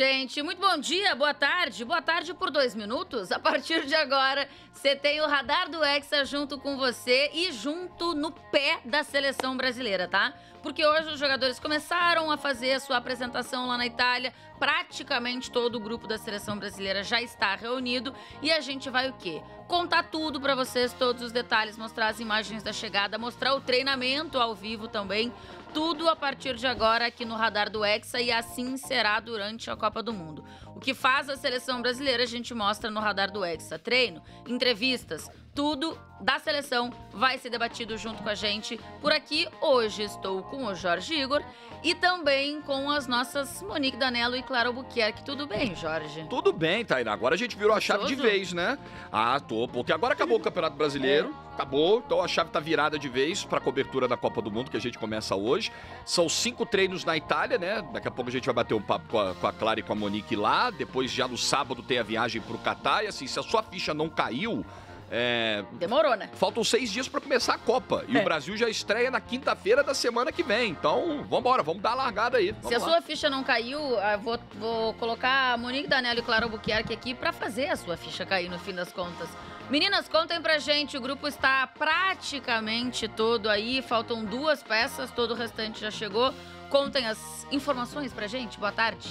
gente. Muito bom dia, boa tarde. Boa tarde por dois minutos. A partir de agora, você tem o Radar do Hexa junto com você e junto no pé da seleção brasileira, tá? Porque hoje os jogadores começaram a fazer a sua apresentação lá na Itália, praticamente todo o grupo da seleção brasileira já está reunido e a gente vai o quê? Contar tudo para vocês, todos os detalhes, mostrar as imagens da chegada, mostrar o treinamento ao vivo também, tudo a partir de agora aqui no radar do Hexa e assim será durante a Copa do Mundo. O que faz a seleção brasileira a gente mostra no radar do Hexa: treino, entrevistas, tudo da seleção vai ser debatido junto com a gente por aqui. Hoje estou com o Jorge Igor e também com as nossas Monique Danello e Clara Albuquerque. Tudo bem, Jorge? Tudo bem, Tainá. Agora a gente virou a chave Todo? de vez, né? Ah, tô, porque agora acabou o Campeonato Brasileiro. É. Acabou, então a chave tá virada de vez para a cobertura da Copa do Mundo que a gente começa hoje. São cinco treinos na Itália, né? Daqui a pouco a gente vai bater um papo com a, com a Clara e com a Monique lá. Depois, já no sábado, tem a viagem para o Catar. E assim, se a sua ficha não caiu, é... Demorou, né? Faltam seis dias para começar a Copa. E é. o Brasil já estreia na quinta-feira da semana que vem. Então, vambora, vamos dar a largada aí. Vamos Se a lá. sua ficha não caiu, ah, vou, vou colocar a Monique Danelli e Clara Buquerque aqui para fazer a sua ficha cair no fim das contas. Meninas, contem pra gente. O grupo está praticamente todo aí. Faltam duas peças, todo o restante já chegou. Contem as informações pra gente. Boa tarde.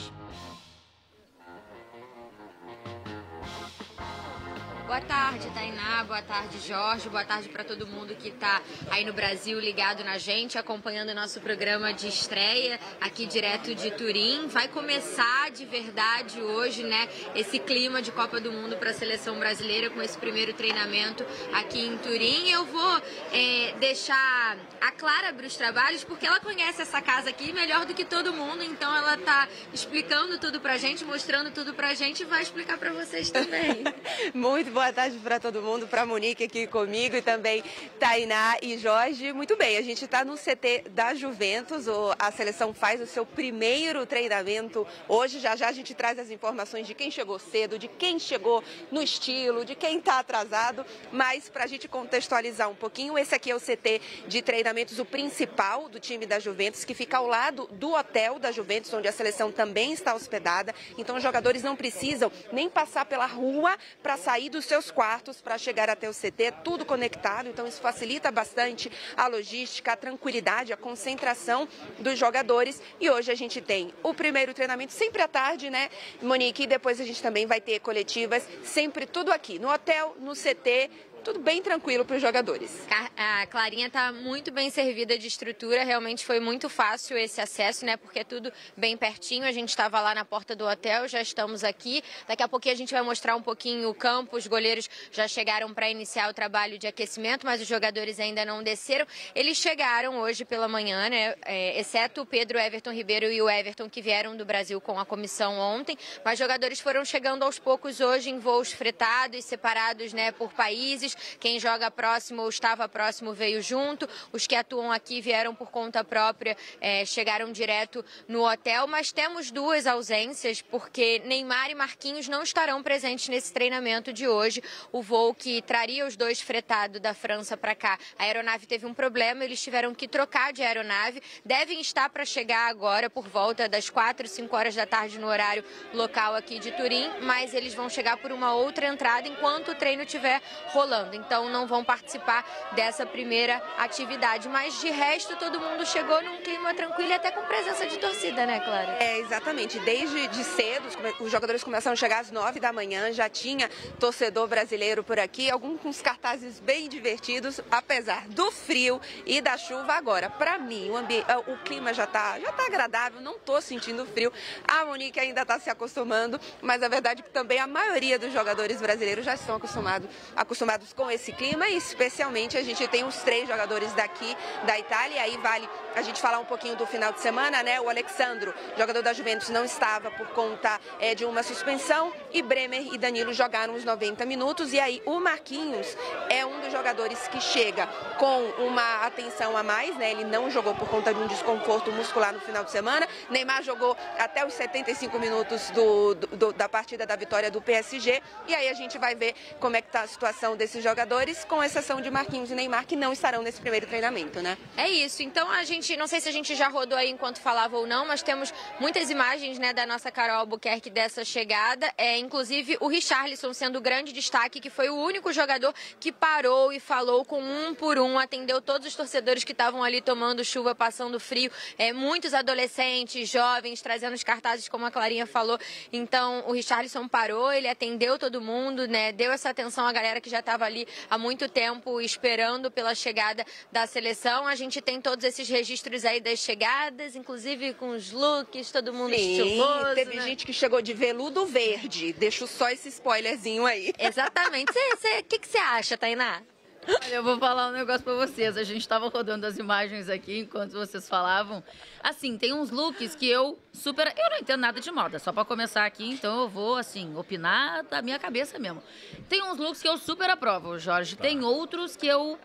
Boa tarde, Tainá. Boa tarde, Jorge. Boa tarde para todo mundo que está aí no Brasil ligado na gente, acompanhando o nosso programa de estreia aqui direto de Turim. Vai começar de verdade hoje, né? Esse clima de Copa do Mundo para a seleção brasileira com esse primeiro treinamento aqui em Turim. Eu vou é, deixar a Clara abrir os trabalhos porque ela conhece essa casa aqui melhor do que todo mundo, então ela tá explicando tudo pra gente, mostrando tudo pra gente e vai explicar para vocês também. Muito bom boa tarde para todo mundo, para Monique aqui comigo e também Tainá e Jorge. Muito bem, a gente está no CT da Juventus, a seleção faz o seu primeiro treinamento hoje. Já já a gente traz as informações de quem chegou cedo, de quem chegou no estilo, de quem está atrasado. Mas para a gente contextualizar um pouquinho, esse aqui é o CT de treinamentos, o principal do time da Juventus, que fica ao lado do hotel da Juventus, onde a seleção também está hospedada. Então os jogadores não precisam nem passar pela rua para sair dos seus quartos para chegar até o CT, tudo conectado, então isso facilita bastante a logística, a tranquilidade, a concentração dos jogadores. E hoje a gente tem o primeiro treinamento sempre à tarde, né, Monique? E depois a gente também vai ter coletivas, sempre tudo aqui, no hotel, no CT, tudo bem tranquilo para os jogadores. A Clarinha está muito bem servida de estrutura, realmente foi muito fácil esse acesso, né? Porque é tudo bem pertinho. A gente estava lá na porta do hotel, já estamos aqui. Daqui a pouquinho a gente vai mostrar um pouquinho o campo. Os goleiros já chegaram para iniciar o trabalho de aquecimento, mas os jogadores ainda não desceram. Eles chegaram hoje pela manhã, né? É, exceto o Pedro Everton Ribeiro e o Everton que vieram do Brasil com a comissão ontem. Mas jogadores foram chegando aos poucos hoje em voos fretados, separados, né, por países. Quem joga próximo ou estava próximo veio junto. Os que atuam aqui vieram por conta própria, é, chegaram direto no hotel. Mas temos duas ausências, porque Neymar e Marquinhos não estarão presentes nesse treinamento de hoje. O voo que traria os dois fretado da França para cá. A aeronave teve um problema, eles tiveram que trocar de aeronave. Devem estar para chegar agora por volta das 4, 5 horas da tarde no horário local aqui de Turim, mas eles vão chegar por uma outra entrada enquanto o treino estiver rolando então não vão participar dessa primeira atividade. Mas de resto, todo mundo chegou num clima tranquilo e até com presença de torcida, né, Clara? É, exatamente. Desde de cedo, os jogadores começaram a chegar às 9 da manhã, já tinha torcedor brasileiro por aqui, alguns cartazes bem divertidos, apesar do frio e da chuva. Agora, para mim, o, ambi... Ah, o clima já está já tá agradável, não estou sentindo frio. A Monique ainda está se acostumando, mas a verdade é que também a maioria dos jogadores brasileiros já estão acostumados, acostumados com esse clima e especialmente a gente tem os três jogadores daqui da Itália. E aí vale a gente falar um pouquinho do final de semana, né? O Alexandro, jogador da Juventus, não estava por conta é, de uma suspensão e Bremer e Danilo jogaram os 90 minutos. E aí o Marquinhos é um dos jogadores que chega com uma atenção a mais, né? Ele não jogou por conta de um desconforto muscular no final de semana. Neymar jogou até os 75 minutos do, do, da partida da vitória do PSG. E aí a gente vai ver como é que está a situação desses jogadores, com exceção de Marquinhos e Neymar, que não estarão nesse primeiro treinamento, né? É isso. Então a gente, não sei se a gente já rodou aí enquanto falava ou não, mas temos muitas imagens né, da nossa Carol Albuquerque dessa chegada. É, inclusive o Richarlison sendo o grande destaque, que foi o único jogador que parou e falou com um por um, atendeu todos os torcedores que estavam ali tomando chuva, passando frio, é, muitos adolescentes, jovens, trazendo os cartazes, como a Clarinha falou. Então o Richarlison parou, ele atendeu todo mundo, né? Deu essa atenção à galera que já estava ali há muito tempo esperando pela chegada da seleção. A gente tem todos esses registros aí das chegadas, inclusive com os looks, todo mundo Sim, estiloso. Teve né? gente que chegou de veludo verde. Deixo só esse spoilerzinho aí. Exatamente. O que você acha, Tainá? Olha, eu vou falar um negócio pra vocês. A gente tava rodando as imagens aqui enquanto vocês falavam. Assim, tem uns looks que eu super. Eu não entendo nada de moda, só pra começar aqui, então eu vou, assim, opinar da minha cabeça mesmo. Tem uns looks que eu super aprovo, Jorge. Tá. Tem outros que eu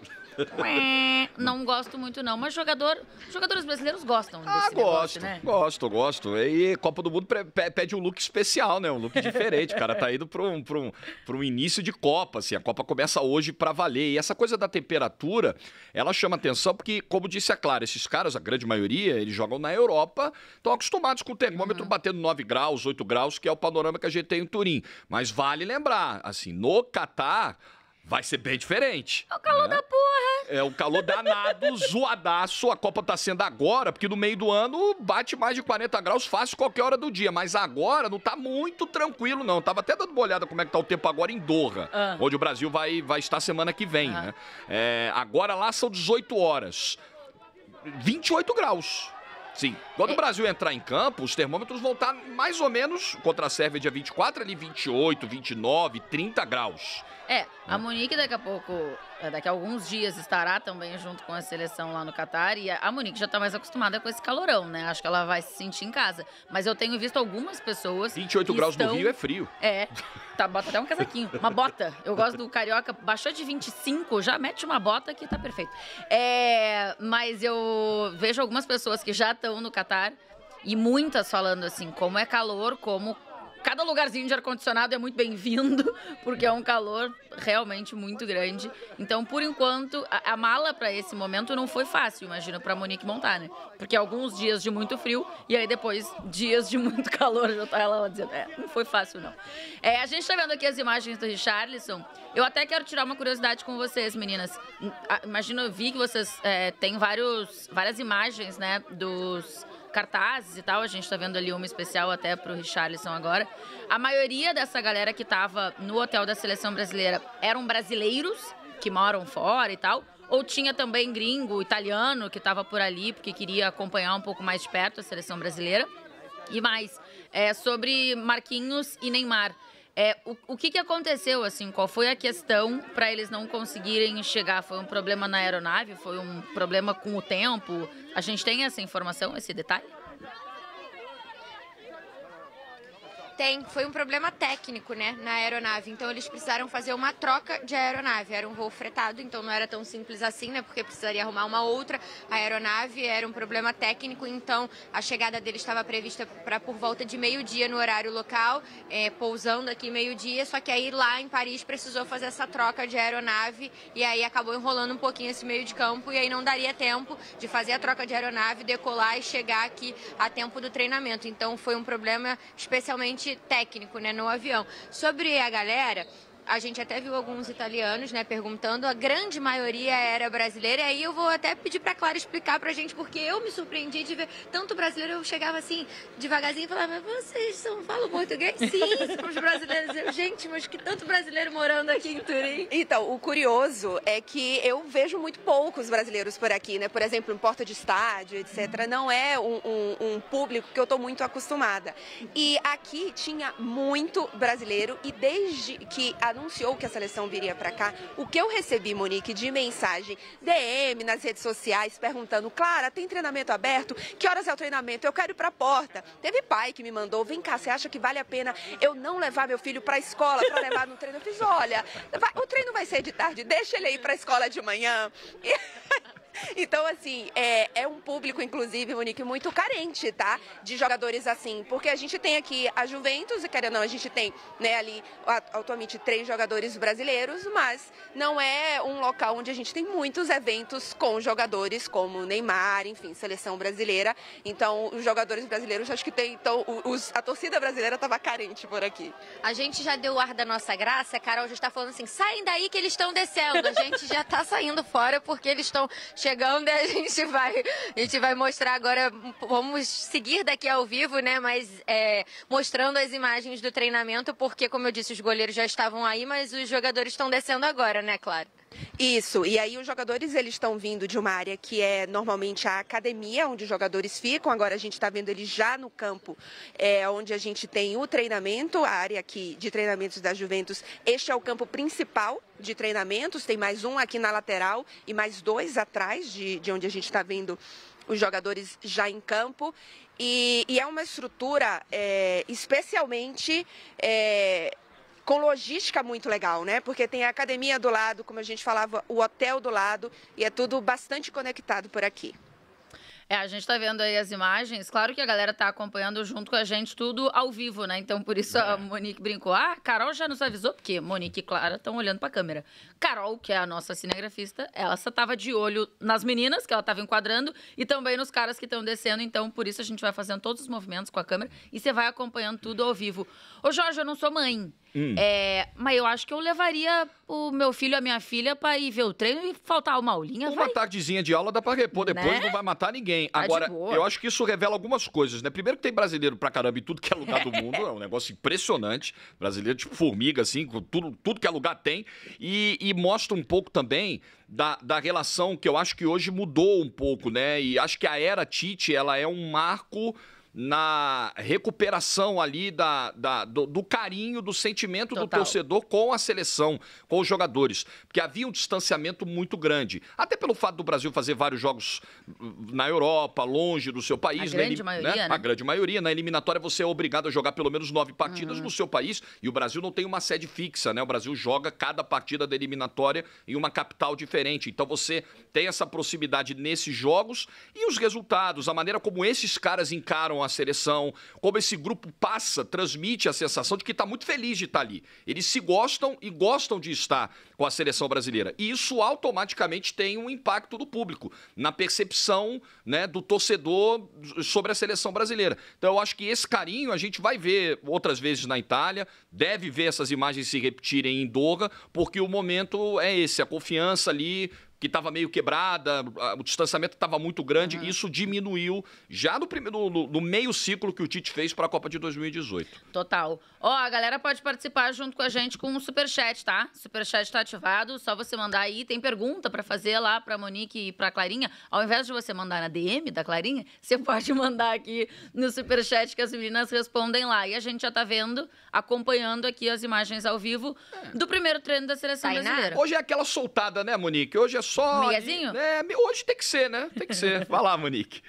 não gosto muito, não. Mas jogador, jogadores brasileiros gostam ah, desse ah, gosto, negócio, né? Gosto, gosto. E Copa do Mundo pede um look especial, né? Um look diferente. O cara tá indo para um, pra um, pra um início de Copa, assim. A Copa começa hoje para valer. E essa coisa da temperatura, ela chama atenção porque, como disse a Clara, esses caras, a grande maioria, eles jogam na Europa, estão acostumados com o termômetro uhum. batendo 9 graus, 8 graus, que é o panorama que a gente tem em Turim. Mas vale lembrar, assim, no Catar Vai ser bem diferente. É o calor né? da porra. É o calor danado, zoadaço. A Copa tá sendo agora, porque no meio do ano bate mais de 40 graus fácil qualquer hora do dia. Mas agora não tá muito tranquilo, não. Tava até dando uma olhada como é que tá o tempo agora em Doha, ah. onde o Brasil vai, vai estar semana que vem, ah. né? É, agora lá são 18 horas. 28 graus. Sim. Quando é... o Brasil entrar em campo, os termômetros vão estar mais ou menos contra a Sérvia dia 24, ali 28, 29, 30 graus. É, a Monique daqui a pouco é, daqui a alguns dias estará também junto com a seleção lá no Catar. E a Monique já está mais acostumada com esse calorão, né? Acho que ela vai se sentir em casa. Mas eu tenho visto algumas pessoas. 28 graus estão... no Rio é frio. É. Tá, bota até um casaquinho. Uma bota. Eu gosto do carioca. Baixou de 25, já mete uma bota que tá perfeito. É, mas eu vejo algumas pessoas que já estão no Catar e muitas falando assim: como é calor, como Cada lugarzinho de ar-condicionado é muito bem-vindo, porque é um calor realmente muito grande. Então, por enquanto, a, a mala para esse momento não foi fácil, imagino, para Monique montar, né? Porque alguns dias de muito frio e aí depois dias de muito calor, já tá ela dizendo, é, não foi fácil não. É, a gente está vendo aqui as imagens do Richarlison. Eu até quero tirar uma curiosidade com vocês, meninas. Imagino, eu vi que vocês é, têm vários, várias imagens, né, dos cartazes e tal. A gente tá vendo ali uma especial até pro Richarlison agora. A maioria dessa galera que tava no hotel da seleção brasileira eram brasileiros que moram fora e tal. Ou tinha também gringo, italiano, que estava por ali porque queria acompanhar um pouco mais de perto a seleção brasileira. E mais, é, sobre Marquinhos e Neymar. É, o, o que, que aconteceu, assim, qual foi a questão para eles não conseguirem chegar? Foi um problema na aeronave? Foi um problema com o tempo? A gente tem essa informação, esse detalhe? Tem, foi um problema técnico, né, na aeronave. Então eles precisaram fazer uma troca de aeronave. Era um voo fretado, então não era tão simples assim, né, porque precisaria arrumar uma outra a aeronave. Era um problema técnico, então a chegada deles estava prevista para por volta de meio-dia no horário local, é, pousando aqui meio-dia. Só que aí lá em Paris precisou fazer essa troca de aeronave e aí acabou enrolando um pouquinho esse meio de campo e aí não daria tempo de fazer a troca de aeronave, decolar e chegar aqui a tempo do treinamento. Então foi um problema especialmente técnico, né, no avião. Sobre a galera, a gente até viu alguns italianos, né, perguntando, a grande maioria era brasileira, e aí eu vou até pedir pra Clara explicar pra gente, porque eu me surpreendi de ver tanto brasileiro, eu chegava assim, devagarzinho, e falava, vocês são, falam português? Sim, somos brasileiros. Eu, gente, mas que tanto brasileiro morando aqui em Turim. Então, o curioso é que eu vejo muito poucos brasileiros por aqui, né, por exemplo, em porta de estádio, etc, não é um, um, um público que eu tô muito acostumada. E aqui tinha muito brasileiro, e desde que a anunciou que a seleção viria para cá, o que eu recebi, Monique, de mensagem, DM nas redes sociais, perguntando, Clara, tem treinamento aberto? Que horas é o treinamento? Eu quero ir para a porta. Teve pai que me mandou, vem cá, você acha que vale a pena eu não levar meu filho para a escola para levar no treino? Eu fiz, olha, o treino vai ser de tarde, deixa ele ir para a escola de manhã. E... Então, assim, é, é, um público, inclusive, Monique, muito carente, tá? De jogadores assim. Porque a gente tem aqui a Juventus, e querendo ou não, a gente tem né, ali atualmente três jogadores brasileiros, mas não é um local onde a gente tem muitos eventos com jogadores como Neymar, enfim, seleção brasileira. Então, os jogadores brasileiros, acho que tem. Então, os, a torcida brasileira estava carente por aqui. A gente já deu o ar da nossa graça, a Carol já está falando assim: saem daí que eles estão descendo. A gente já está saindo fora porque eles estão chegando, a gente vai, a gente vai mostrar agora, vamos seguir daqui ao vivo, né? Mas é, mostrando as imagens do treinamento, porque como eu disse, os goleiros já estavam aí, mas os jogadores estão descendo agora, né, claro? Isso, e aí os jogadores eles estão vindo de uma área que é normalmente a academia, onde os jogadores ficam, agora a gente está vendo eles já no campo, é, onde a gente tem o treinamento, a área aqui de treinamentos da Juventus, este é o campo principal de treinamentos, tem mais um aqui na lateral e mais dois atrás de, de onde a gente está vendo os jogadores já em campo. E, e é uma estrutura é, especialmente é, com logística muito legal, né? Porque tem a academia do lado, como a gente falava, o hotel do lado, e é tudo bastante conectado por aqui. É, a gente está vendo aí as imagens. Claro que a galera está acompanhando junto com a gente tudo ao vivo, né? Então, por isso é. a Monique brincou. Ah, Carol já nos avisou, porque Monique e Clara estão olhando para a câmera. Carol, que é a nossa cinegrafista, ela só estava de olho nas meninas, que ela estava enquadrando, e também nos caras que estão descendo. Então, por isso a gente vai fazendo todos os movimentos com a câmera e você vai acompanhando tudo ao vivo. Ô, Jorge, eu não sou mãe. Hum. É, mas eu acho que eu levaria o meu filho e a minha filha para ir ver o treino e faltar uma aulinha. Uma vai. tardezinha de aula dá para repor, né? depois né? não vai matar ninguém. Tá Agora, eu acho que isso revela algumas coisas, né? Primeiro que tem brasileiro pra caramba em tudo que é lugar do mundo, é um negócio impressionante. Brasileiro tipo formiga, assim, tudo, tudo que é lugar tem. E, e mostra um pouco também da, da relação que eu acho que hoje mudou um pouco, né? E acho que a era Tite, ela é um marco na recuperação ali da, da do, do, carinho, do sentimento Total. do torcedor com a seleção, com os jogadores. Porque havia um distanciamento muito grande. Até pelo fato do Brasil fazer vários jogos hum, na Europa, longe do seu país. A grande elim... maioria, né? né? A grande maioria. Na eliminatória você é obrigado a jogar pelo menos nove partidas uhum. no seu país e o Brasil não tem uma sede fixa, né? O Brasil joga cada partida da eliminatória em uma capital diferente. Então você tem essa proximidade nesses jogos e os resultados, a maneira como esses caras encaram a seleção, como esse grupo passa, transmite a sensação de que está muito feliz de estar tá ali. Eles se gostam e gostam de estar com a seleção brasileira. E isso automaticamente tem um impacto do público, na percepção né, do torcedor sobre a seleção brasileira. Então eu acho que esse carinho a gente vai ver outras vezes na Itália, deve ver essas imagens se repetirem em Doha, porque o momento é esse, a confiança ali que estava meio quebrada, o distanciamento estava muito grande, uhum. isso diminuiu já no, primeiro, no, no, meio ciclo que o Tite fez para a Copa de 2018. Total. Ó, oh, a galera pode participar junto com a gente com o superchat, tá? Superchat está ativado, só você mandar aí. Tem pergunta para fazer lá para Monique e para Clarinha. Ao invés de você mandar na DM da Clarinha, você pode mandar aqui no superchat que as meninas respondem lá. E a gente já está vendo, acompanhando aqui as imagens ao vivo é. do primeiro treino da seleção Tainá. brasileira. Hoje é aquela soltada, né, Monique? Hoje é só. Miguezinho? É, hoje tem que ser, né? Tem que ser. Vai lá, Monique.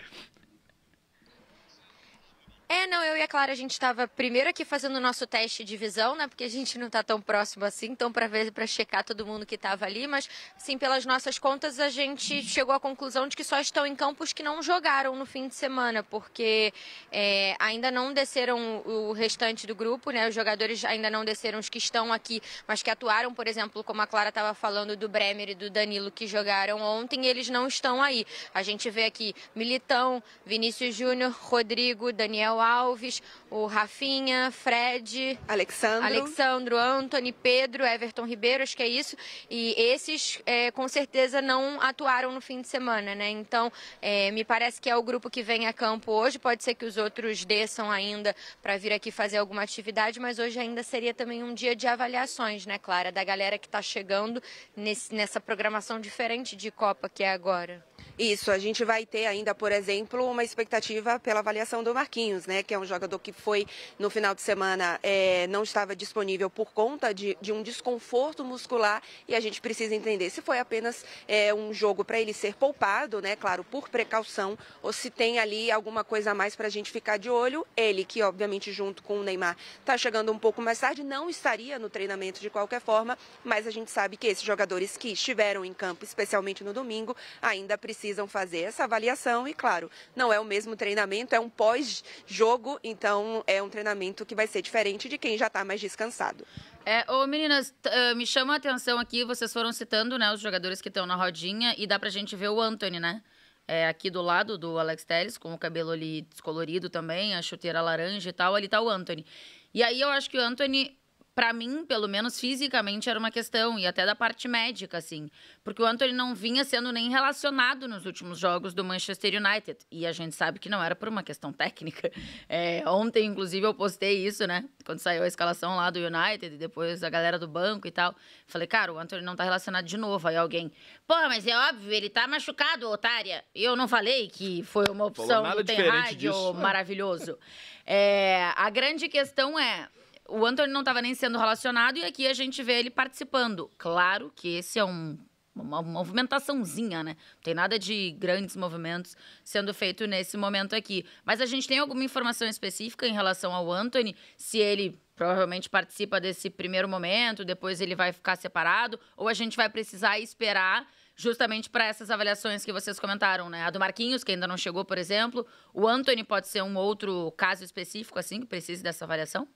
É, não, eu e a Clara, a gente estava primeiro aqui fazendo o nosso teste de visão, né? Porque a gente não está tão próximo assim, então para ver, para checar todo mundo que estava ali, mas sim, pelas nossas contas, a gente chegou à conclusão de que só estão em campos que não jogaram no fim de semana, porque é, ainda não desceram o restante do grupo, né? Os jogadores ainda não desceram os que estão aqui, mas que atuaram, por exemplo, como a Clara estava falando do Bremer e do Danilo que jogaram ontem, eles não estão aí. A gente vê aqui Militão, Vinícius Júnior, Rodrigo, Daniel Daniel Alves, o Rafinha, Fred, Alexandro, Alexandro Anthony, Pedro, Everton Ribeiro, acho que é isso. E esses é, com certeza não atuaram no fim de semana, né? Então é, me parece que é o grupo que vem a campo hoje. Pode ser que os outros desçam ainda para vir aqui fazer alguma atividade, mas hoje ainda seria também um dia de avaliações, né, Clara, da galera que está chegando nesse, nessa programação diferente de Copa que é agora. Isso, a gente vai ter ainda, por exemplo, uma expectativa pela avaliação do Marquinhos, né? Que é um jogador que foi no final de semana, é, não estava disponível por conta de, de, um desconforto muscular e a gente precisa entender se foi apenas é, um jogo para ele ser poupado, né? Claro, por precaução, ou se tem ali alguma coisa a mais para a gente ficar de olho. Ele, que obviamente junto com o Neymar está chegando um pouco mais tarde, não estaria no treinamento de qualquer forma, mas a gente sabe que esses jogadores que estiveram em campo, especialmente no domingo, ainda precisam precisam fazer essa avaliação e, claro, não é o mesmo treinamento, é um pós-jogo, então é um treinamento que vai ser diferente de quem já está mais descansado. É, ô meninas, ah, me chama a atenção aqui, vocês foram citando né, os jogadores que estão na rodinha e dá pra gente ver o Anthony, né? É, aqui do lado do Alex Telles, com o cabelo ali descolorido também, a chuteira laranja e tal, ali tá o Anthony. E aí eu acho que o Anthony para mim, pelo menos fisicamente, era uma questão, e até da parte médica, assim. Porque o Anthony não vinha sendo nem relacionado nos últimos jogos do Manchester United. E a gente sabe que não era por uma questão técnica. É, ontem, inclusive, eu postei isso, né? Quando saiu a escalação lá do United, e depois a galera do banco e tal. Falei, cara, o Anthony não tá relacionado de novo. Aí alguém, porra, mas é óbvio, ele tá machucado, otária. E eu não falei que foi uma opção do Ten Hag, maravilhoso. É, a grande questão é o Anthony não estava nem sendo relacionado e aqui a gente vê ele participando. Claro que esse é um uma movimentaçãozinha, né? Não tem nada de grandes movimentos sendo feito nesse momento aqui. Mas a gente tem alguma informação específica em relação ao Anthony? Se ele provavelmente participa desse primeiro momento, depois ele vai ficar separado, ou a gente vai precisar esperar justamente para essas avaliações que vocês comentaram, né? A do Marquinhos, que ainda não chegou, por exemplo. O Anthony pode ser um outro caso específico, assim, que precise dessa avaliação?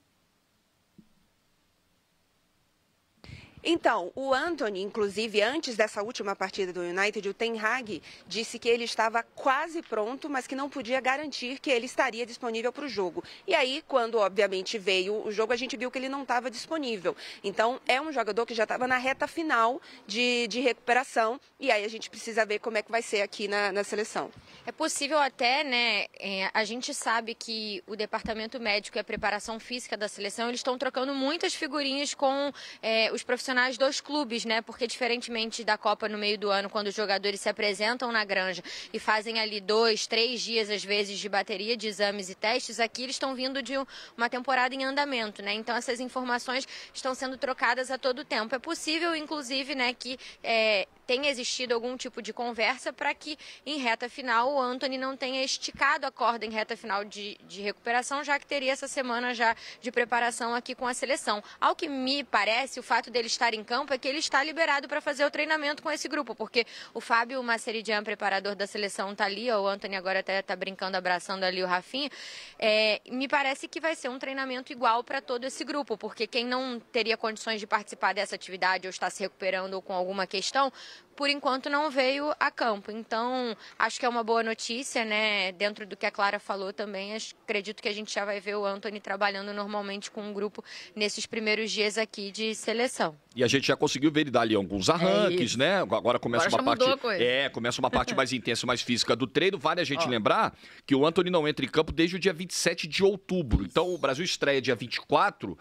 Então, o Anthony, inclusive, antes dessa última partida do United, o Ten Hag disse que ele estava quase pronto, mas que não podia garantir que ele estaria disponível para o jogo. E aí, quando obviamente veio o jogo, a gente viu que ele não estava disponível. Então, é um jogador que já estava na reta final de, de recuperação, e aí a gente precisa ver como é que vai ser aqui na, na seleção. É possível até, né? É, a gente sabe que o departamento médico e a preparação física da seleção, eles estão trocando muitas figurinhas com é, os profissionais profissionais dos clubes, né? Porque diferentemente da Copa no meio do ano, quando os jogadores se apresentam na granja e fazem ali dois, três dias, às vezes, de bateria, de exames e testes, aqui eles estão vindo de uma temporada em andamento, né? Então essas informações estão sendo trocadas a todo tempo. É possível, inclusive, né, que é, tenha existido algum tipo de conversa para que em reta final o Anthony não tenha esticado a corda em reta final de, de recuperação, já que teria essa semana já de preparação aqui com a seleção. Ao que me parece, o fato dele estar em campo é que ele está liberado para fazer o treinamento com esse grupo, porque o Fábio Maceridian, preparador da seleção, está ali, ó, o Anthony agora até está brincando, abraçando ali o Rafinha. É, me parece que vai ser um treinamento igual para todo esse grupo, porque quem não teria condições de participar dessa atividade ou está se recuperando ou com alguma questão, por enquanto não veio a campo. Então, acho que é uma boa notícia, né? Dentro do que a Clara falou também, acredito que a gente já vai ver o Anthony trabalhando normalmente com o um grupo nesses primeiros dias aqui de seleção. E a gente já conseguiu ver ele dar ali alguns é arranques, é né? Agora começa Agora uma parte. É, começa uma parte mais intensa, mais física do treino. Vale a gente Ó. lembrar que o Anthony não entra em campo desde o dia 27 de outubro. Então, o Brasil estreia dia 24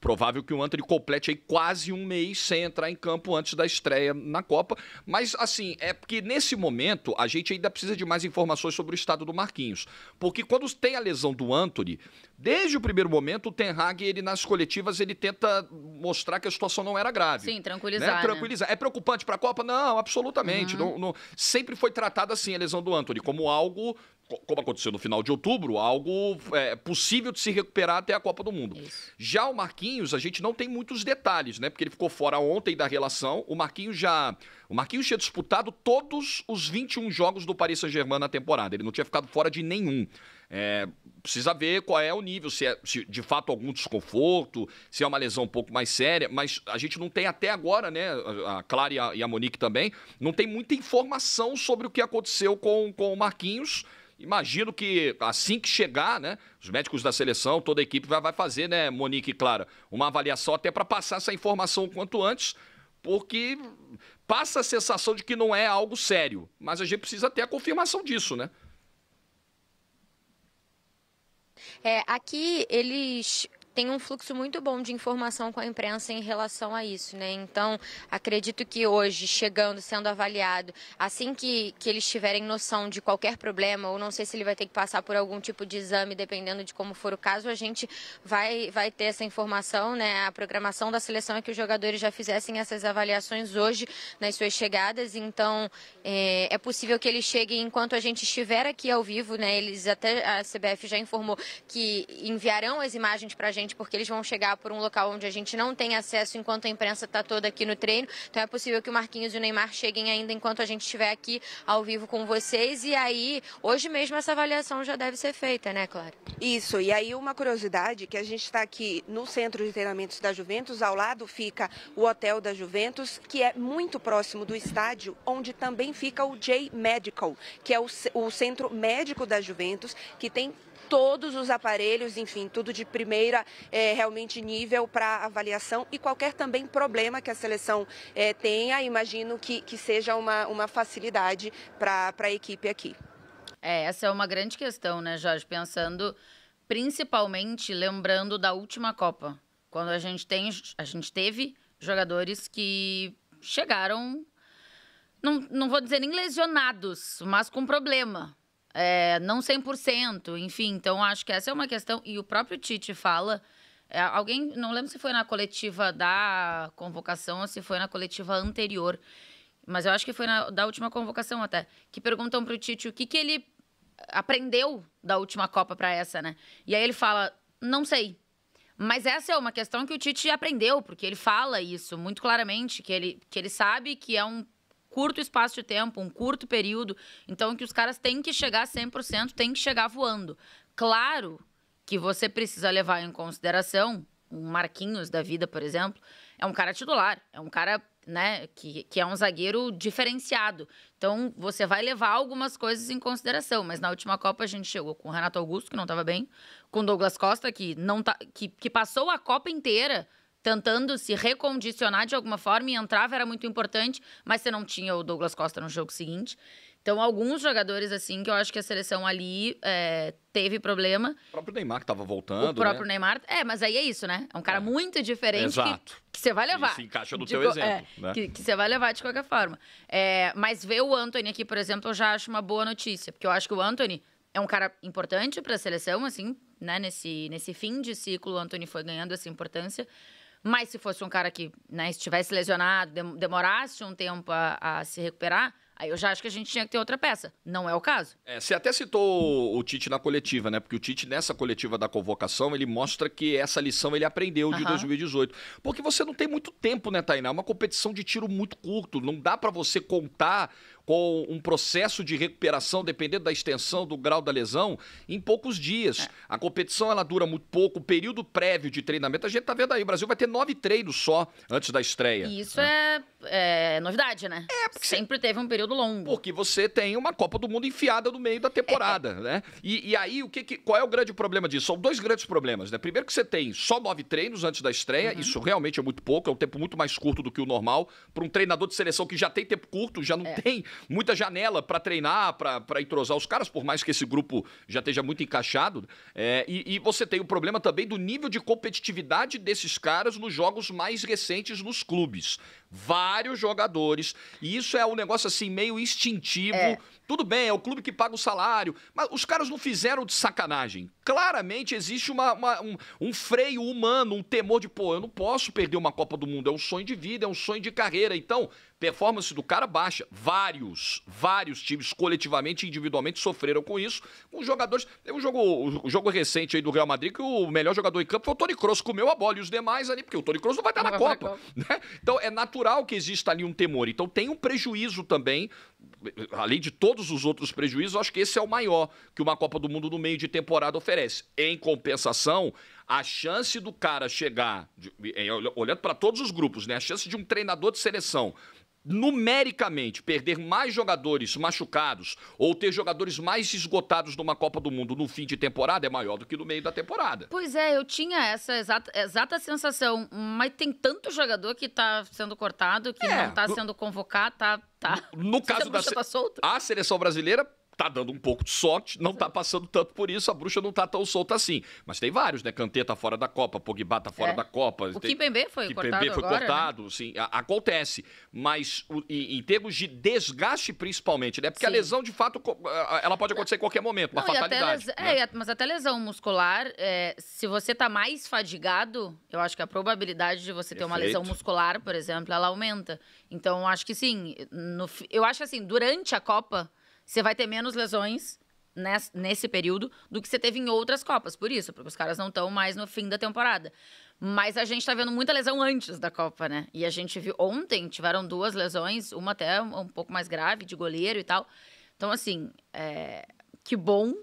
provável que o Anthony complete aí quase um mês sem entrar em campo antes da estreia na Copa. Mas, assim, é porque nesse momento a gente ainda precisa de mais informações sobre o estado do Marquinhos. Porque quando tem a lesão do Anthony, desde o primeiro momento o Ten Hag, ele nas coletivas, ele tenta mostrar que a situação não era grave. Sim, tranquilizar. Né? Tranquilizar. Né? É preocupante para a Copa? Não, absolutamente. Uhum. Não, não... Sempre foi tratada assim a lesão do Anthony, como algo como aconteceu no final de outubro, algo é, possível de se recuperar até a Copa do Mundo. Isso. Já o Marquinhos, a gente não tem muitos detalhes, né? Porque ele ficou fora ontem da relação. O Marquinhos já. O Marquinhos tinha disputado todos os 21 jogos do Paris Saint-Germain na temporada. Ele não tinha ficado fora de nenhum. É, precisa ver qual é o nível, se é se de fato algum desconforto, se é uma lesão um pouco mais séria, mas a gente não tem até agora, né? A Clara e a, e a Monique também, não tem muita informação sobre o que aconteceu com, com o Marquinhos. Imagino que assim que chegar, né, os médicos da seleção, toda a equipe vai, vai fazer, né, Monique e Clara, uma avaliação até para passar essa informação o quanto antes, porque passa a sensação de que não é algo sério, mas a gente precisa ter a confirmação disso, né? É, aqui eles tem um fluxo muito bom de informação com a imprensa em relação a isso, né? Então, acredito que hoje, chegando, sendo avaliado, assim que, que eles tiverem noção de qualquer problema, ou não sei se ele vai ter que passar por algum tipo de exame, dependendo de como for o caso, a gente vai, vai ter essa informação, né? A programação da seleção é que os jogadores já fizessem essas avaliações hoje nas suas chegadas, então é, é possível que eles cheguem enquanto a gente estiver aqui ao vivo, né? Eles até, a CBF já informou que enviarão as imagens para a gente gente, porque eles vão chegar por um local onde a gente não tem acesso enquanto a imprensa está toda aqui no treino. Então é possível que o Marquinhos e o Neymar cheguem ainda enquanto a gente estiver aqui ao vivo com vocês. E aí, hoje mesmo essa avaliação já deve ser feita, né, Clara? Isso. E aí, uma curiosidade: que a gente está aqui no centro de treinamentos da Juventus, ao lado fica o Hotel da Juventus, que é muito próximo do estádio, onde também fica o J Medical, que é o, o centro médico da Juventus, que tem todos os aparelhos, enfim, tudo de primeira é, realmente nível para avaliação e qualquer também problema que a seleção é, tenha, imagino que, que seja uma, uma facilidade para a equipe aqui. É, essa é uma grande questão, né, Jorge? Pensando principalmente lembrando da última Copa, quando a gente, tem, a gente teve jogadores que chegaram, não, não vou dizer nem lesionados, mas com problema é, não 100%, enfim. Então, acho que essa é uma questão. E o próprio Tite fala. É, alguém, não lembro se foi na coletiva da convocação ou se foi na coletiva anterior, mas eu acho que foi na, da última convocação até, que perguntam para o Tite o que, que ele aprendeu da última Copa para essa, né? E aí ele fala: não sei. Mas essa é uma questão que o Tite aprendeu, porque ele fala isso muito claramente, que ele, que ele sabe que é um curto espaço de tempo, um curto período. Então, que os caras têm que chegar 100%, têm que chegar voando. Claro que você precisa levar em consideração um Marquinhos da vida, por exemplo, é um cara titular, é um cara né, que, que é um zagueiro diferenciado. Então, você vai levar algumas coisas em consideração. Mas na última Copa a gente chegou com o Renato Augusto, que não estava bem, com Douglas Costa, que, não tá, que, que passou a Copa inteira tentando se recondicionar de alguma forma e entrava, era muito importante, mas você não tinha o Douglas Costa no jogo seguinte. Então, alguns jogadores, assim, que eu acho que a seleção ali é, teve problema. O próprio Neymar que tava voltando. O próprio né? Neymar. É, mas aí é isso, né? É um cara é. muito diferente. Exato. Que, você vai levar. se encaixa no de, teu é, exemplo. É, né? que, que, você vai levar de qualquer forma. É, mas ver o Anthony aqui, por exemplo, eu já acho uma boa notícia. Porque eu acho que o Anthony é um cara importante para a seleção, assim, né? Nesse, nesse fim de ciclo, o Anthony foi ganhando essa importância. Mas se fosse um cara que né, estivesse lesionado, demorasse um tempo a, a se recuperar, Aí eu já acho que a gente tinha que ter outra peça. Não é o caso. É, você até citou o Tite na coletiva, né? Porque o Tite, nessa coletiva da convocação, ele mostra que essa lição ele aprendeu de uhum. 2018. Porque você não tem muito tempo, né, Tainá? É uma competição de tiro muito curto. Não dá para você contar com um processo de recuperação, dependendo da extensão do grau da lesão, em poucos dias. É. A competição ela dura muito pouco, o período prévio de treinamento, a gente tá vendo aí, o Brasil vai ter nove treinos só antes da estreia. E isso é, é, é novidade, né? É, porque sempre você... teve um período longo. Porque você tem uma Copa do Mundo enfiada no meio da temporada, é. né? E, e, aí, o que, que qual é o grande problema disso? São dois grandes problemas, né? Primeiro que você tem só nove treinos antes da estreia, uhum. isso realmente é muito pouco, é um tempo muito mais curto do que o normal, para um treinador de seleção que já tem tempo curto, já não é. tem muita janela para treinar, para entrosar os caras, por mais que esse grupo já esteja muito encaixado. É, e, e, você tem o problema também do nível de competitividade desses caras nos jogos mais recentes nos clubes vários jogadores. E isso é um negócio assim meio instintivo. É. Tudo bem, é o clube que paga o salário, mas os caras não fizeram de sacanagem. Claramente existe uma, uma, um, um, freio humano, um temor de, pô, eu não posso perder uma Copa do Mundo. É um sonho de vida, é um sonho de carreira. Então, performance do cara baixa. Vários, vários times, coletivamente e individualmente, sofreram com isso. os jogadores. Tem um jogo, um jogo recente aí do Real Madrid que o melhor jogador em campo foi o Tony Kroos, comeu a bola e os demais ali, porque o Tony Kroos não vai estar não na vai Copa. Né? Então, é natural natural que exista ali um temor. Então tem um prejuízo também, além de todos os outros prejuízos, acho que esse é o maior que uma Copa do Mundo no meio de temporada oferece. Em compensação, a chance do cara chegar, olhando para todos os grupos, né? A chance de um treinador de seleção numericamente, perder mais jogadores machucados ou ter jogadores mais esgotados numa Copa do Mundo no fim de temporada é maior do que no meio da temporada. Pois é, eu tinha essa exata, exata sensação, mas tem tanto jogador que está sendo cortado, que é, não está sendo convocado, tá, tá. No, no caso da tá a seleção brasileira tá dando um pouco de sorte, não tá passando tanto por isso, a bruxa não tá tão solta assim. Mas tem vários, né? Canteta tá fora da Copa, Pogba tá fora é. da Copa. O tem... Kipembe foi Kipembe cortado foi agora, né? cortado, né? sim, acontece. Mas o, e, em termos de desgaste, principalmente, né? Porque sim. a lesão, de fato, ela pode acontecer em qualquer momento, uma não, fatalidade. Até les... É, né? é, mas até lesão muscular, é, se você tá mais fadigado, eu acho que a probabilidade de você ter uma lesão muscular, por exemplo, ela aumenta. Então, acho que sim. No... eu acho assim, durante a Copa você vai ter menos lesões nesse, nesse período do que você teve em outras Copas, por isso, porque os caras não estão mais no fim da temporada. Mas a gente tá vendo muita lesão antes da Copa, né? E a gente viu ontem, tiveram duas lesões, uma até um pouco mais grave, de goleiro e tal. Então, assim, é... que bom,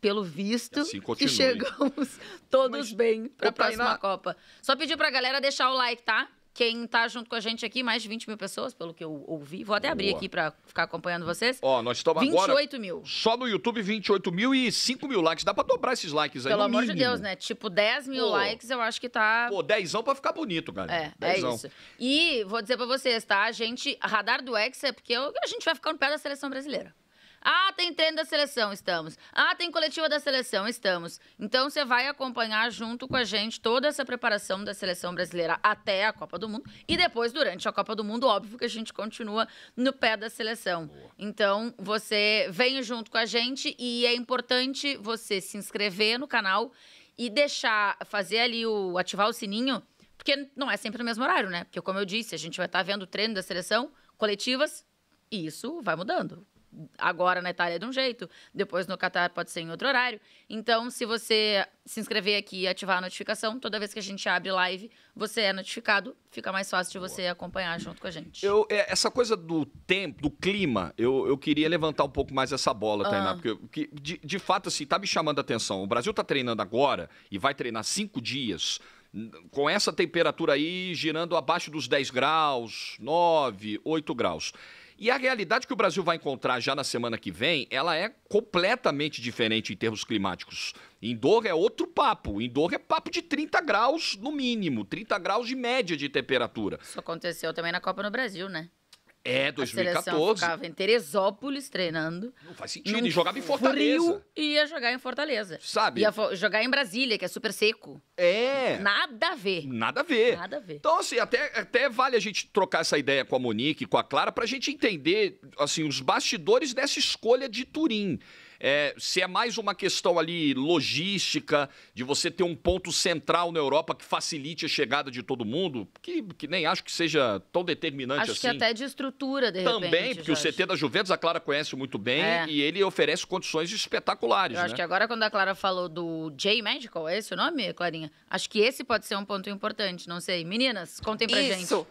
pelo visto, assim que chegamos todos Mas, bem pra próxima Copa. Só pedir pra galera deixar o like, tá? quem está junto com a gente aqui, mais de 20 mil pessoas, pelo que eu ouvi. Vou até abrir aqui para ficar acompanhando vocês. Ó, nós estamos 28 agora... 28 mil. Só no YouTube, 28 mil e 5 mil likes. Dá para dobrar esses likes aí, Pelo amor mínimo. de Deus, né? Tipo, 10 mil Pô. likes, eu acho que tá... Pô, 10 para ficar bonito, galera. É, é, dezão. é isso. E vou dizer para vocês, tá? A gente, radar do ex é porque a gente vai ficar no pé da seleção brasileira. Ah, tem treino da seleção, estamos. Ah, tem coletiva da seleção, estamos. Então você vai acompanhar junto com a gente toda essa preparação da seleção brasileira até a Copa do Mundo e depois durante a Copa do Mundo, óbvio que a gente continua no pé da seleção. Então você vem junto com a gente e é importante você se inscrever no canal e deixar fazer ali o ativar o sininho, porque não é sempre no mesmo horário, né? Porque como eu disse, a gente vai estar tá vendo o treino da seleção, coletivas, e isso vai mudando agora na Itália é de um jeito, depois no Catar pode ser em outro horário. Então, se você se inscrever aqui e ativar a notificação, toda vez que a gente abre live, você é notificado, fica mais fácil de você Boa. acompanhar junto com a gente. Eu, é, essa coisa do tempo, do clima, eu, eu queria levantar um pouco mais essa bola, ah. Tainá, porque de, de fato, assim, tá me chamando a atenção. O Brasil tá treinando agora e vai treinar cinco dias com essa temperatura aí girando abaixo dos 10 graus, 9, 8 graus. E a realidade que o Brasil vai encontrar já na semana que vem, ela é completamente diferente em termos climáticos. Indoor é outro papo. Indoor é papo de 30 graus no mínimo, 30 graus de média de temperatura. Isso aconteceu também na Copa no Brasil, né? É, 2014. A ficava em Teresópolis treinando. Não faz sentido. E jogava em Fortaleza. Rio, ia jogar em Fortaleza. Sabe? Ia jogar em Brasília, que é super seco. É. Nada a ver. Nada a ver. Nada a ver. Então, assim, até, até vale a gente trocar essa ideia com a Monique, com a Clara, pra gente entender, assim, os bastidores dessa escolha de Turim é, se é mais uma questão ali logística, de você ter um ponto central na Europa que facilite a chegada de todo mundo, que, que nem acho que seja tão determinante acho assim. Acho que até de estrutura, de Também, repente, porque Jorge. o CT da Juventus a Clara conhece muito bem é. e ele oferece condições espetaculares. Eu acho né? que agora, quando a Clara falou do J Medical, é esse o nome, Clarinha? Acho que esse pode ser um ponto importante, não sei. Meninas, contem pra Isso. gente. Isso.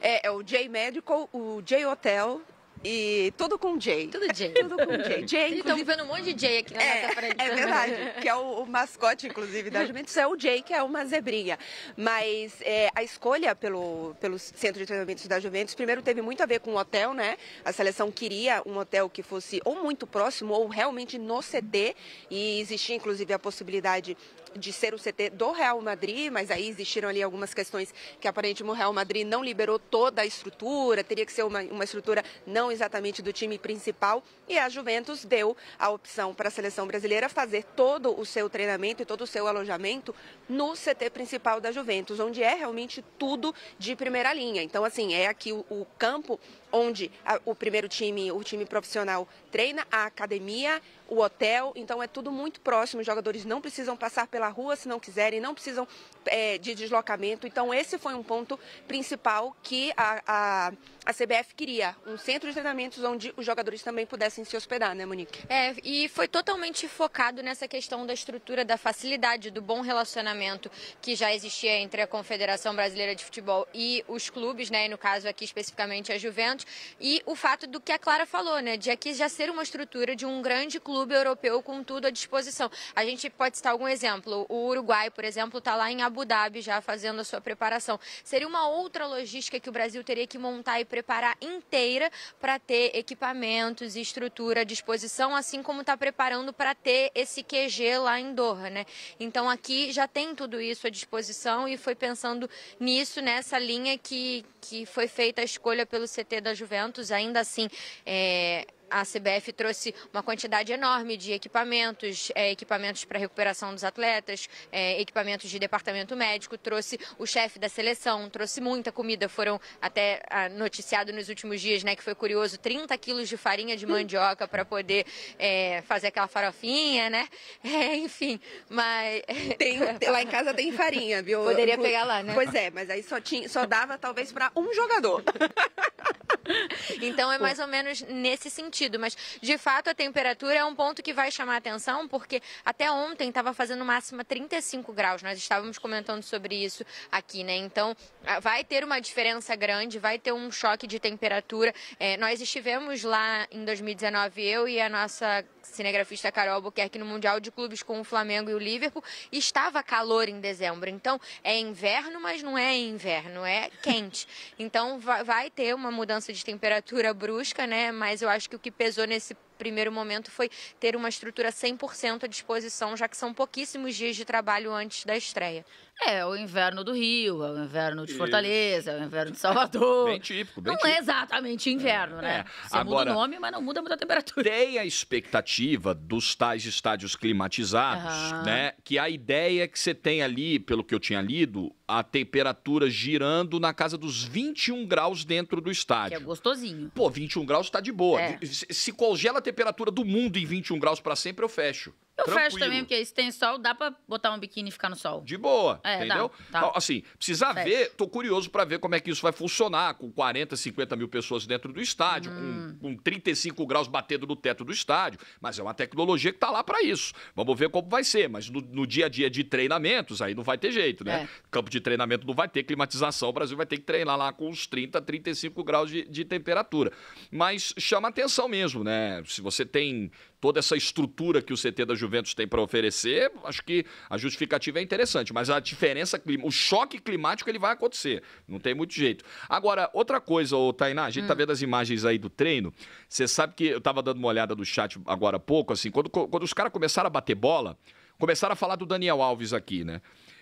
É, é, o J Medical, o J Hotel e tudo com Jay. Tudo Jay. tudo com Jay. Jay Eles inclusive... estão vivendo um monte de Jay aqui na é, nossa frente. É né? verdade, que é o, o mascote, inclusive, da Juventus, é o Jay, que é uma zebrinha. Mas é, a escolha pelo, pelo centro de treinamentos da Juventus, primeiro teve muito a ver com o hotel, né? A seleção queria um hotel que fosse ou muito próximo ou realmente no CT. E existia, inclusive, a possibilidade de ser o CT do Real Madrid, mas aí existiram ali algumas questões que aparentemente o Real Madrid não liberou toda a estrutura, teria que ser uma, uma estrutura não exatamente do time principal, e a Juventus deu a opção para a seleção brasileira fazer todo o seu treinamento e todo o seu alojamento no CT principal da Juventus, onde é realmente tudo de primeira linha. Então, assim, é aqui o, o campo onde a, o primeiro time, o time profissional, treina, a academia, o hotel, então é tudo muito próximo. Os jogadores não precisam passar pela rua se não quiserem, não precisam é, de deslocamento. Então, esse foi um ponto principal que a, a a CBF queria um centro de treinamentos onde os jogadores também pudessem se hospedar, né, Monique? É, e foi totalmente focado nessa questão da estrutura, da facilidade, do bom relacionamento que já existia entre a Confederação Brasileira de Futebol e os clubes, né, e no caso aqui especificamente a Juventus, e o fato do que a Clara falou, né, de aqui já ser uma estrutura de um grande clube europeu com tudo à disposição. A gente pode citar algum exemplo, o Uruguai, por exemplo, está lá em Abu Dhabi já fazendo a sua preparação. Seria uma outra logística que o Brasil teria que montar e preparar preparar inteira para ter equipamentos e estrutura à disposição, assim como está preparando para ter esse QG lá em Doha, né? Então aqui já tem tudo isso à disposição e foi pensando nisso, nessa linha que, que foi feita a escolha pelo CT da Juventus, ainda assim. É, a CBF trouxe uma quantidade enorme de equipamentos, é, equipamentos para recuperação dos atletas, é, equipamentos de departamento médico, trouxe o chefe da seleção, trouxe muita comida, foram até a, ah, noticiado nos últimos dias, né, que foi curioso, 30 quilos de farinha de mandioca para poder é, fazer aquela farofinha, né? É, enfim, mas tem, lá em casa tem farinha, viu? Poderia Eu, pegar lá, né? Pois é, mas aí só tinha, só dava talvez para um jogador. então é mais ou menos nesse sentido sentido, mas de fato a temperatura é um ponto que vai chamar atenção, porque até ontem estava fazendo máxima 35 graus, nós estávamos comentando sobre isso aqui, né? Então vai ter uma diferença grande, vai ter um choque de temperatura. É, nós estivemos lá em 2019, eu e a nossa cinegrafista Carol Albuquerque no Mundial de Clubes com o Flamengo e o Liverpool, estava calor em dezembro. Então, é inverno, mas não é inverno, é quente. Então, vai ter uma mudança de temperatura brusca, né? Mas eu acho que o que pesou nesse primeiro momento foi ter uma estrutura 100% à disposição, já que são pouquíssimos dias de trabalho antes da estreia. É, é o inverno do Rio, é o inverno de Fortaleza, é o inverno de Salvador. bem típico, bem Não é típico. é exatamente inverno, é. né? É. Você Agora, muda o nome, mas não muda muito a temperatura. Tem a expectativa dos tais estádios climatizados, uhum. né? Que a ideia é que você tem ali, pelo que eu tinha lido, a temperatura girando na casa dos 21 graus dentro do estádio. Que é gostosinho. Pô, 21 graus tá de boa. É. Se, congela a temperatura do mundo em 21 graus para sempre, eu fecho. Eu Tranquilo. fecho também, porque se tem sol, dá pra botar um biquíni e ficar no sol. De boa, é, entendeu? Dá, tá. Assim, precisa ver, tô curioso para ver como é que isso vai funcionar com 40, 50 mil pessoas dentro do estádio, hum. com, com 35 graus batendo no teto do estádio, mas é uma tecnologia que tá lá para isso. Vamos ver como vai ser, mas no, no, dia a dia de treinamentos, aí não vai ter jeito, né? É. Campo de treinamento não vai ter climatização, o Brasil vai ter que treinar lá com uns 30, 35 graus de, de temperatura. Mas chama atenção mesmo, né? Se você tem toda essa estrutura que o CT da Juventus tem para oferecer, acho que a justificativa é interessante, mas a diferença, o choque climático ele vai acontecer, não tem muito jeito. Agora, outra coisa, ô Tainá, a gente tá hum. tá vendo as imagens aí do treino, você sabe que eu tava dando uma olhada no chat agora há pouco, assim, quando, quando os caras começaram a bater bola, começaram a falar do Daniel Alves aqui, né?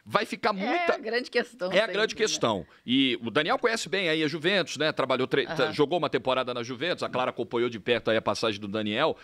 vai ficar é muita. É a grande questão. É a grande dúvida. Né? questão. E o Daniel conhece bem aí a Juventus, né? Trabalhou, tre... uhum. jogou uma temporada na Juventus, a Clara acompanhou de perto aí a passagem do Daniel.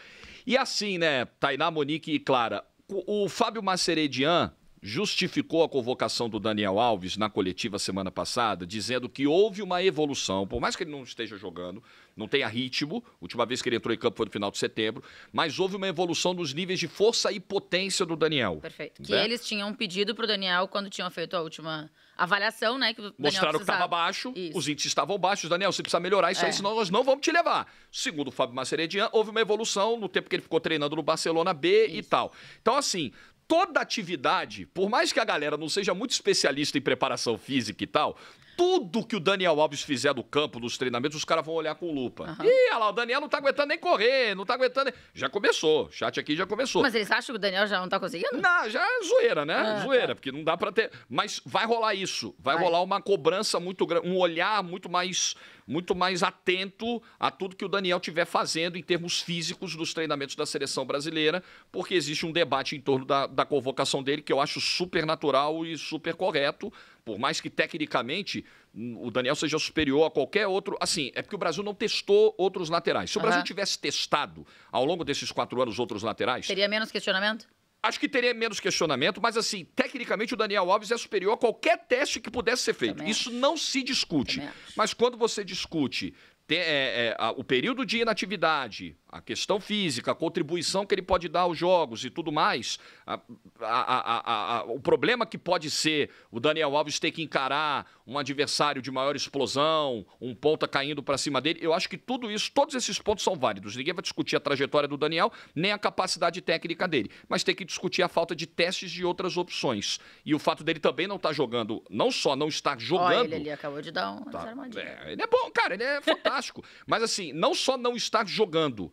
E assim, né, Tainá, Monique e Clara, o, o Fábio Maceredian justificou a convocação do Daniel Alves na coletiva semana passada, dizendo que houve uma evolução, por mais que ele não esteja jogando, não tenha ritmo, a última vez que ele entrou em campo foi no final de setembro, mas houve uma evolução nos níveis de força e potência do Daniel. Perfeito. Né? Que eles tinham pedido para o Daniel quando tinham feito a última avaliação, né? Que Mostraram precisava. que estava baixo, isso. os índices estavam baixos. Daniel, você precisa melhorar isso é. aí, senão nós não vamos te levar. Segundo o Fábio Maceredian, houve uma evolução no tempo que ele ficou treinando no Barcelona B isso. e tal. Então, assim, toda atividade, por mais que a galera não seja muito especialista em preparação física e tal, tudo que o Daniel Alves fizer do campo, dos treinamentos, os caras vão olhar com lupa. Uhum. Ih, olha lá, o Daniel não tá aguentando nem correr, não tá aguentando nem... Já começou, o chat aqui já começou. Mas eles acham que o Daniel já não tá conseguindo? Não, já é zoeira, né? Ah, tá. zoeira, tá. porque não dá pra ter... Mas vai rolar isso, vai, vai. rolar uma cobrança muito grande, um olhar muito mais, muito mais atento a tudo que o Daniel tiver fazendo em termos físicos dos treinamentos da seleção brasileira, porque existe um debate em torno da, da convocação dele que eu acho super natural e super correto, por mais que tecnicamente hum, o Daniel seja superior a qualquer outro. Assim, é porque o Brasil não testou outros laterais. Se o uhum. Brasil tivesse testado ao longo desses quatro anos outros laterais. Teria menos questionamento? Acho que teria menos questionamento, mas assim, tecnicamente o Daniel Alves é superior a qualquer teste que pudesse ser feito. Isso não se discute. Mas quando você discute é, é o período de inatividade, a questão física, a contribuição que ele pode dar aos jogos e tudo mais, a, a, a, o problema que pode ser o Daniel Alves ter que encarar um adversário de maior explosão, um ponta caindo para cima dele, eu acho que tudo isso, todos esses pontos são válidos. Ninguém vai discutir a trajetória do Daniel, nem a capacidade técnica dele, mas tem que discutir a falta de testes de outras opções. E o fato dele também não estar tá jogando, não só não estar jogando. Olha, ele ali acabou de dar uma tá, desarmadinha. É, ele é bom, cara, ele é fantástico. mas assim, não só não estar jogando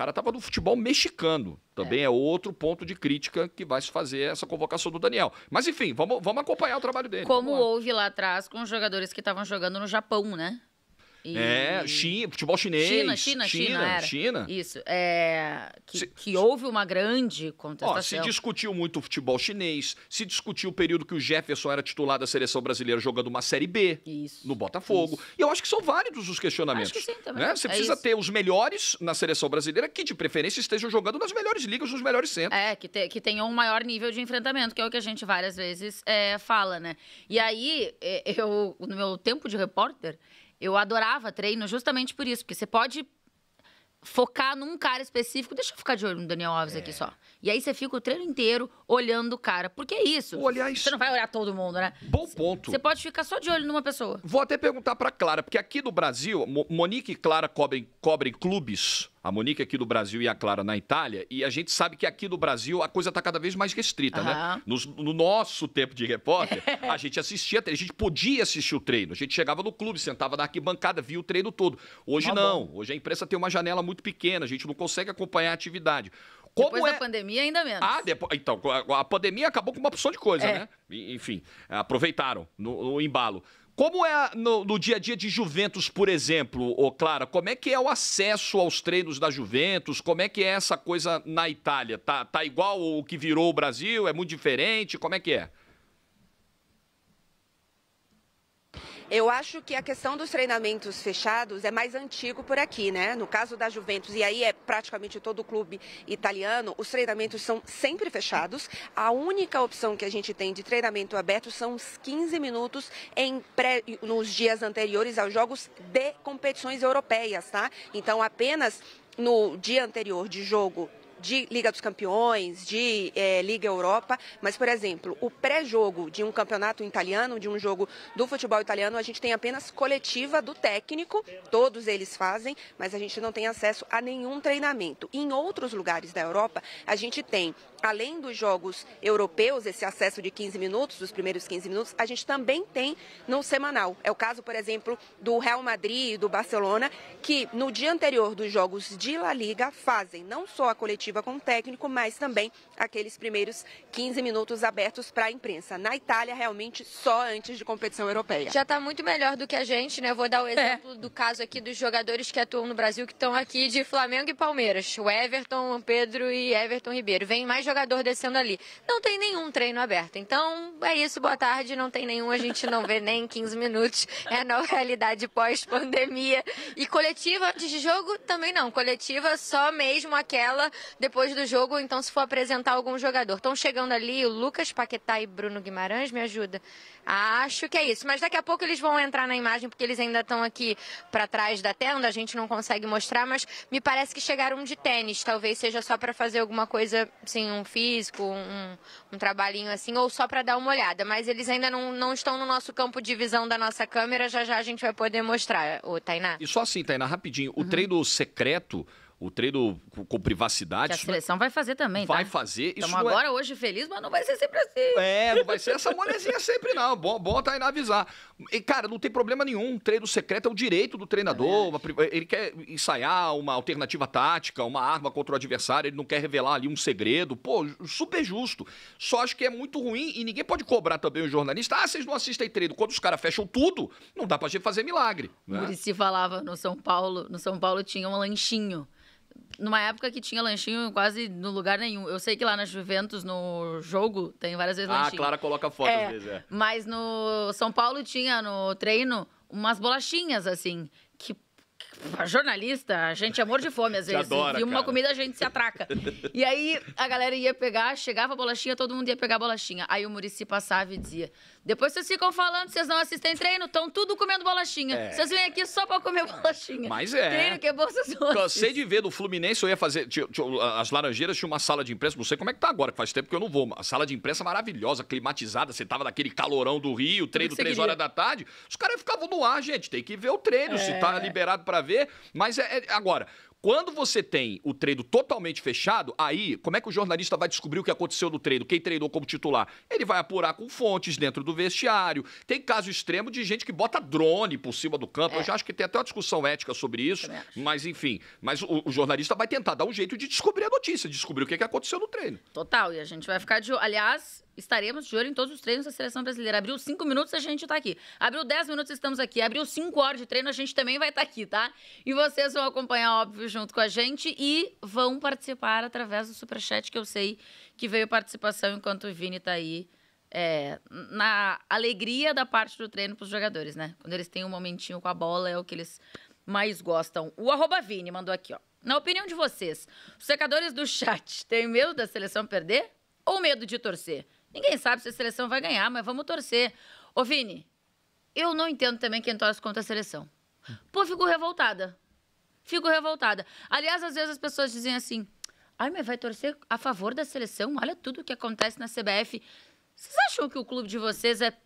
cara estava no futebol mexicano. Também é. é. outro ponto de crítica que vai se fazer essa convocação do Daniel. Mas enfim, vamos, vamos acompanhar o trabalho dele. Como houve lá atrás com os jogadores que estavam jogando no Japão, né? E... É, China, futebol chinês. China, China, China. China, China. Isso. É, que, se, que, houve uma grande contestação. Ó, se discutiu muito o futebol chinês, se discutiu o período que o Jefferson era titular da seleção brasileira jogando uma Série B isso, no Botafogo. Isso. E eu acho que são válidos os questionamentos. Acho que sim, também. Né? Você é precisa ter os melhores na seleção brasileira que, de preferência, estejam jogando nas melhores ligas, nos melhores centros. É, que, te, que tenham um maior nível de enfrentamento, que é o que a gente várias vezes é, fala, né? E aí, é, eu, no meu tempo de repórter, eu adorava treino justamente por isso, porque você pode focar num cara específico. Deixa eu ficar de olho no Daniel Alves é. aqui só. E aí você fica o treino inteiro olhando o cara. Porque é isso. aliás, Você não vai olhar todo mundo, né? Bom ponto. Você pode ficar só de olho numa pessoa. Vou até perguntar para Clara, porque aqui no Brasil, Monique e Clara cobrem, cobrem clubes. A Monique aqui do Brasil e a Clara na Itália, e a gente sabe que aqui no Brasil a coisa está cada vez mais restrita, né? Nos- No, nosso tempo de repórter, a gente assistia, a gente podia assistir o treino. A gente chegava no clube, sentava na arquibancada, via o treino todo. Hoje não. Hoje a imprensa tem uma janela muito pequena, a gente não consegue acompanhar a atividade. Como depois é... da pandemia, ainda menos. Ah, depois... então, a pandemia acabou com uma opção de coisa, é. né? Enfim, aproveitaram no, no embalo. Como é no, no, dia a dia de Juventus, por exemplo, ô Clara? Como é que é o acesso aos treinos da Juventus? Como é que é essa coisa na Itália? Tá, tá igual o que virou o Brasil? É muito diferente? Como é que é? Eu acho que a questão dos treinamentos fechados é mais antigo por aqui, né? No caso da Juventus, e aí é praticamente todo o clube italiano, os treinamentos são sempre fechados. A única opção que a gente tem de treinamento aberto são os 15 minutos em pré, nos dias anteriores aos jogos de competições europeias, tá? Então, apenas no dia anterior de jogo de Liga dos Campeões, de é, Liga Europa, mas, por exemplo, o pré-jogo de um campeonato italiano, de um jogo do futebol italiano, a gente tem apenas coletiva do técnico, todos eles fazem, mas a gente não tem acesso a nenhum treinamento. Em outros lugares da Europa, a gente tem além dos jogos europeus, esse acesso de 15 minutos, dos primeiros 15 minutos, a gente também tem no semanal. É o caso, por exemplo, do Real Madrid e do Barcelona, que no dia anterior dos jogos de La Liga fazem não só a coletiva com o técnico, mas também aqueles primeiros 15 minutos abertos para a imprensa. Na Itália, realmente só antes de competição europeia. Já está muito melhor do que a gente, né? Vou dar o é. exemplo é. do caso aqui dos jogadores que atuam no Brasil, que estão aqui de Flamengo e Palmeiras. O Everton, o Pedro e Everton Ribeiro. Vem mais jogador descendo ali. Não tem nenhum treino aberto. Então, é isso, boa tarde. Não tem nenhum, a gente não vê nem 15 minutos. É a nova realidade pós-pandemia. E coletiva antes de jogo também não. Coletiva só mesmo aquela depois do jogo, então se for apresentar algum jogador. Estão chegando ali o Lucas Paquetá e Bruno Guimarães, me ajuda. Acho que é isso. Mas daqui a pouco eles vão entrar na imagem porque eles ainda estão aqui para trás da tenda, a gente não consegue mostrar, mas me parece que chegaram de tênis, talvez seja só para fazer alguma coisa, assim, um um físico, um, um trabalhinho assim, ou só para dar uma olhada. Mas eles ainda não, não estão no nosso campo de visão da nossa câmera, já já a gente vai poder mostrar, o Tainá. E só assim, Tainá, rapidinho, o uhum. treino secreto o treino com, privacidade. Que a é seleção vai fazer também, vai tá? Vai fazer. Então agora, é... hoje, feliz, mas não vai ser sempre assim. É, não vai ser essa molezinha sempre, não. Bom, bom tá aí na avisar. E, cara, não tem problema nenhum. treino secreto é o direito do treinador. É uma, ele quer ensaiar uma alternativa tática, uma arma contra o adversário, ele não quer revelar ali um segredo. Pô, super justo. Só acho que é muito ruim e ninguém pode cobrar também o jornalista. Ah, vocês não assistem treino. Quando os caras fecham tudo, não dá pra gente fazer milagre. Né? O se falava no São Paulo, no São Paulo tinha um lanchinho numa época que tinha lanchinho quase no lugar nenhum. Eu sei que lá na Juventus, no jogo, tem várias vezes ah, lanchinho. Ah, Clara coloca foto é, às vezes, é. Mas no São Paulo tinha no treino umas bolachinhas, assim, Jornalista, a gente é amor de fome às vezes. Adora, e uma cara. comida a gente se atraca. e aí a galera ia pegar, chegava a bolachinha, todo mundo ia pegar a bolachinha. Aí o Murici passava e dizia: Depois vocês ficam falando, vocês não assistem treino, estão tudo comendo bolachinha. É. Vocês vêm aqui só pra comer bolachinha. Mas é. Treino que é bom, vocês não Cansei de ver do Fluminense, eu ia fazer. Tinha, tinha, as Laranjeiras tinha uma sala de imprensa, não sei como é que tá agora, que faz tempo que eu não vou. A sala de imprensa maravilhosa, climatizada, você tava naquele calorão do Rio, treino três horas da tarde. Os caras ficavam no ar, gente, tem que ver o treino, é. se tá liberado pra ver ver, mas é, é agora, quando você tem o treino totalmente fechado, aí como é que o jornalista vai descobrir o que aconteceu no treino? Quem treinou como titular? Ele vai apurar com fontes dentro do vestiário. Tem caso extremo de gente que bota drone por cima do campo. É. Eu já acho que tem até uma discussão ética sobre isso, mas enfim. Mas o, o, jornalista vai tentar dar um jeito de descobrir a notícia, descobrir o que, que aconteceu no treino. Total, e a gente vai ficar de. Aliás, Estaremos de olho em todos os treinos da seleção brasileira. Abriu 5 minutos, a gente está aqui. Abriu 10 minutos, estamos aqui. Abriu 5 horas de treino, a gente também vai estar tá aqui, tá? E vocês vão acompanhar, óbvio, junto com a gente e vão participar através do superchat, que eu sei que veio participação enquanto o Vini está aí. É, na alegria da parte do treino para os jogadores, né? Quando eles têm um momentinho com a bola, é o que eles mais gostam. O arroba Vini mandou aqui, ó. Na opinião de vocês, os secadores do chat têm medo da seleção perder ou medo de torcer? Ninguém sabe se a seleção vai ganhar, mas vamos torcer. Ô, Vini, eu não entendo também quem torce contra a seleção. Pô, fico revoltada. Fico revoltada. Aliás, às vezes as pessoas dizem assim: ai, mas vai torcer a favor da seleção? Olha tudo o que acontece na CBF. Vocês acham que o clube de vocês é.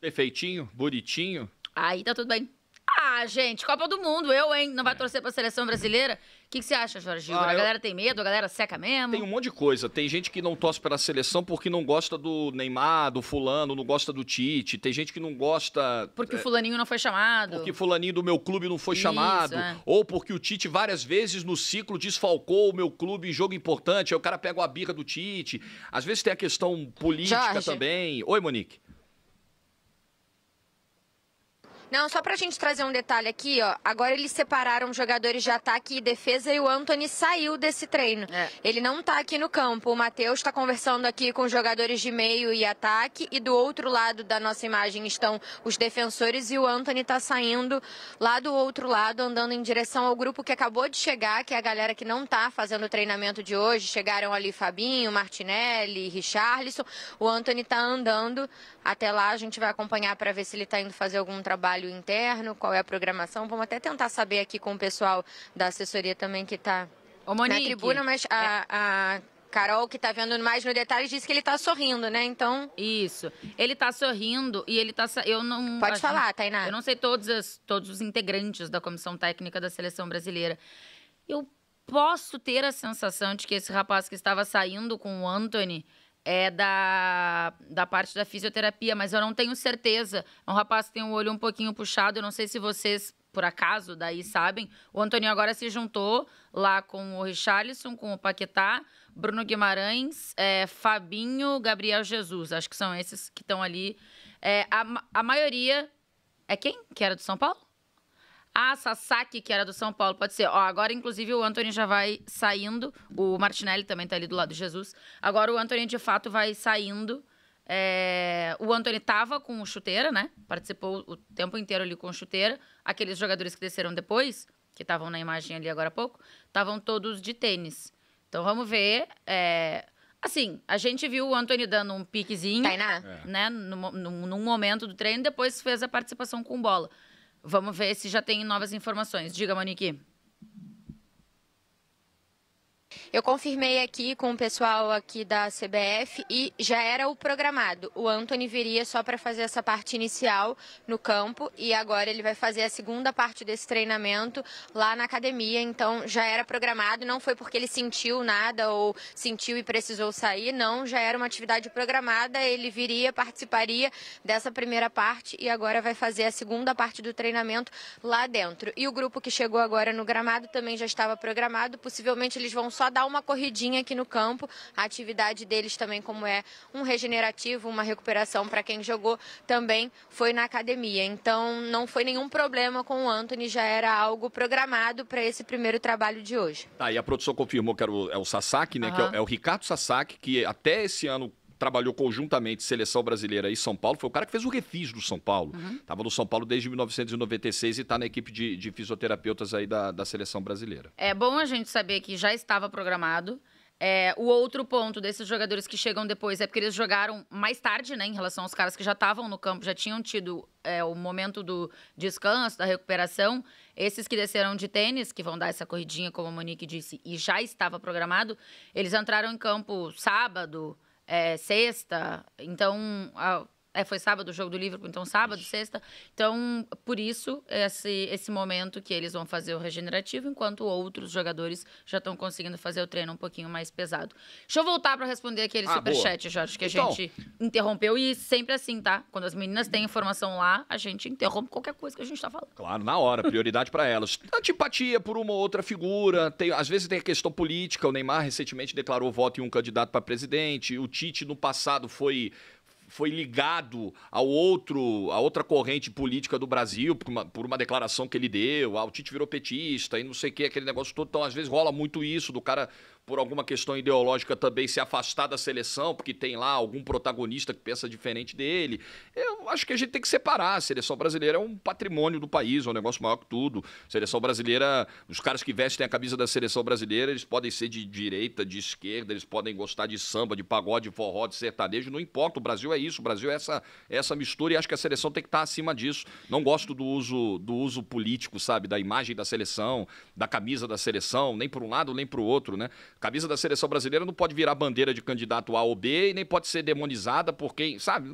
Perfeitinho? Bonitinho? Aí tá tudo bem. Ah, gente, Copa do Mundo, eu, hein? Não vai é. torcer pra seleção brasileira? O que, que, você acha, Jorginho? Ah, a galera eu... tem medo? A galera seca mesmo? Tem um monte de coisa. Tem gente que não torce pela seleção porque não gosta do Neymar, do fulano, não gosta do Tite. Tem gente que não gosta... Porque o é, fulaninho não foi chamado. Porque fulaninho do meu clube não foi Isso, chamado. É. Ou porque o Tite várias vezes no ciclo desfalcou o meu clube em jogo importante. Aí o cara pega a birra do Tite. Às vezes tem a questão política Jorge. também. Oi, Monique. Não, só para a gente trazer um detalhe aqui, ó. Agora eles separaram jogadores de ataque e defesa e o Anthony saiu desse treino. É. Ele não está aqui no campo. O Matheus está conversando aqui com os jogadores de meio e ataque e do outro lado da nossa imagem estão os defensores e o Anthony está saindo lá do outro lado, andando em direção ao grupo que acabou de chegar, que é a galera que não está fazendo o treinamento de hoje. Chegaram ali Fabinho, Martinelli, Richarlison. O Anthony está andando até lá. A gente vai acompanhar para ver se ele está indo fazer algum trabalho trabalho interno, qual é a programação. Vamos até tentar saber aqui com o pessoal da assessoria também que está na tribuna, mas a, é a Carol, que está vendo mais no detalhe, disse que ele está sorrindo, né? Então. Isso. Ele está sorrindo e ele está. Eu não. Pode ah, falar, Tainá. Eu não sei todos, os todos os integrantes da comissão técnica da seleção brasileira. Eu posso ter a sensação de que esse rapaz que estava saindo com o Anthony é da, da parte da fisioterapia, mas eu não tenho certeza. É um rapaz que tem o um olho um pouquinho puxado, eu não sei se vocês, por acaso, daí sabem. O Antônio agora se juntou lá com o Richarlison, com o Paquetá, Bruno Guimarães, é, Fabinho, Gabriel Jesus. Acho que são esses que estão ali. É, a, a maioria. É quem que era do São Paulo? Ah, Sasaki, que era do São Paulo, pode ser. Ó, agora, inclusive, o Anthony já vai saindo. O Martinelli também tá ali do lado de Jesus. Agora o Anthony, de fato, vai saindo. É... O Anthony tava com chuteira, né? Participou o tempo inteiro ali com o chuteira. Aqueles jogadores que desceram depois, que estavam na imagem ali agora há pouco, estavam todos de tênis. Então vamos ver. É... Assim, a gente viu o Anthony dando um piquezinho. Tainá. Né? No, num momento do treino, depois fez a participação com bola. Vamos ver se já tem novas informações. Diga, Monique. Eu confirmei aqui com o pessoal aqui da CBF e já era o programado. O Anthony viria só para fazer essa parte inicial no campo e agora ele vai fazer a segunda parte desse treinamento lá na academia. Então já era programado, não foi porque ele sentiu nada ou sentiu e precisou sair, não. Já era uma atividade programada, ele viria, participaria dessa primeira parte e agora vai fazer a segunda parte do treinamento lá dentro. E o grupo que chegou agora no gramado também já estava programado, possivelmente eles vão só dar uma corridinha aqui no campo. A atividade deles também, como é um regenerativo, uma recuperação para quem jogou, também foi na academia. Então não foi nenhum problema com o Anthony, já era algo programado para esse primeiro trabalho de hoje. Tá, e a produção confirmou que era o, é o Sasaki, né? Uhum. Que é o, é o Ricardo Sasaki, que até esse ano trabalhou conjuntamente seleção brasileira e São Paulo, foi o cara que fez o refis do São Paulo. Estava uhum. no São Paulo desde 1996 e está na equipe de, de, fisioterapeutas aí da, da seleção brasileira. É bom a gente saber que já estava programado. É, o outro ponto desses jogadores que chegam depois é porque eles jogaram mais tarde, né? Em relação aos caras que já estavam no campo, já tinham tido é, o momento do descanso, da recuperação. Esses que desceram de tênis, que vão dar essa corridinha, como a Monique disse, e já estava programado, eles entraram em campo sábado, é, sexta. Então, a, é, foi sábado o jogo do Liverpool, então sábado, isso. sexta. Então, por isso, esse, esse momento que eles vão fazer o regenerativo, enquanto outros jogadores já estão conseguindo fazer o treino um pouquinho mais pesado. Deixa eu voltar para responder aquele ah, superchat, boa. Jorge, que a então. gente interrompeu. E sempre assim, tá? Quando as meninas têm informação lá, a gente interrompe qualquer coisa que a gente está falando. Claro, na hora, prioridade para elas. Antipatia por uma ou outra figura, tem, às vezes tem a questão política. O Neymar recentemente declarou voto em um candidato para presidente. O Tite, no passado, foi foi ligado ao outro, a outra corrente política do Brasil por uma, por uma declaração que ele deu, ah, o Tite virou petista e não sei o que, aquele negócio todo. Então, às vezes rola muito isso do cara por alguma questão ideológica também se afastar da seleção, porque tem lá algum protagonista que pensa diferente dele. Eu acho que a gente tem que separar. A seleção brasileira é um patrimônio do país, é um negócio maior que tudo. A seleção brasileira, os caras que vestem a camisa da seleção brasileira, eles podem ser de direita, de esquerda, eles podem gostar de samba, de pagode, de forró, de sertanejo, não importa. O Brasil é isso, o Brasil é essa, essa mistura e acho que a seleção tem que estar acima disso. Não gosto do uso do uso político, sabe, da imagem da seleção, da camisa da seleção, nem para um lado, nem para o outro, né? Camisa da seleção brasileira não pode virar bandeira de candidato A ou B e nem pode ser demonizada por quem, sabe?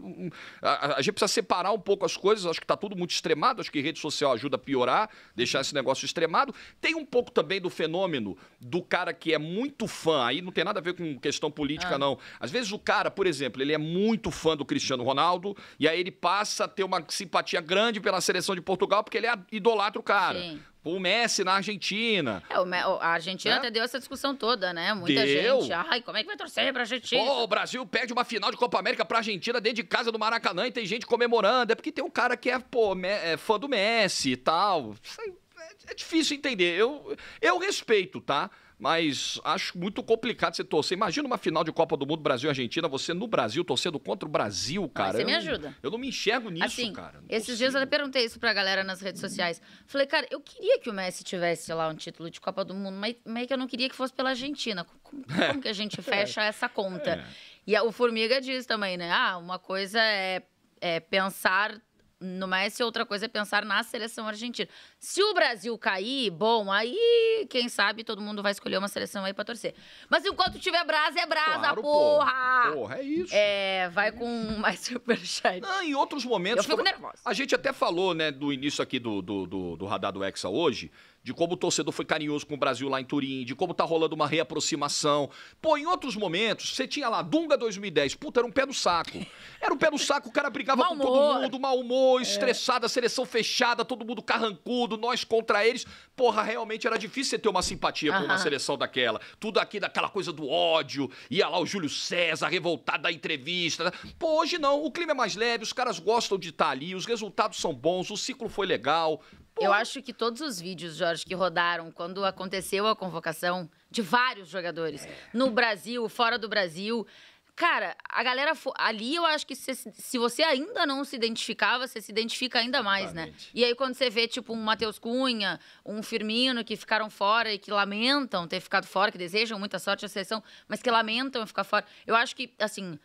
A, a gente precisa separar um pouco as coisas. Acho que está tudo muito extremado. Acho que rede social ajuda a piorar, deixar esse negócio extremado. Tem um pouco também do fenômeno do cara que é muito fã. Aí não tem nada a ver com questão política, ah. não. Às vezes o cara, por exemplo, ele é muito fã do Cristiano Ronaldo e aí ele passa a ter uma simpatia grande pela seleção de Portugal porque ele é idolatra o cara. Sim o Messi na Argentina. É, o, a Argentina é? Né? até deu essa discussão toda, né? Muita deu. gente. Ai, como é que vai torcer pra Argentina? Pô, o Brasil perde uma final de Copa América pra Argentina dentro de casa do Maracanã e tem gente comemorando. É porque tem um cara que é, pô, é fã do Messi e tal. É, é difícil entender. Eu, eu respeito, tá? mas acho muito complicado você torcer. Imagina uma final de Copa do Mundo Brasil-Argentina, você no Brasil torcendo contra o Brasil, cara. Ah, você me ajuda. Eu não, eu não me enxergo nisso, assim, cara. Não esses consigo. dias eu até perguntei isso pra galera nas redes sociais. Falei, cara, eu queria que o Messi tivesse lá um título de Copa do Mundo, mas meio é que eu não queria que fosse pela Argentina. Como, é. como que a gente fecha é. essa conta? É. E a, o Formiga diz também, né? Ah, uma coisa é, é pensar não é se outra coisa é pensar na seleção argentina. Se o Brasil cair, bom, aí quem sabe todo mundo vai escolher uma seleção aí para torcer. Mas enquanto tiver brasa, é brasa, claro, porra! Porra, é isso. É, vai com mais superchat. Não, em outros momentos. Eu fico como... Né, nervosa. A gente até falou, né, do início aqui do, do, do, do radar do Hexa hoje de como o torcedor foi carinhoso com o Brasil lá em Turim, de como tá rolando uma reaproximação. Pô, em outros momentos, você tinha lá Dunga 2010, puta, era um pé no saco. Era um pé no saco, o cara brigava com todo mundo, mau humor, é. estressado, a seleção fechada, todo mundo carrancudo, nós contra eles. Porra, realmente era difícil você ter uma simpatia por uma seleção daquela. Tudo aqui daquela coisa do ódio, ia lá o Júlio César revoltado da entrevista. Né? Pô, hoje não, o clima é mais leve, os caras gostam de estar tá ali, os resultados são bons, o ciclo foi legal. Eu acho que todos os vídeos, Jorge, que rodaram quando aconteceu a convocação de vários jogadores, é. no Brasil, fora do Brasil, Cara, a galera ali eu acho que se, se, você ainda não se identificava, você se identifica ainda mais, né? Exatamente. né? E aí quando você vê tipo um Matheus Cunha, um Firmino que ficaram fora e que lamentam ter ficado fora, que desejam muita sorte à seleção, mas que lamentam ficar fora. Eu acho que assim,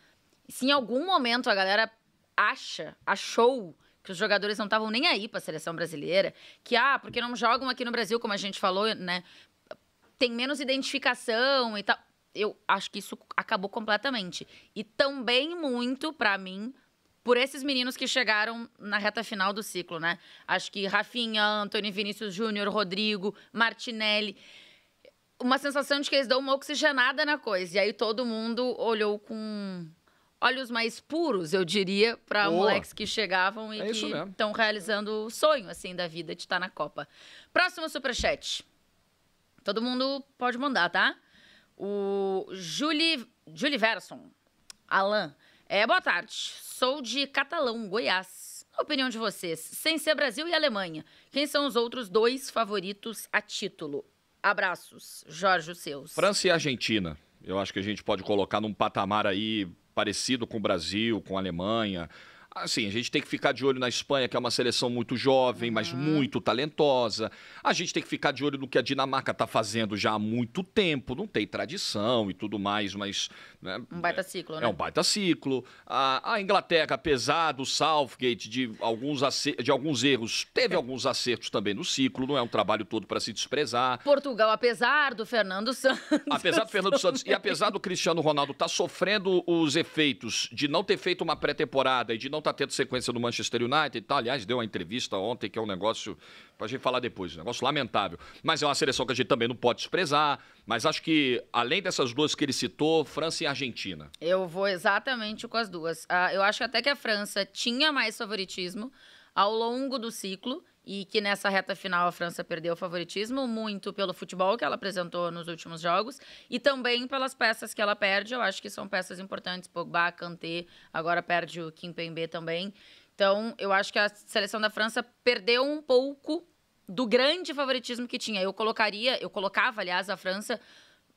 se em algum momento a galera acha, achou que os jogadores não estavam nem aí para a seleção brasileira, que ah, porque não jogam aqui no Brasil, como a gente falou, né? Tem menos identificação e tal. Eu acho que isso acabou completamente. E também muito para mim por esses meninos que chegaram na reta final do ciclo, né? Acho que Rafinha, Antônio Vinícius Júnior, Rodrigo, Martinelli uma sensação de que eles dão uma oxigenada na coisa. E aí todo mundo olhou com olhos mais puros, eu diria, para moleques que chegavam e é que estão realizando o sonho assim da vida de estar tá na Copa. Próximo superchat. Todo mundo pode mandar, tá? O Julie, Julie Verson. Alan. É, boa tarde. Sou de Catalão, Goiás. A opinião de vocês, sem ser Brasil e Alemanha, quem são os outros dois favoritos a título? Abraços, Jorge seus. França e Argentina. Eu acho que a gente pode colocar num patamar aí parecido com o Brasil, com a Alemanha, assim, a gente tem que ficar de olho na Espanha, que é uma seleção muito jovem, mas uhum. muito talentosa. A gente tem que ficar de olho no que a Dinamarca está fazendo já há muito tempo. Não tem tradição e tudo mais, mas. Né, um baita é, ciclo, é, né? É um baita ciclo. A, a Inglaterra, apesar do Southgate, de alguns, de alguns erros, teve é. alguns acertos também no ciclo. Não é um trabalho todo para se desprezar. Portugal, apesar do Fernando Santos. Apesar do Fernando Santos e apesar do Cristiano Ronaldo estar tá sofrendo os efeitos de não ter feito uma pré-temporada e de não estar está tendo sequência no Manchester United e tá, Aliás, deu uma entrevista ontem que é um negócio para a gente falar depois, um negócio lamentável. Mas é uma seleção que a gente também não pode desprezar. Mas acho que, além dessas duas que ele citou, França e Argentina. Eu vou exatamente com as duas. Ah, eu acho até que a França tinha mais favoritismo ao longo do ciclo e que nessa reta final a França perdeu o favoritismo muito pelo futebol que ela apresentou nos últimos jogos e também pelas peças que ela perde. Eu acho que são peças importantes, Pogba, Kanté, agora perde o Kim Pembe também. Então, eu acho que a seleção da França perdeu um pouco do grande favoritismo que tinha. Eu colocaria, eu colocava, aliás, a França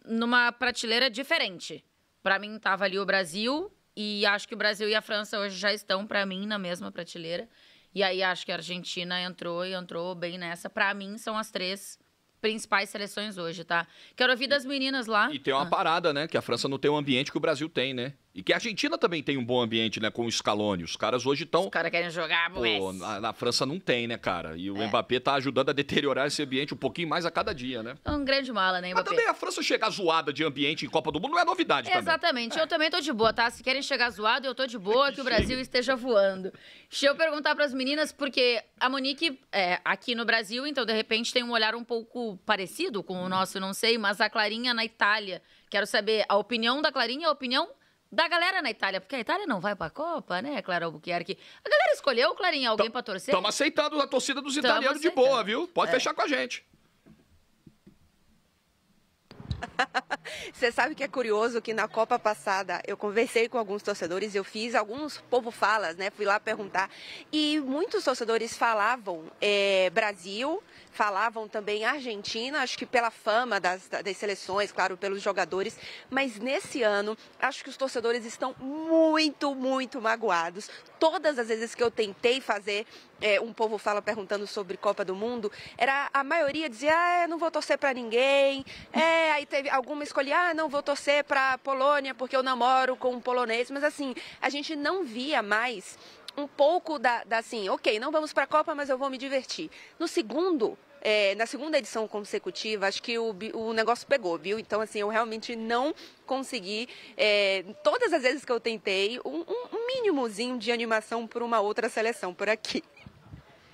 numa prateleira diferente. Para mim estava ali o Brasil e acho que o Brasil e a França hoje já estão para mim na mesma prateleira. E aí acho que a Argentina entrou e entrou bem nessa. Para mim, são as três principais seleções hoje, tá? Quero ouvir das meninas lá. E tem uma ah. parada, né? Que a França não tem o ambiente que o Brasil tem, né? E que a Argentina também tem um bom ambiente, né, com o Scaloni. Os caras hoje estão. Os caras querem jogar, Pô, na, na, França não tem, né, cara? E o é. Mbappé tá ajudando a deteriorar esse ambiente um pouquinho mais a cada dia, né? É um grande mala, né, Mbappé? Mas também a França chegar zoada de ambiente em Copa do Mundo não é novidade, é, também. Exatamente. É. Eu também tô de boa, tá? Se querem chegar zoado, eu tô de boa que o Brasil esteja voando. Deixa eu perguntar para as meninas, porque a Monique é aqui no Brasil, então de repente tem um olhar um pouco parecido com o nosso, não sei, mas a Clarinha na Itália. Quero saber a opinião da Clarinha a opinião da galera na Itália, porque a Itália não vai pra Copa, né, Clara Albuquerque? A galera escolheu, Clarinha, alguém T pra torcer? Estamos aceitando a torcida dos italianos de boa, viu? Pode é. fechar com a gente. Você sabe que é curioso que na Copa passada eu conversei com alguns torcedores, eu fiz alguns povo falas, né? Fui lá perguntar e muitos torcedores falavam é, Brasil, falavam também Argentina, acho que pela fama das, das seleções, claro, pelos jogadores, mas nesse ano acho que os torcedores estão muito, muito magoados. Todas as vezes que eu tentei fazer é, um povo fala perguntando sobre Copa do Mundo, era a maioria dizia, ah, não vou torcer para ninguém. É, aí teve alguma escolha, ah, não vou torcer para Polônia porque eu namoro com um polonês, mas assim, a gente não via mais um pouco da, da assim, ok, não vamos para a Copa, mas eu vou me divertir. No segundo, é, na segunda edição consecutiva, acho que o, o negócio pegou, viu? Então, assim, eu realmente não consegui, é, todas as vezes que eu tentei, um, um mínimozinho de animação por uma outra seleção por aqui.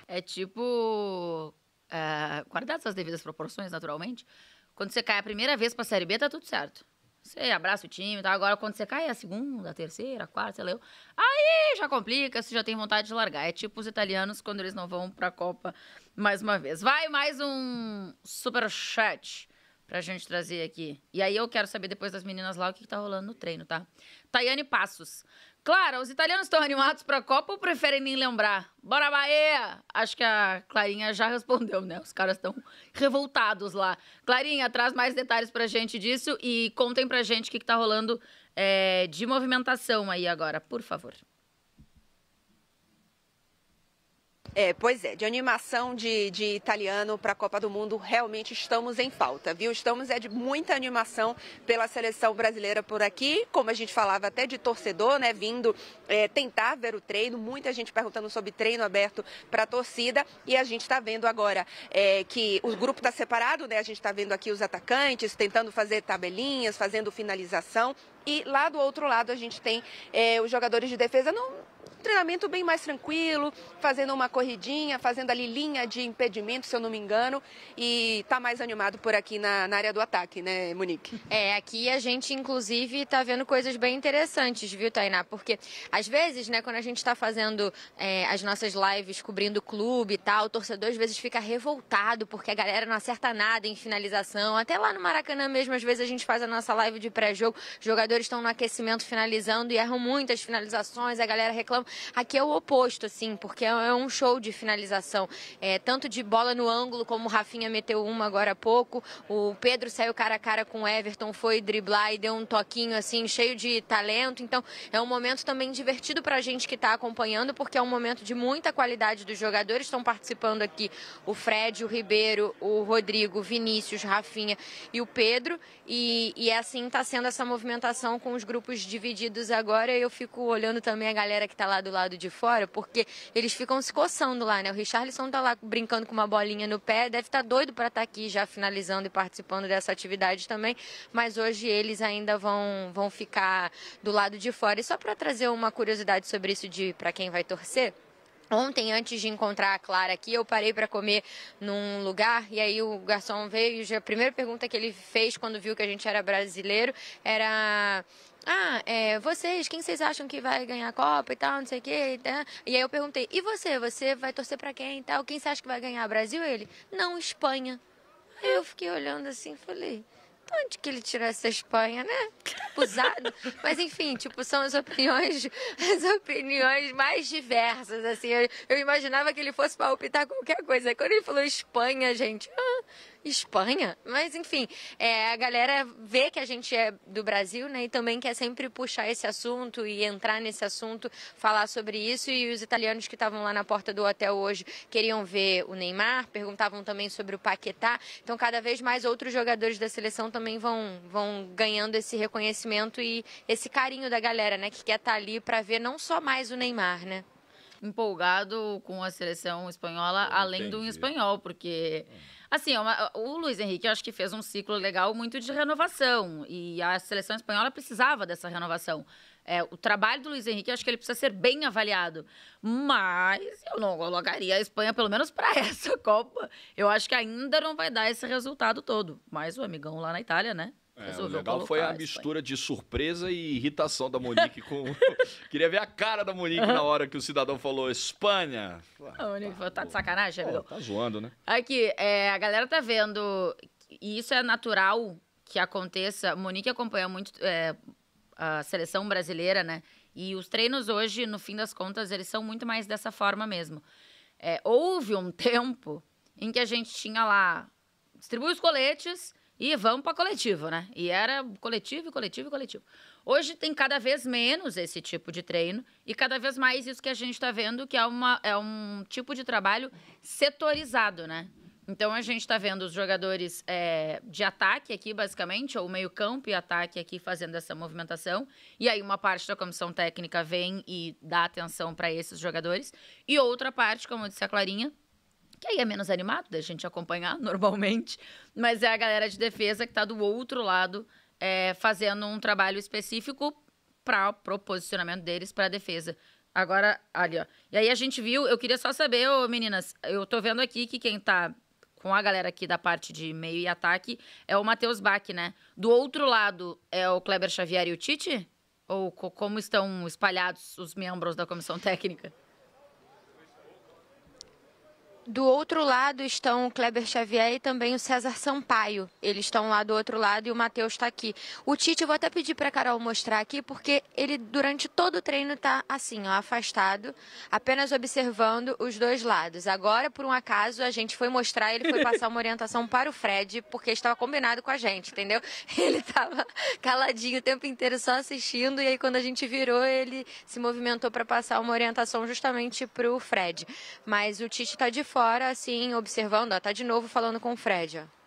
É tipo. É, guardar suas devidas proporções, naturalmente. Quando você cai a primeira vez para a Série B, tá tudo certo. Você abraça o time, tá? Agora, quando você cai é a segunda, a terceira, a quarta, sei lá Aí já complica, você já tem vontade de largar. É tipo os italianos quando eles não vão pra Copa mais uma vez. Vai mais um super chat pra gente trazer aqui. E aí eu quero saber depois das meninas lá o que, que tá rolando no treino, tá? Tayane Passos. Claro, os italianos estão animados para a Copa ou preferem nem lembrar? Bora Bahia! Acho que a Clarinha já respondeu, né? Os caras estão revoltados lá. Clarinha, traz mais detalhes para a gente disso e contem para a gente o que, está rolando é, de movimentação aí agora, por favor. É, pois é, de animação de, de italiano para a Copa do Mundo, realmente estamos em falta, viu? Estamos é de muita animação pela seleção brasileira por aqui, como a gente falava até de torcedor, né? Vindo é, tentar ver o treino, muita gente perguntando sobre treino aberto para a torcida e a gente está vendo agora é, que o grupo está separado, né? A gente está vendo aqui os atacantes tentando fazer tabelinhas, fazendo finalização e lá do outro lado a gente tem é, os jogadores de defesa. Não, um treinamento bem mais tranquilo, fazendo uma corridinha, fazendo ali linha de impedimento, se eu não me engano, e tá mais animado por aqui na, na área do ataque, né, Monique? É, aqui a gente, inclusive, tá vendo coisas bem interessantes, viu, Tainá? Porque às vezes, né, quando a gente tá fazendo é, as nossas lives cobrindo o clube e tal, o torcedor às vezes fica revoltado porque a galera não acerta nada em finalização. Até lá no Maracanã mesmo, às vezes a gente faz a nossa live de pré-jogo, jogadores estão no aquecimento finalizando e erram muitas finalizações, a galera reclama reclamam. Aqui é o oposto, assim, porque é, é um show de finalização. É, tanto de bola no ângulo, como o Rafinha meteu uma agora há pouco. O Pedro saiu cara a cara com o Everton, foi driblar e deu um toquinho, assim, cheio de talento. Então, é um momento também divertido para a gente que está acompanhando, porque é um momento de muita qualidade dos jogadores. Estão participando aqui o Fred, o Ribeiro, o Rodrigo, o Vinícius, Rafinha e o Pedro. E, e é assim está sendo essa movimentação com os grupos divididos agora. Eu fico olhando também a galera que tá lá do lado de fora, porque eles ficam se coçando lá, né? O Richarlison tá lá brincando com uma bolinha no pé, deve estar tá doido para estar tá aqui já finalizando e participando dessa atividade também, mas hoje eles ainda vão, vão ficar do lado de fora. E só para trazer uma curiosidade sobre isso de para quem vai torcer, Ontem, antes de encontrar a Clara aqui, eu parei para comer num lugar e aí o garçom veio e a primeira pergunta que ele fez quando viu que a gente era brasileiro era ah, é, vocês, quem vocês acham que vai ganhar a Copa e tal, não sei o quê. E, né? e aí eu perguntei, e você? Você vai torcer para quem e tal? Quem você acha que vai ganhar? Brasil? Ele, não, Espanha. Aí eu fiquei olhando assim falei, de onde que ele tirou essa Espanha, né? Usado. Mas enfim, tipo, são as opiniões, as opiniões mais diversas, assim. Eu, eu imaginava que ele fosse palpitar qualquer coisa. Quando ele falou Espanha, gente, ah, Espanha? Mas enfim, é, a galera vê que a gente é do Brasil, né? E também quer sempre puxar esse assunto e entrar nesse assunto, falar sobre isso. E os italianos que estavam lá na porta do hotel hoje queriam ver o Neymar, perguntavam também sobre o Paquetá. Então, cada vez mais outros jogadores da seleção também vão, vão ganhando esse reconhecimento e esse carinho da galera, né? Que quer estar tá ali para ver não só mais o Neymar, né? empolgado com a seleção espanhola, Eu além entendi. do espanhol, porque é Assim, é uma, o Luiz Henrique, eu acho que fez um ciclo legal muito de renovação. E a seleção espanhola precisava dessa renovação. É, o trabalho do Luiz Henrique, eu acho que ele precisa ser bem avaliado. Mas eu não colocaria a Espanha, pelo menos para essa Copa. Eu acho que ainda não vai dar esse resultado todo. Mas o amigão lá na Itália, né? É, o legal foi a mistura de surpresa e irritação da Monique com. Queria ver a cara da Monique na hora que o cidadão falou Espanha. Ah, a Monique falou, tá de sacanagem, amigo? Tá zoando, né? Aqui, é, a galera tá vendo, e isso é natural que aconteça. Monique acompanha muito é, a seleção brasileira, né? E os treinos hoje, no fim das contas, eles são muito mais dessa forma mesmo. É, houve um tempo em que a gente tinha lá. Distribui os coletes e vamos para coletivo, né? E era coletivo, coletivo, coletivo. Hoje tem cada vez menos esse tipo de treino e cada vez mais isso que a gente está vendo, que é, uma, é um tipo de trabalho setorizado, né? Então a gente está vendo os jogadores é, de ataque aqui, basicamente, ou meio-campo e ataque aqui fazendo essa movimentação. E aí uma parte da comissão técnica vem e dá atenção para esses jogadores. E outra parte, como disse a Clarinha, que aí é menos animado da gente acompanhar normalmente, mas é a galera de defesa que está do outro lado é, fazendo um trabalho específico para o posicionamento deles para a defesa. Agora, ali, ó. E aí a gente viu, eu queria só saber, ô, meninas, eu tô vendo aqui que quem tá com a galera aqui da parte de meio e ataque é o Matheus Bach, né? Do outro lado é o Kleber Xavier e o Tite? Ou como estão espalhados os membros da comissão técnica? Do outro lado estão o Kleber Xavier e também o César Sampaio. Eles estão lá do outro lado e o Matheus está aqui. O Tite, eu vou até pedir para a Carol mostrar aqui, porque ele durante todo o treino está assim, ó, afastado, apenas observando os dois lados. Agora, por um acaso, a gente foi mostrar, ele foi passar uma orientação para o Fred, porque estava combinado com a gente, entendeu? Ele estava caladinho o tempo inteiro só assistindo, e aí quando a gente virou, ele se movimentou para passar uma orientação justamente para o Fred. Mas o Tite está de fora fora, assim, observando. Ó, tá de novo falando com o Fred, ó.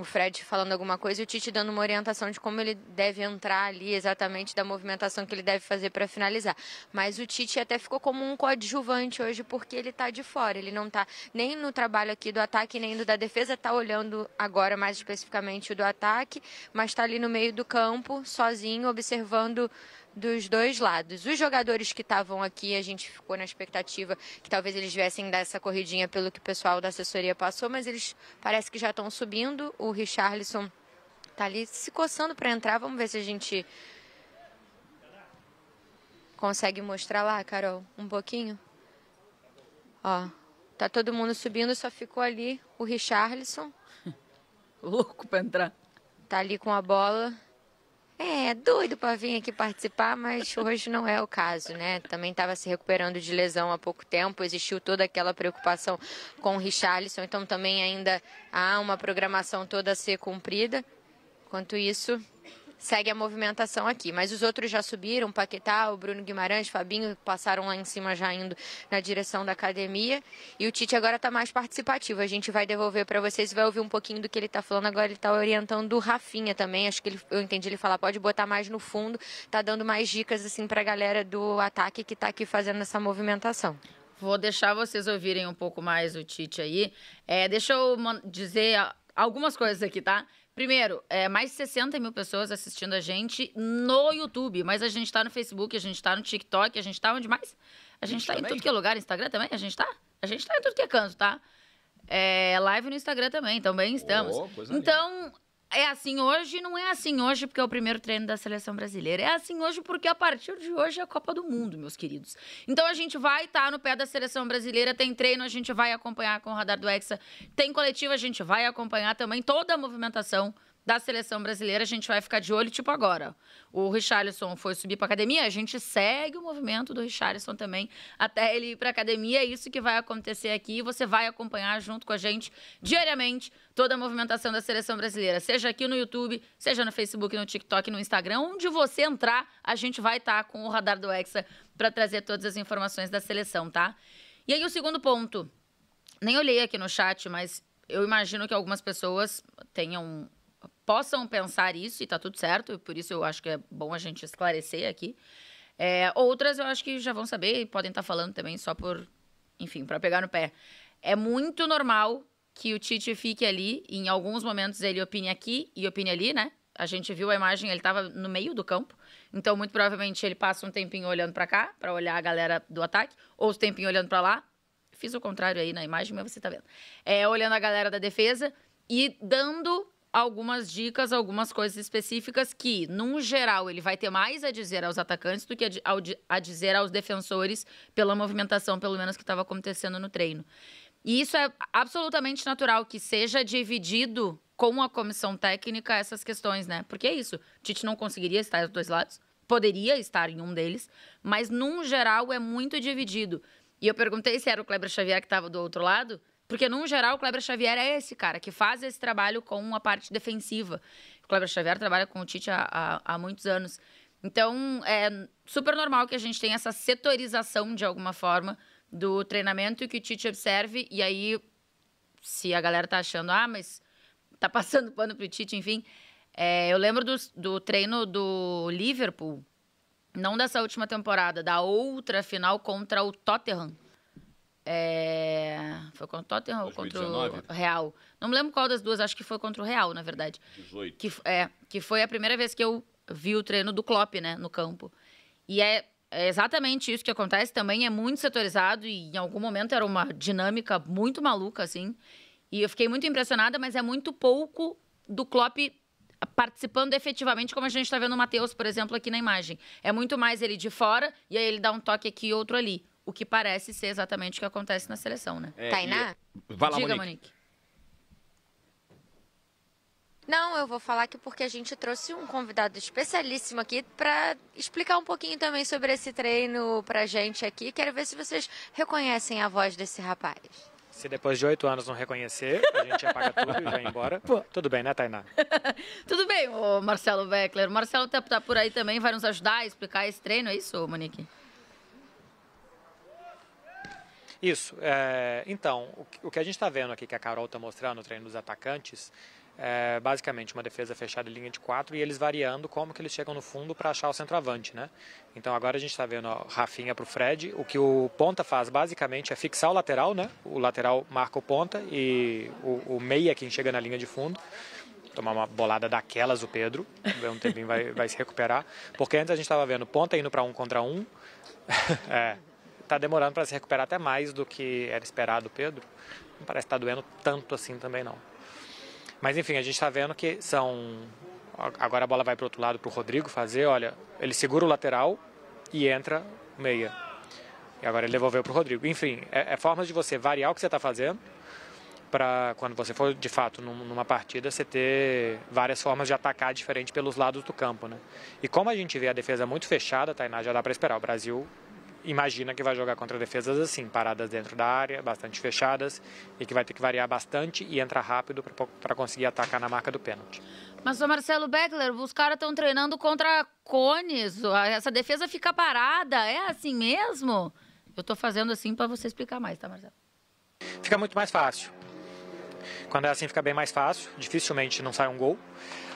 O Fred falando alguma coisa e o Tite dando uma orientação de como ele deve entrar ali, exatamente da movimentação que ele deve fazer para finalizar. Mas o Tite até ficou como um coadjuvante hoje porque ele tá de fora. Ele não tá nem no trabalho aqui do ataque, nem do da defesa, tá olhando agora mais especificamente o do ataque, mas tá ali no meio do campo, sozinho, observando dos dois lados. Os jogadores que estavam aqui, a gente ficou na expectativa que talvez eles viessem dar essa corridinha pelo que o pessoal da assessoria passou, mas eles parece que já estão subindo. O Richarlison tá ali se coçando para entrar. Vamos ver se a gente consegue mostrar lá, Carol, um pouquinho. Ó, tá todo mundo subindo, só ficou ali o Richarlison. Louco para entrar. Tá ali com a bola. É, doido para vir aqui participar, mas hoje não é o caso, né? Também estava se recuperando de lesão há pouco tempo, existiu toda aquela preocupação com o Richarlison, então também ainda há uma programação toda a ser cumprida. Enquanto isso, segue a movimentação aqui. Mas os outros já subiram, Paquetá, o Bruno Guimarães, Fabinho, passaram lá em cima já indo na direção da academia. E o Tite agora está mais participativo. A gente vai devolver para vocês, vai ouvir um pouquinho do que ele está falando agora. Ele está orientando o Rafinha também. Acho que ele, eu entendi ele falar, pode botar mais no fundo. Está dando mais dicas assim para a galera do ataque que está aqui fazendo essa movimentação. Vou deixar vocês ouvirem um pouco mais o Tite aí. É, deixa eu dizer algumas coisas aqui, tá? Primeiro, é, mais de 60 mil pessoas assistindo a gente no YouTube, mas a gente tá no Facebook, a gente tá no TikTok, a gente tá onde mais? A gente, tá também. em tudo que é lugar, Instagram também, a gente tá? A gente tá em tudo que é canto, tá? É, live no Instagram também, também então estamos. Oh, então, é assim hoje, não é assim hoje porque é o primeiro treino da seleção brasileira. É assim hoje porque a partir de hoje é a Copa do Mundo, meus queridos. Então a gente vai estar tá no pé da seleção brasileira, tem treino, a gente vai acompanhar com o radar do Hexa, tem coletiva, a gente vai acompanhar também toda a movimentação da seleção brasileira, a gente vai ficar de olho, tipo agora. O Richarlison foi subir para academia, a gente segue o movimento do Richarlison também até ele ir para academia. É isso que vai acontecer aqui e você vai acompanhar junto com a gente diariamente toda a movimentação da seleção brasileira, seja aqui no YouTube, seja no Facebook, no TikTok, no Instagram, onde você entrar, a gente vai estar tá com o radar do Hexa para trazer todas as informações da seleção, tá? E aí o segundo ponto, nem olhei aqui no chat, mas eu imagino que algumas pessoas tenham possam pensar isso e tá tudo certo, por isso eu acho que é bom a gente esclarecer aqui. É, outras eu acho que já vão saber e podem estar tá falando também só por, enfim, para pegar no pé. É muito normal que o Tite fique ali, e em alguns momentos ele opine aqui e opine ali, né? A gente viu a imagem, ele estava no meio do campo, então muito provavelmente ele passa um tempinho olhando para cá, para olhar a galera do ataque, ou um tempinho olhando para lá. Fiz o contrário aí na imagem, mas você tá vendo. É, olhando a galera da defesa e dando algumas dicas, algumas coisas específicas que, num geral, ele vai ter mais a dizer aos atacantes do que a, a dizer aos defensores pela movimentação, pelo menos que estava acontecendo no treino. E isso é absolutamente natural que seja dividido com a comissão técnica essas questões, né? Porque é isso. Tite não conseguiria estar dos dois lados, poderia estar em um deles, mas num geral é muito dividido. E eu perguntei se era o Kleber Xavier que estava do outro lado. Porque, num geral, o Kleber Xavier é esse cara que faz esse trabalho com a parte defensiva. O Kleber Xavier trabalha com o Tite há, há, há muitos anos. Então, é super normal que a gente tenha essa setorização, de alguma forma, do treinamento e que o Tite observe. E aí, se a galera tá achando, ah, mas tá passando pano pro Tite, enfim. É, eu lembro do, do treino do Liverpool, não dessa última temporada, da outra final contra o Tottenham é... Foi contra o Tottenham ou contra o Real? Não me lembro qual das duas, acho que foi contra o Real, na verdade. 18. Que, é, que foi a primeira vez que eu vi o treino do Klopp, né, no campo. E é, é exatamente isso que acontece também, é muito setorizado e em algum momento era uma dinâmica muito maluca, assim. E eu fiquei muito impressionada, mas é muito pouco do Klopp participando efetivamente, como a gente está vendo o Matheus, por exemplo, aqui na imagem. É muito mais ele de fora e aí ele dá um toque aqui e outro ali. O que parece ser exatamente o que acontece na seleção, né? É, Tainá? E... É- vai lá, Diga, Monique. Monique. Não, eu vou falar que porque a gente trouxe um convidado especialíssimo aqui para explicar um pouquinho também sobre esse treino para gente aqui. Quero ver se vocês reconhecem a voz desse rapaz. Se depois de oito anos não reconhecer, a gente apaga tudo e vai embora. Pô. Tudo bem, né, Tainá? tudo bem, Marcelo Beckler. O Marcelo tá, tá por aí também, vai nos ajudar a explicar esse treino, é isso, Monique? Isso. É, então, o, o, que a gente está vendo aqui que a Carol está mostrando, o treino dos atacantes, é basicamente uma defesa fechada em linha de quatro e eles variando como que eles chegam no fundo para achar o centroavante, né? Então agora a gente está vendo ó, Rafinha para o Fred. O que o ponta faz basicamente é fixar o lateral, né? O lateral marca o ponta e o, o meia é quem chega na linha de fundo tomar uma bolada daquelas o Pedro, um tempinho vai, vai se recuperar, porque antes a gente estava vendo ponta indo para um contra um, é, está demorando para se recuperar até mais do que era esperado, Pedro. Não parece estar tá doendo tanto assim também não. Mas enfim, a gente está vendo que são agora a bola vai para o outro lado para o Rodrigo fazer. Olha, ele segura o lateral e entra meia. E agora ele devolveu para o Rodrigo. Enfim, é, é formas de você variar o que você está fazendo para quando você for de fato numa partida você ter várias formas de atacar diferente pelos lados do campo, né? E como a gente vê a defesa muito fechada, Tainá já dá para esperar o Brasil imagina que vai jogar contra defesas assim, paradas dentro da área, bastante fechadas, e que vai ter que variar bastante e entrar rápido para conseguir atacar na marca do pênalti. Mas o Marcelo Beckler, os caras estão treinando contra cones, essa defesa fica parada, é assim mesmo? Eu estou fazendo assim para você explicar mais, tá, Marcelo? Fica muito mais fácil. Quando é assim, fica bem mais fácil, dificilmente não sai um gol.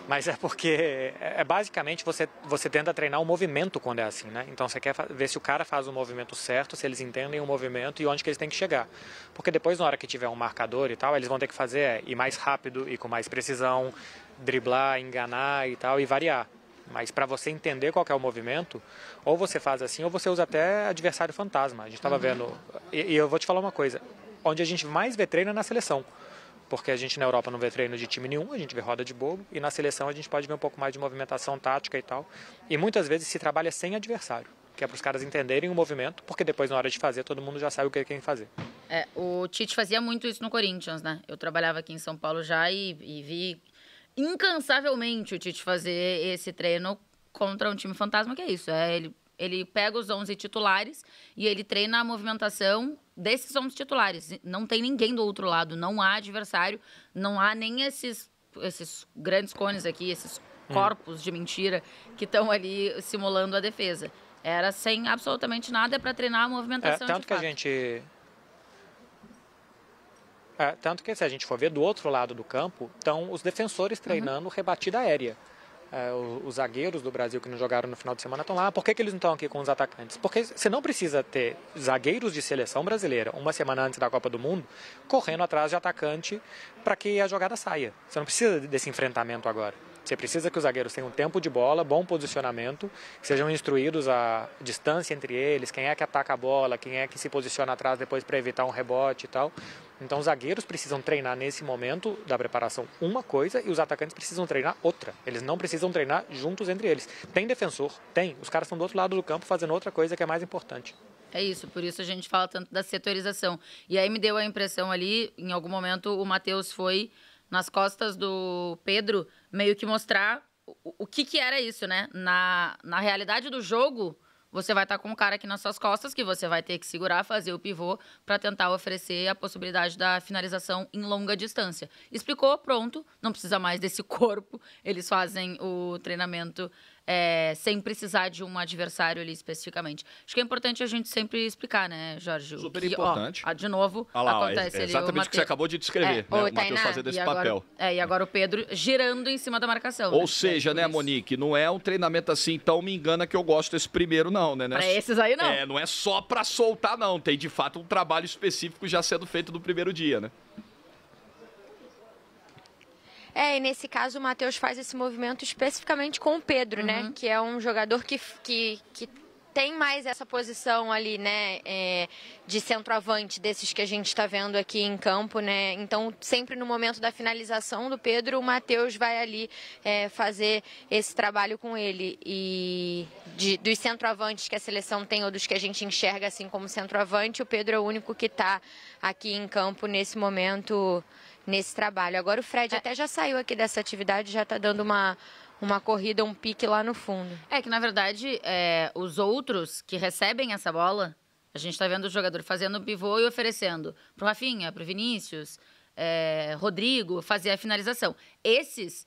Mas é porque é basicamente você, você tenta treinar o movimento quando é assim, né? Então você quer ver se o cara faz o movimento certo, se eles entendem o movimento e onde que eles têm que chegar. Porque depois, na hora que tiver um marcador e tal, eles vão ter que fazer é, ir mais rápido e com mais precisão, driblar, enganar e tal, e variar. Mas para você entender qual é o movimento, ou você faz assim, ou você usa até adversário fantasma. A gente estava uhum. vendo. E, e eu vou te falar uma coisa: onde a gente mais vê treino é na seleção porque a gente na Europa não vê treino de time nenhum, a gente vê roda de bobo, e na seleção a gente pode ver um pouco mais de movimentação tática e tal. E muitas vezes se trabalha sem adversário, que é para os caras entenderem o movimento, porque depois na hora de fazer todo mundo já sabe o que tem que fazer. É, o Tite fazia muito isso no Corinthians, né? Eu trabalhava aqui em São Paulo já e, e vi incansavelmente o Tite fazer esse treino contra um time fantasma, que é isso. É, ele, ele pega os 11 titulares e ele treina a movimentação desses são os titulares. Não tem ninguém do outro lado, não há adversário, não há nem esses, esses grandes cones aqui, esses hum. corpos hum. de mentira que estão ali simulando a defesa. Era sem absolutamente nada para treinar a movimentação é, tanto que fato. a gente é, tanto que se a gente for ver do outro lado do campo, estão os defensores uhum. treinando uhum. rebatida aérea é, os zagueiros do Brasil que não jogaram no final de semana estão lá. Por que, que eles não estão aqui com os atacantes? Porque você não precisa ter zagueiros de seleção brasileira uma semana antes da Copa do Mundo correndo atrás de atacante para que a jogada saia. Você não precisa desse enfrentamento agora. Você precisa que os zagueiros tenham tempo de bola, bom posicionamento, sejam instruídos a distância entre eles, quem é que ataca a bola, quem é que se posiciona atrás depois para evitar um rebote e tal. Então, os zagueiros precisam treinar nesse momento da preparação uma coisa e os atacantes precisam treinar outra. Eles não precisam treinar juntos entre eles. Tem defensor? Tem. Os caras estão do outro lado do campo fazendo outra coisa que é mais importante. É isso, por isso a gente fala tanto da setorização. E aí me deu a impressão ali, em algum momento, o Matheus foi nas costas do Pedro, meio que mostrar o, o que, que era isso, né? Na, na realidade do jogo, você vai estar tá com um cara aqui nas suas costas que você vai ter que segurar, fazer o pivô para tentar oferecer a possibilidade da finalização em longa distância. Explicou, pronto, não precisa mais desse corpo. Eles fazem o treinamento é, sem precisar de um adversário ali especificamente. Acho que é importante a gente sempre explicar, né, Jorge? Super que, importante. Ó, ah, de novo, ah lá, acontece é, é exatamente o que você acabou de descrever, é, né? O Matheus fazendo esse agora, papel. É, e agora o Pedro girando em cima da marcação. Ou né? seja, tipo né, isso. Monique, não é um treinamento assim tão me engana que eu gosto desse primeiro, não, né, né? Pra esses aí, não. É, não é só pra soltar, não. Tem, de fato, um trabalho específico já sendo feito no primeiro dia, né? É, e nesse caso o Matheus faz esse movimento especificamente com o Pedro, né? uhum. né? Que é um jogador que, que, que tem mais essa posição ali, né, é, de centroavante desses que a gente está vendo aqui em campo, né? Então sempre no momento da finalização do Pedro, o Matheus vai ali é, fazer esse trabalho com ele e de, dos centroavantes que a seleção tem ou dos que a gente enxerga assim como centroavante, o Pedro é o único que está aqui em campo nesse momento nesse trabalho. Agora o Fred é. até já saiu aqui dessa atividade, já está dando uma, uma corrida, um pique lá no fundo. É que, na verdade, é, os outros que recebem essa bola, a gente está vendo o jogador fazendo o pivô e oferecendo para o Rafinha, para o Vinícius, é, Rodrigo, fazer a finalização. Esses,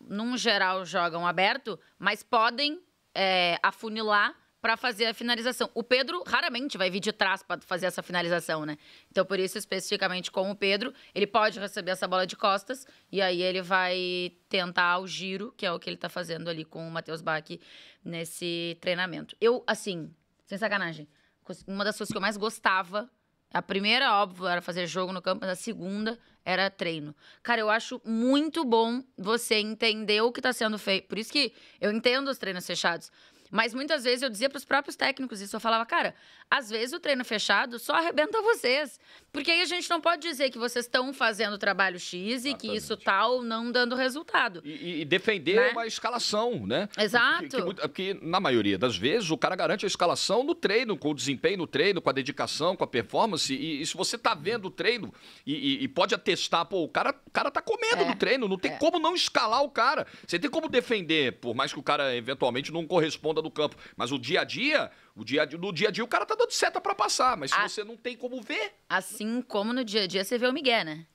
num geral, jogam aberto, mas podem é, afunilar para fazer a finalização. O Pedro raramente vai vir de trás para fazer essa finalização, né? Então, por isso, especificamente com o Pedro, ele pode receber essa bola de costas e aí ele vai tentar o giro, que é o que ele está fazendo ali com o Matheus Bach nesse treinamento. Eu, assim, sem sacanagem, uma das coisas que eu mais gostava a primeira, óbvio, era fazer jogo no campo, mas a segunda era treino. Cara, eu acho muito bom você entender o que está sendo feito. Por isso que eu entendo os treinos fechados. Mas muitas vezes eu dizia para os próprios técnicos isso. Eu falava, cara, às vezes o treino fechado só arrebenta vocês. Porque aí a gente não pode dizer que vocês estão fazendo o trabalho X e Exatamente. que isso tal não dando resultado. E, e defender né? uma escalação, né? Exato. Que, que, é porque, na maioria das vezes, o cara garante a escalação no treino, com o desempenho no treino, com a dedicação, com a performance. E, e se você tá vendo o treino e, e, pode atestar, pô, o cara, o cara tá comendo é. no treino, não tem é. como não escalar o cara. Você tem como defender, por mais que o cara eventualmente não corresponda do campo. Mas o dia a dia, o dia, no dia a dia o cara tá dando seta para passar, mas a... Ah. você não tem como ver. Assim como no dia a dia você vê o Miguel, né?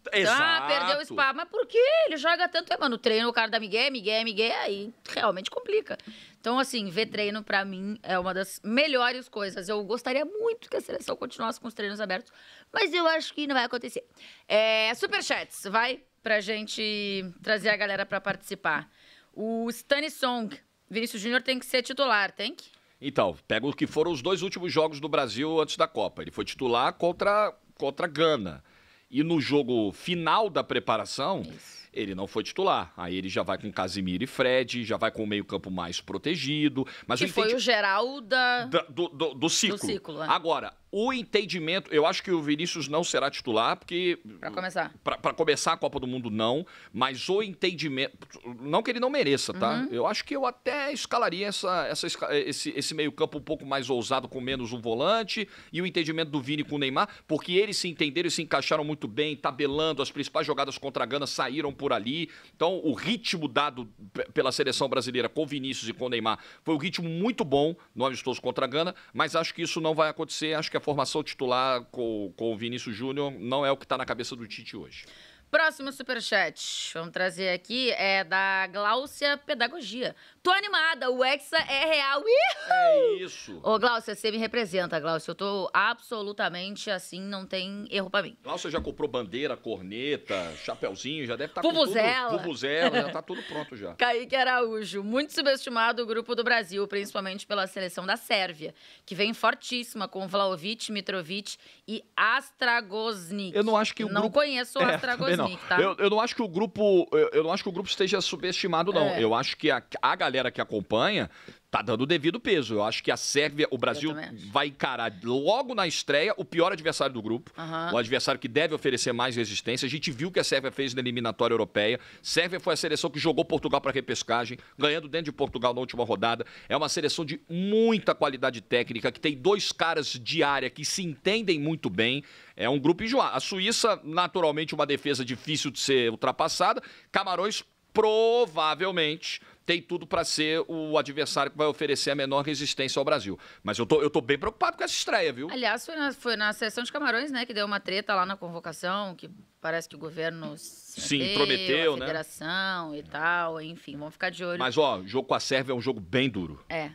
Então, ah, Exato. Ah, perdeu o spa. Mas por que ele joga tanto? É, mano, treino o cara da Miguel, Miguel, Miguel, aí realmente complica. Então, assim, ver treino para mim é uma das melhores coisas. Eu gostaria muito que a seleção continuasse com os treinos abertos, mas eu acho que não vai acontecer. É, superchats, vai pra gente trazer a galera para participar. O Stanisong. Song Vinícius Júnior tem que ser titular, tem que? Então, pega o que foram os dois últimos jogos do Brasil antes da Copa. Ele foi titular contra, contra Gana. E no jogo final da preparação, Isso. ele não foi titular. Aí ele já vai com Casimiro e Fred, já vai com o meio-campo mais protegido. Mas que foi o geral da... da do, do, do, ciclo. Do ciclo é. Agora, o entendimento, eu acho que o Vinícius não será titular, porque. Para começar. Para começar a Copa do Mundo, não. Mas o entendimento. Não que ele não mereça, tá? Uhum. Eu acho que eu até escalaria essa, essa, esse, esse meio-campo um pouco mais ousado, com menos um volante. E o entendimento do Vini com o Neymar, porque eles se entenderam e se encaixaram muito bem, tabelando. As principais jogadas contra a Gana saíram por ali. Então, o ritmo dado pela seleção brasileira com Vinícius e com o Neymar foi um ritmo muito bom no amistoso contra a Gana. Mas acho que isso não vai acontecer. Acho que que a formação titular com, com o Vinícius Júnior não é o que está na cabeça do Tite hoje. Próximo superchat, vamos trazer aqui, é da Gláucia Pedagogia. Tô animada, o Hexa é real. Uhul! É isso. Ô, Gláucia, você me representa, Gláucia. Eu tô absolutamente assim, não tem erro pra mim. Gláucia já comprou bandeira, corneta, chapeuzinho, já deve estar tá Pubuzela. com tudo. Pubuzela. já tá tudo pronto já. Kaique Araújo, muito subestimado o grupo do Brasil, principalmente pela seleção da Sérvia, que vem fortíssima com Vlaovic, Mitrovic e Astragoznik. Eu não acho que o Não conheço o é, não. Tá? Eu, eu, não acho que o grupo, eu, eu, não acho que o grupo esteja subestimado, não. É. Eu acho que a, a galera que acompanha tá dando o devido peso. Eu acho que a Sérvia, o Brasil vai encarar logo na estreia o pior adversário do grupo, uhum. o adversário que deve oferecer mais resistência. A gente viu que a Sérvia fez na eliminatória europeia. Sérvia foi a seleção que jogou Portugal para repescagem, ganhando dentro de Portugal na última rodada. É uma seleção de muita qualidade técnica, que tem dois caras de área que se entendem muito bem. É um grupo enjoado. A Suíça, naturalmente, uma defesa difícil de ser ultrapassada. Camarões, provavelmente tem tudo para ser o adversário que vai oferecer a menor resistência ao Brasil. Mas eu tô, eu tô bem preocupado com essa estreia, viu? Aliás, foi na, foi na sessão de Camarões, né, que deu uma treta lá na convocação, que parece que o governo se, prometeu, meteu, a né? federação né? e tal, enfim, vamos ficar de olho. Mas, ó, jogo com a Sérvia é um jogo bem duro. É.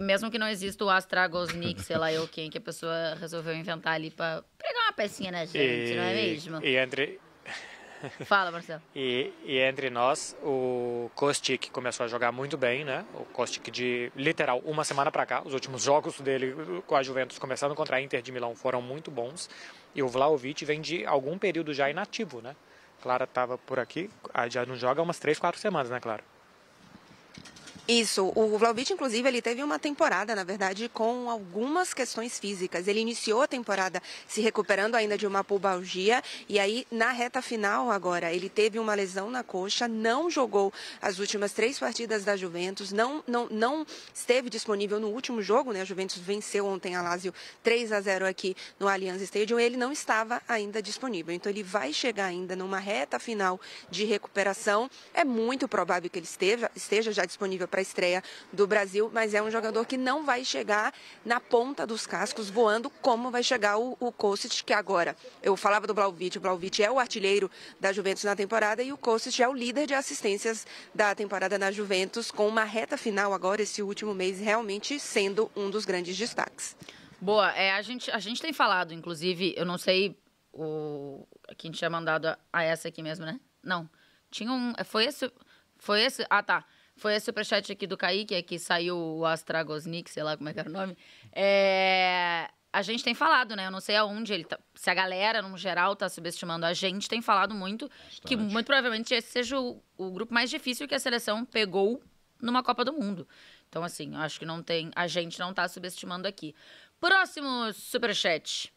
Mesmo que não exista o Gosnik, sei lá eu quem, que a pessoa resolveu inventar ali para pegar uma pecinha na gente, e, não é mesmo? E, André, Fala, Marcelo. e, e, entre nós, o Kostic começou a jogar muito bem, né? O Kostic de, literal, uma semana para cá. Os últimos jogos dele com a Juventus, começando contra a Inter de Milão, foram muito bons. E o Vlaovic vem de algum período já inativo, né? Clara estava por aqui, já não joga há umas 3, 4 semanas, né, Clara? Isso, o Vlaovic, inclusive, ele teve uma temporada, na verdade, com algumas questões físicas. Ele iniciou a temporada se recuperando ainda de uma pubalgia e aí, na reta final agora, ele teve uma lesão na coxa, não jogou as últimas três partidas da Juventus, não, não, não esteve disponível no último jogo, né? A Juventus venceu ontem a Lazio 3 a 0 aqui no Allianz Stadium, ele não estava ainda disponível. Então, ele vai chegar ainda numa reta final de recuperação. É muito provável que ele esteja, esteja já disponível para a estreia do Brasil, mas é um jogador que não vai chegar na ponta dos cascos voando como vai chegar o, o Kostic, que agora, eu falava do Blaovic, o Blaovic é o artilheiro da Juventus na temporada e o Kostic é o líder de assistências da temporada na Juventus, com uma reta final agora, esse último mês, realmente sendo um dos grandes destaques. Boa, é, a, gente, a gente tem falado, inclusive, eu não sei o quem tinha mandado a, a, essa aqui mesmo, né? Não. Tinha um. É, foi esse. Foi esse. Ah, tá. Foi a superchat aqui do Kaique, é que saiu o Astragosnik, sei lá como é que era o nome. É... A gente tem falado, né? Eu não sei aonde ele tá. Se a galera, no geral, tá subestimando a gente, tem falado muito Bastante. que muito provavelmente esse seja o, o grupo mais difícil que a seleção pegou numa Copa do Mundo. Então, assim, acho que não tem. A gente não tá subestimando aqui. Próximo superchat.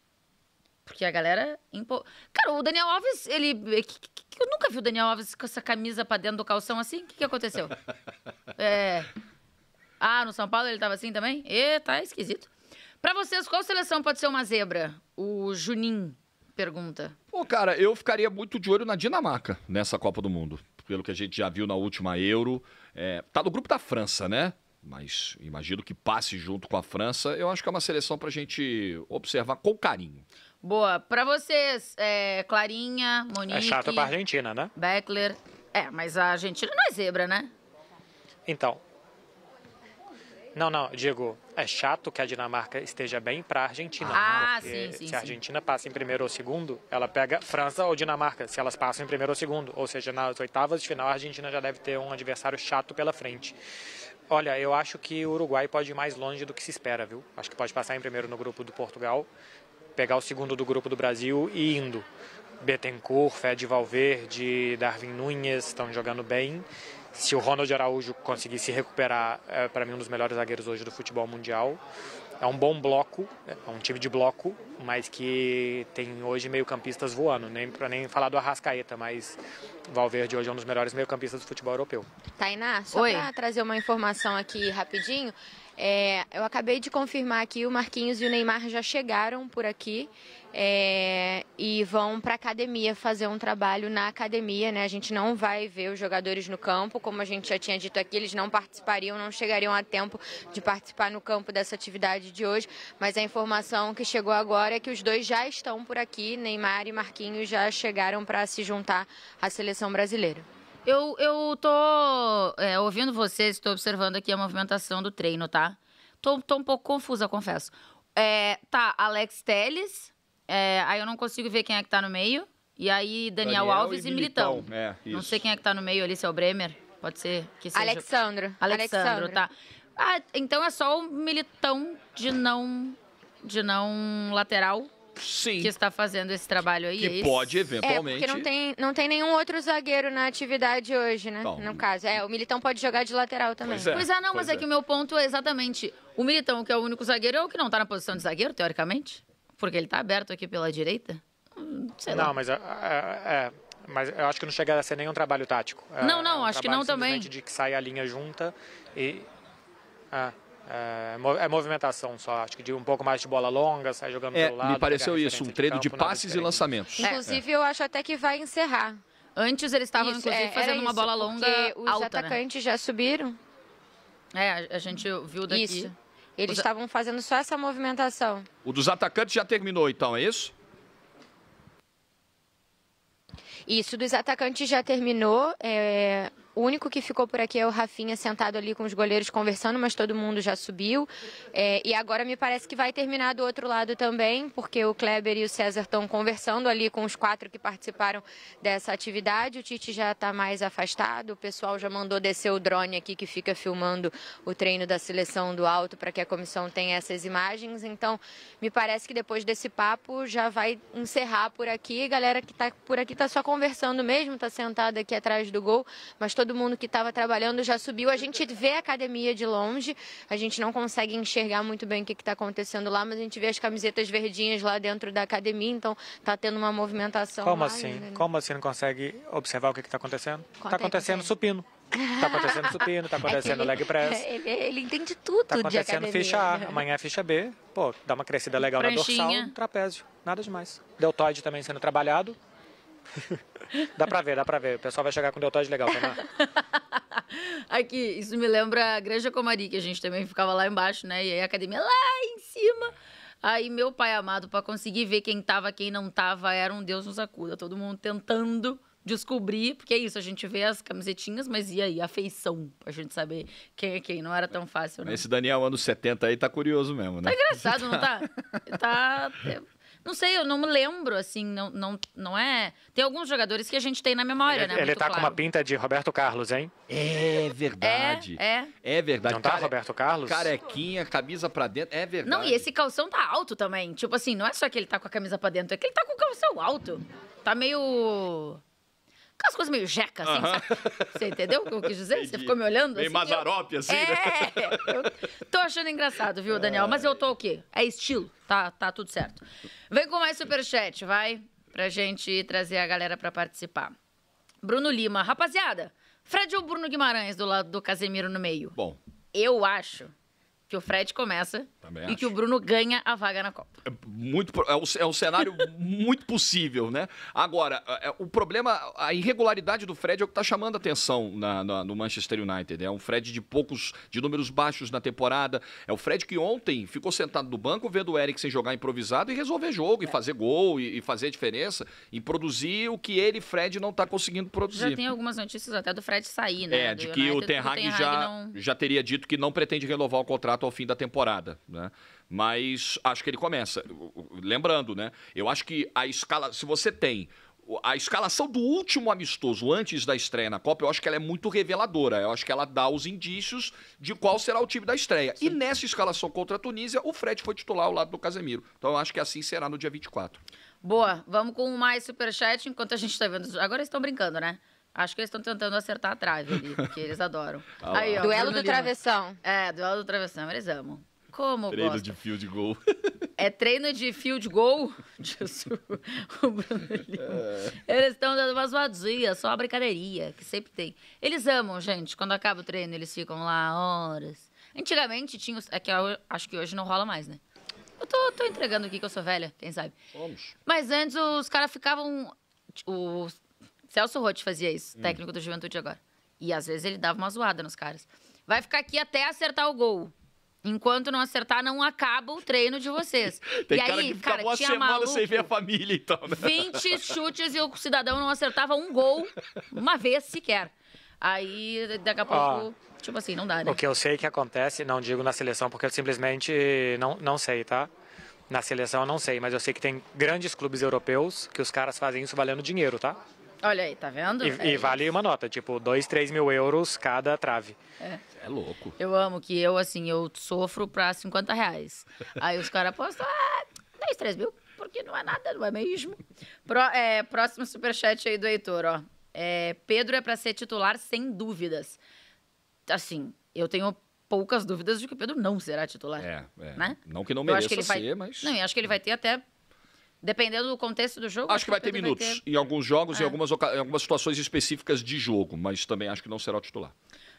Porque a galera. Impo... Cara, o Daniel Alves, ele. É eu nunca vi o Daniel Alves com essa camisa pra dentro do calção assim. O que, que aconteceu? É. Ah, no São Paulo ele tava assim também? E tá esquisito. Pra vocês, qual seleção pode ser uma zebra? O Junin pergunta. Pô, cara, eu ficaria muito de olho na Dinamarca nessa Copa do Mundo. Pelo que a gente já viu na última Euro. É, tá no grupo da França, né? mas imagino que passe junto com a França. Eu acho que é uma seleção para a gente observar com carinho. Boa. Para vocês, é, Clarinha, é Monique... É chato pra Argentina, né? Beckler. É, mas a Argentina não é zebra, né? Então... Não, não, Diego, é chato que a Dinamarca esteja bem para a Argentina. Ah, sim, sim. Se a Argentina sim. passa em primeiro ou segundo, ela pega França ou Dinamarca, se elas passam em primeiro ou segundo. Ou seja, nas oitavas de final, a Argentina já deve ter um adversário chato pela frente. Olha, eu acho que o Uruguai pode ir mais longe do que se espera, viu? Acho que pode passar em primeiro no grupo do Portugal pegar o segundo do grupo do Brasil e indo. Betancourt, Fed Valverde, Darwin Nunes estão jogando bem. Se o Ronald Araújo conseguir se recuperar, é para mim um dos melhores zagueiros hoje do futebol mundial. É um bom bloco, é um time de bloco, mas que tem hoje meio-campistas voando. Nem para nem falar do Arrascaeta, mas Valverde hoje é um dos melhores meio-campistas do futebol europeu. Tainá, só para trazer uma informação aqui rapidinho. É, eu acabei de confirmar aqui, o Marquinhos e o Neymar já chegaram por aqui é, e vão para a academia fazer um trabalho na academia. Né? A gente não vai ver os jogadores no campo, como a gente já tinha dito aqui, eles não participariam, não chegariam a tempo de participar no campo dessa atividade de hoje. Mas a informação que chegou agora é que os dois já estão por aqui, Neymar e Marquinhos já chegaram para se juntar à seleção brasileira. Eu, eu tô é, ouvindo vocês, estou observando aqui a movimentação do treino, tá? Tô, tô um pouco confusa, confesso. É, tá, Alex Teles, é, aí eu não consigo ver quem é que tá no meio. E aí, Daniel, Daniel Alves e Militão. Militão. É, não sei quem é que tá no meio ali, se é o Bremer. Pode ser que seja. Alexandro. Alexandro, Alexandre, tá. Ah, então é só o Militão de não, de não lateral Sim. que está fazendo esse trabalho aí. Que é pode, é, eventualmente. É, porque não tem, não tem nenhum outro zagueiro na atividade hoje, né? No caso. É, o Militão pode jogar de lateral também. Pois é, pois é não, pois mas é. é. que o meu ponto é exatamente. O Militão, que é o único zagueiro, é o que não está na posição de zagueiro, teoricamente. Porque ele está aberto aqui pela direita. Hum, sei não, lá. Não, mas é, é mas eu acho que não chega a ser nenhum trabalho tático. Não, não, é um acho que não também. de que sai a linha junta e... Ah. É, é, movimentação só, acho que de um pouco mais de bola longa, sai jogando é, pelo lado. Me pareceu isso, um treino de, de é passes e lançamentos. É. Inclusive, eu acho até que vai encerrar. Antes eles estavam, inclusive, é, fazendo isso, uma bola longa os alta, né? atacantes né? já subiram. É, a gente viu daqui. Isso. Eles estavam os... fazendo só essa movimentação. O dos atacantes já terminou, então, é isso? Isso, dos atacantes já terminou. É... O único que ficou por aqui é o Rafinha sentado ali com os goleiros conversando, mas todo mundo já subiu. É, e agora me parece que vai terminar do outro lado também, porque o Kleber e o César estão conversando ali com os quatro que participaram dessa atividade. O Tite já está mais afastado, o pessoal já mandou descer o drone aqui que fica filmando o treino da seleção do alto para que a comissão tenha essas imagens. Então, me parece que depois desse papo já vai encerrar por aqui. Galera que está por aqui está só conversando mesmo, está sentada aqui atrás do gol, mas todo todo mundo que estava trabalhando já subiu. A gente vê a academia de longe, a gente não consegue enxergar muito bem o que está acontecendo lá, mas a gente vê as camisetas verdinhas lá dentro da academia, então está tendo uma movimentação. Como mais, assim? Né? Como assim não consegue observar o que está acontecendo? Está tá acontecendo supino. está é acontecendo supino, está acontecendo é ele, leg press. Ele, ele, entende tudo está acontecendo ficha A, amanhã é ficha B. Pô, dá uma crescida legal Pranchinha. na dorsal, trapézio, nada demais. Deltoide também sendo trabalhado, dá pra ver, dá pra ver. O pessoal vai chegar com deltóide legal, tá Aqui, isso me lembra a Granja Comari, que a gente também ficava lá embaixo, né? E aí a academia lá em cima. Aí meu pai amado, para conseguir ver quem tava, quem não tava, era um Deus nos acuda. Todo mundo tentando descobrir, porque é isso, a gente vê as camisetinhas, mas e aí, a feição, pra gente saber quem é quem, não era tão fácil, né? Esse Daniel, anos 70 aí, tá curioso mesmo, né? Tá engraçado, não tá? tá... É, não sei, eu não me lembro, assim, não, não, não é. Tem alguns jogadores que a gente tem na memória, ele, né? Ele tá claro. com uma pinta de Roberto Carlos, hein? É verdade. É, é. é verdade. Não tá Roberto Carlos? Carequinha, camisa pra dentro. É verdade. Não, e esse calção tá alto também. Tipo assim, não é só que ele tá com a camisa pra dentro, é que ele tá com o calção alto. Tá meio. Aquelas coisas meio jeca, assim, uh -huh. Você entendeu o que eu quis dizer? Entendi. Você ficou me olhando? Meio assim, mazarope, assim, né? É! Eu tô achando engraçado, viu, Daniel? Mas eu tô o quê? É estilo, tá, tá tudo certo. Vem com mais superchat, vai, pra gente trazer a galera pra participar. Bruno Lima, rapaziada, Fred ou Bruno Guimarães do lado do Casemiro no meio? Bom. Eu acho que o Fred começa também e acho. que o Bruno ganha a vaga na Copa. É, muito, é, um, é um cenário muito possível, né? Agora, é, é, o problema, a irregularidade do Fred é o que está chamando a atenção na, na, no Manchester United. É um Fred de poucos, de números baixos na temporada. É o Fred que ontem ficou sentado no banco vendo o Eriksen jogar improvisado e resolver jogo, é. e fazer gol, e, e fazer diferença, e produzir o que ele, Fred, não está conseguindo produzir. Já tem algumas notícias até do Fred sair, né? É, de do que United, o Ten Hag já, não... já teria dito que não pretende renovar o contrato ao fim da temporada. Né? Mas acho que ele começa. Lembrando, né? Eu acho que a escala. Se você tem a escalação do último amistoso antes da estreia na Copa, eu acho que ela é muito reveladora. Eu acho que ela dá os indícios de qual será o time da estreia. Sim. E nessa escalação contra a Tunísia, o Fred foi titular ao lado do Casemiro. Então eu acho que assim será no dia 24. Boa, vamos com mais superchat enquanto a gente está vendo. Agora eles estão brincando, né? Acho que eles estão tentando acertar a trave ali, porque eles adoram. Aí, ó, duelo do Lima. travessão. É, duelo do travessão, eles amam. Como treino gosta? de field goal. É treino de field goal? Jesus. O Bruno é. Eles estão dando uma zoadinha, só uma brincadeirinha, que sempre tem. Eles amam, gente. Quando acaba o treino, eles ficam lá horas. Antigamente tinha. É que eu, acho que hoje não rola mais, né? Eu tô, tô entregando aqui que eu sou velha, quem sabe. Vamos. Mas antes os caras ficavam. O Celso Rotti fazia isso, hum. técnico do Juventude agora. E às vezes ele dava uma zoada nos caras. Vai ficar aqui até acertar o gol. Enquanto não acertar, não acaba o treino de vocês. Tem e cara aí, que cara, uma tinha semana maluco, sem ver a família, então. Né? 20 chutes e o cidadão não acertava um gol, uma vez sequer. Aí, daqui a ah. pouco, tipo assim, não dá, né? O que eu sei que acontece, não digo na seleção, porque eu simplesmente não, não sei, tá? Na seleção eu não sei, mas eu sei que tem grandes clubes europeus que os caras fazem isso valendo dinheiro, tá? Olha aí, tá vendo? E, é. e vale uma nota, tipo, 2, 3 mil euros cada trave. É. é louco. Eu amo que eu, assim, eu sofro pra 50 reais. Aí os caras postam, ah, 10, 3 mil, porque não é nada, não é mesmo? Pro, é, próximo superchat aí do Heitor, ó. É, Pedro é pra ser titular sem dúvidas. Assim, eu tenho poucas dúvidas de que o Pedro não será titular. É, é. Né? Não que não mereça eu acho que ele vai... mas... Não, eu acho que ele vai ter até Dependendo do contexto do jogo? Acho que vai ter minutos. Vai ter... Em alguns jogos, ah. em, é. algumas, em algumas situações específicas de jogo, mas também acho que não será o titular.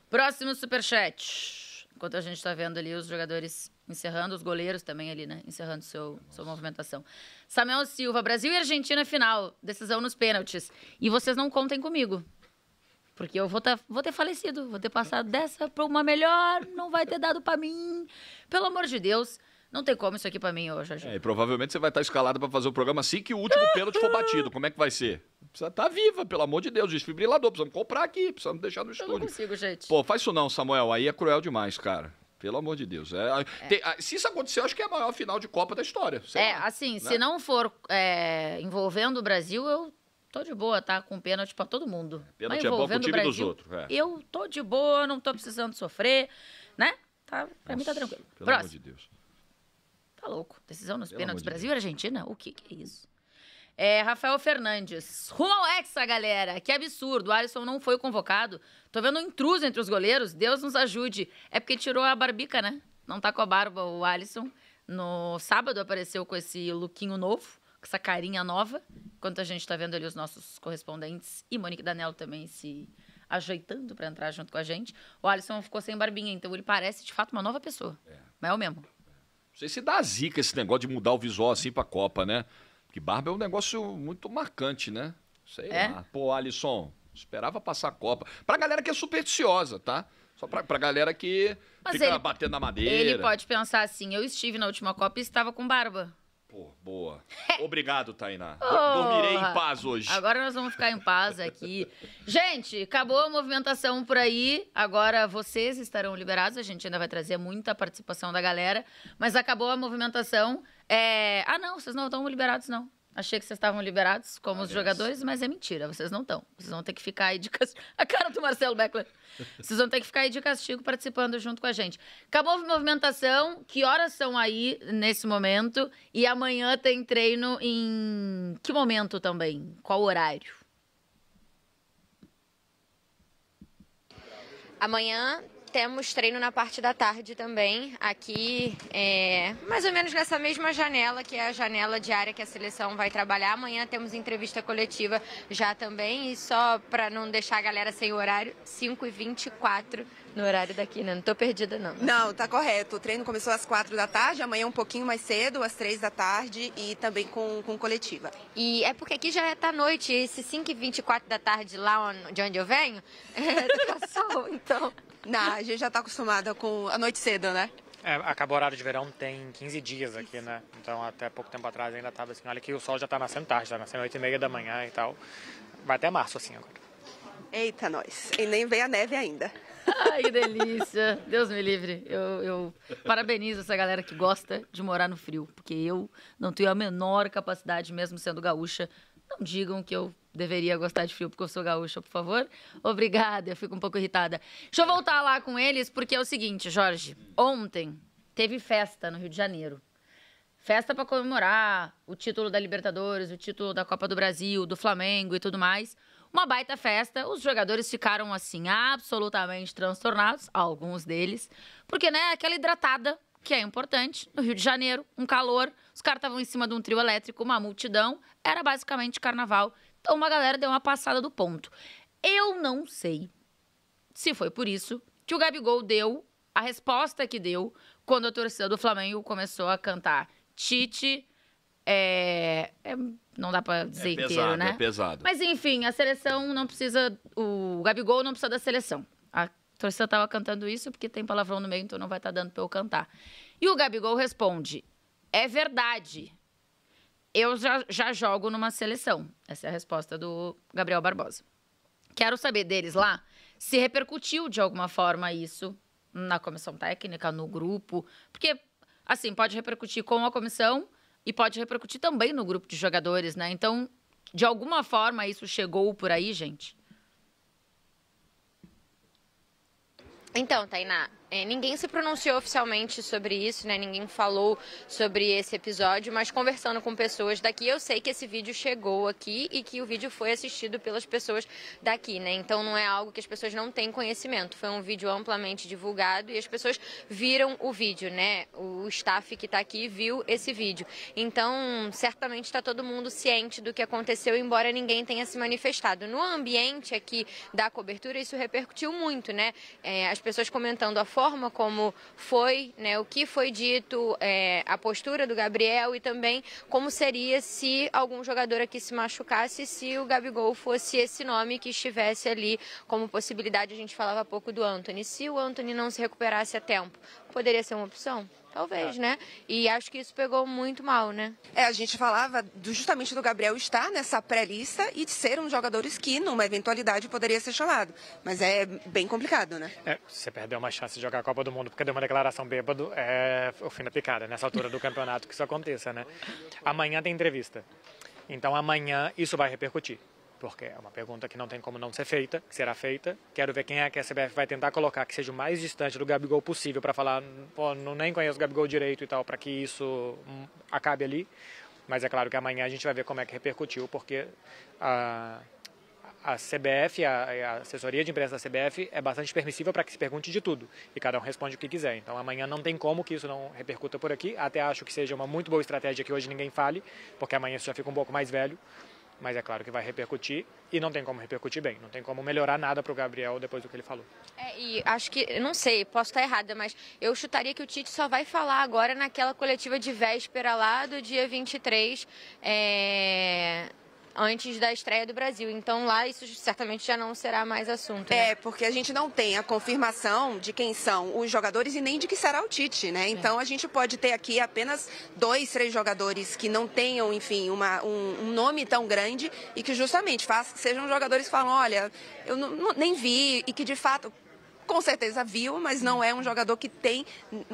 Próximo superchat. Enquanto a gente está vendo ali os jogadores encerrando, os goleiros também ali, né? Encerrando seu, sua movimentação. Samuel Silva, Brasil e Argentina final. Decisão nos pênaltis. E vocês não contem comigo. Porque eu vou, tá, vou ter falecido, vou ter passado dessa para uma melhor, não vai ter dado para mim. Pelo amor de Deus. Não tem como isso aqui para mim hoje, Jorge. É, e provavelmente você vai estar tá escalado para fazer o programa assim que o último pênalti for batido. Como é que vai ser? Precisa estar tá viva, pelo amor de Deus. Desfibrilador, precisamos comprar aqui, precisamos deixar no estúdio. Eu não consigo, gente. Pô, faz isso não, Samuel. Aí é cruel demais, cara. Pelo amor de Deus. É, é. Tem, ah, se isso acontecer, eu acho que é a maior final de Copa da história. É, lá, assim, né? se não for é, envolvendo o Brasil, eu tô de boa, tá? Com pênalti para todo mundo. É, pênalti é bom pro o time Brasil, dos outros. É. Eu tô de boa, não tô precisando sofrer, né? Tá, pra Nossa, mim tá tranquilo. Pelo Próximo. amor de Deus. Tá louco. Decisão nos pênaltis. Brasil e Argentina? O que, que é isso? É, Rafael Fernandes. Rumo ao Hexa, galera. Que absurdo. O Alisson não foi convocado. Tô vendo um intruso entre os goleiros. Deus nos ajude. É porque tirou a barbica, né? Não tá com a barba o Alisson. No sábado apareceu com esse lookinho novo, com essa carinha nova. Enquanto a gente tá vendo ali os nossos correspondentes e Monique Danello também se ajeitando para entrar junto com a gente. O Alisson ficou sem barbinha, então ele parece de fato uma nova pessoa. É. Mas é o mesmo sei se dá zica esse negócio de mudar o visual assim pra Copa, né? Porque barba é um negócio muito marcante, né? Sei é? lá. Pô, Alisson, esperava passar a Copa. Pra galera que é supersticiosa, tá? Só pra, pra galera que Mas fica ele, batendo na madeira. Ele pode pensar assim: eu estive na última Copa e estava com barba. Pô, boa. Obrigado, Tainá. Oh, Dormirei em paz hoje. Agora nós vamos ficar em paz aqui. gente, acabou a movimentação por aí. Agora vocês estarão liberados. A gente ainda vai trazer muita participação da galera. Mas acabou a movimentação. É... Ah, não, vocês não estão liberados, não. Achei que vocês estavam liberados como ah, os Deus. jogadores, mas é mentira, vocês não estão. Vocês vão ter que ficar aí de castigo. A cara do Marcelo Beckler. vocês vão ter que ficar aí de castigo participando junto com a gente. Acabou a movimentação. Que horas são aí nesse momento? E amanhã tem treino em que momento também? Qual horário? Amanhã temos treino na parte da tarde também, aqui, é, mais ou menos nessa mesma janela, que é a janela diária que a seleção vai trabalhar. Amanhã temos entrevista coletiva já também, e só para não deixar a galera sem horário, 5h24 no horário daqui, né? Não tô perdida, não. Não, tá correto. O treino começou às 4 da tarde, amanhã um pouquinho mais cedo, às 3 da tarde, e também com, com coletiva. E é porque aqui já tá noite, esse 5h24 da tarde lá de onde eu venho, é, tá sol, então. Não, a gente já está acostumada com a noite cedo, né? É, acabou o horário de verão tem 15 dias aqui, né? Então até pouco tempo atrás ainda estava assim, olha que o sol já está nascendo tarde, está nascendo 8 e meia da manhã e tal. Vai até março assim agora. Eita, nós. E nem veio a neve ainda. Ai, que delícia. Deus me livre. Eu, eu, parabenizo essa galera que gosta de morar no frio, porque eu não tenho a menor capacidade, mesmo sendo gaúcha, não digam que eu deveria gostar de frio porque eu sou gaúcha, por favor. Obrigada, eu fico um pouco irritada. Deixa eu voltar lá com eles, porque é o seguinte, Jorge. Ontem teve festa no Rio de Janeiro. Festa para comemorar o título da Libertadores, o título da Copa do Brasil, do Flamengo e tudo mais. Uma baita festa. Os jogadores ficaram assim absolutamente transtornados, alguns deles, porque né, aquela hidratada que é importante, no Rio de Janeiro, um calor, os caras estavam em cima de um trio elétrico, uma multidão, era basicamente carnaval. Então uma galera deu uma passada do ponto. Eu não sei se foi por isso que o Gabigol deu a resposta que deu quando a torcida do Flamengo começou a cantar Tite. É, é, não dá pra dizer é pesado, inteiro, né? É pesado. Mas enfim, a seleção não precisa. O Gabigol não precisa da seleção. A então, eu estava cantando isso porque tem palavrão no meio, então não vai estar tá dando para eu cantar. E o Gabigol responde: É verdade. Eu já, já jogo numa seleção. Essa é a resposta do Gabriel Barbosa. Quero saber deles lá se repercutiu de alguma forma isso na comissão técnica, no grupo, porque assim, pode repercutir com a comissão e pode repercutir também no grupo de jogadores, né? Então, de alguma forma isso chegou por aí, gente? Então, Tainá, é, ninguém se pronunciou oficialmente sobre isso, né? Ninguém falou sobre esse episódio, mas conversando com pessoas daqui, eu sei que esse vídeo chegou aqui e que o vídeo foi assistido pelas pessoas daqui, né? Então não é algo que as pessoas não têm conhecimento. Foi um vídeo amplamente divulgado e as pessoas viram o vídeo, né? O staff que está aqui viu esse vídeo. Então, certamente está todo mundo ciente do que aconteceu, embora ninguém tenha se manifestado. No ambiente aqui da cobertura, isso repercutiu muito, né? É, as pessoas comentando a foto forma como foi, né, o que foi dito, é, a postura do Gabriel e também como seria se algum jogador aqui se machucasse, se o Gabigol fosse esse nome que estivesse ali como possibilidade. A gente falava pouco do Anthony. Se o Anthony não se recuperasse a tempo, poderia ser uma opção? Talvez, é. né? E acho que isso pegou muito mal, né? É, a gente falava do, justamente do Gabriel estar nessa pré-lista e de ser um jogador que, numa eventualidade, poderia ser chamado. Mas é bem complicado, né? É, você perdeu uma chance de jogar a Copa do Mundo porque deu uma declaração bêbado, é o fim da picada, nessa altura do campeonato que isso aconteça, né? Amanhã tem entrevista. Então amanhã isso vai repercutir porque é uma pergunta que não tem como não ser feita, que será feita. Quero ver quem é que a CBF vai tentar colocar que seja o mais distante do Gabigol possível para falar, pô, não nem conheço o Gabigol direito e tal, para que isso hum, acabe ali. Mas é claro que amanhã a gente vai ver como é que repercutiu, porque a, a CBF, a, a assessoria de imprensa da CBF é bastante permissiva para que se pergunte de tudo e cada um responde o que quiser. Então amanhã não tem como que isso não repercuta por aqui. Até acho que seja uma muito boa estratégia que hoje ninguém fale, porque amanhã isso já fica um pouco mais velho. Mas é claro que vai repercutir e não tem como repercutir bem, não tem como melhorar nada para o Gabriel depois do que ele falou. É, e acho que, não sei, posso estar errada, mas eu chutaria que o Tite só vai falar agora naquela coletiva de véspera lá do dia 23. É antes da estreia do Brasil. Então lá isso certamente já não será mais assunto. Né? É, porque a gente não tem a confirmação de quem são os jogadores e nem de que será o Tite, né? Então a gente pode ter aqui apenas dois, três jogadores que não tenham, enfim, uma, um, um, nome tão grande e que justamente faz, sejam jogadores que falam, olha, eu não, não, nem vi e que de fato com certeza viu, mas não é um jogador que tem,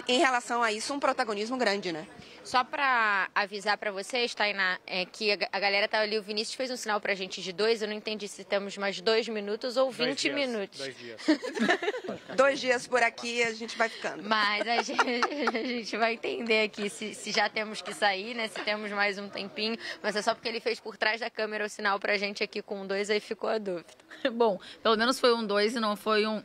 em relação a isso, um protagonismo grande, né? Só para avisar para vocês, Tainá, é que a galera tá ali, o Vinícius fez um sinal para a gente de dois, eu não entendi se temos mais dois minutos ou vinte minutos. Dois dias. dois dias por aqui a gente vai ficando. Mas a gente, a gente vai entender aqui se, se, já temos que sair, né? Se temos mais um tempinho, mas é só porque ele fez por trás da câmera o sinal para a gente aqui com dois, aí ficou a dúvida. Bom, pelo menos foi um dois e não foi um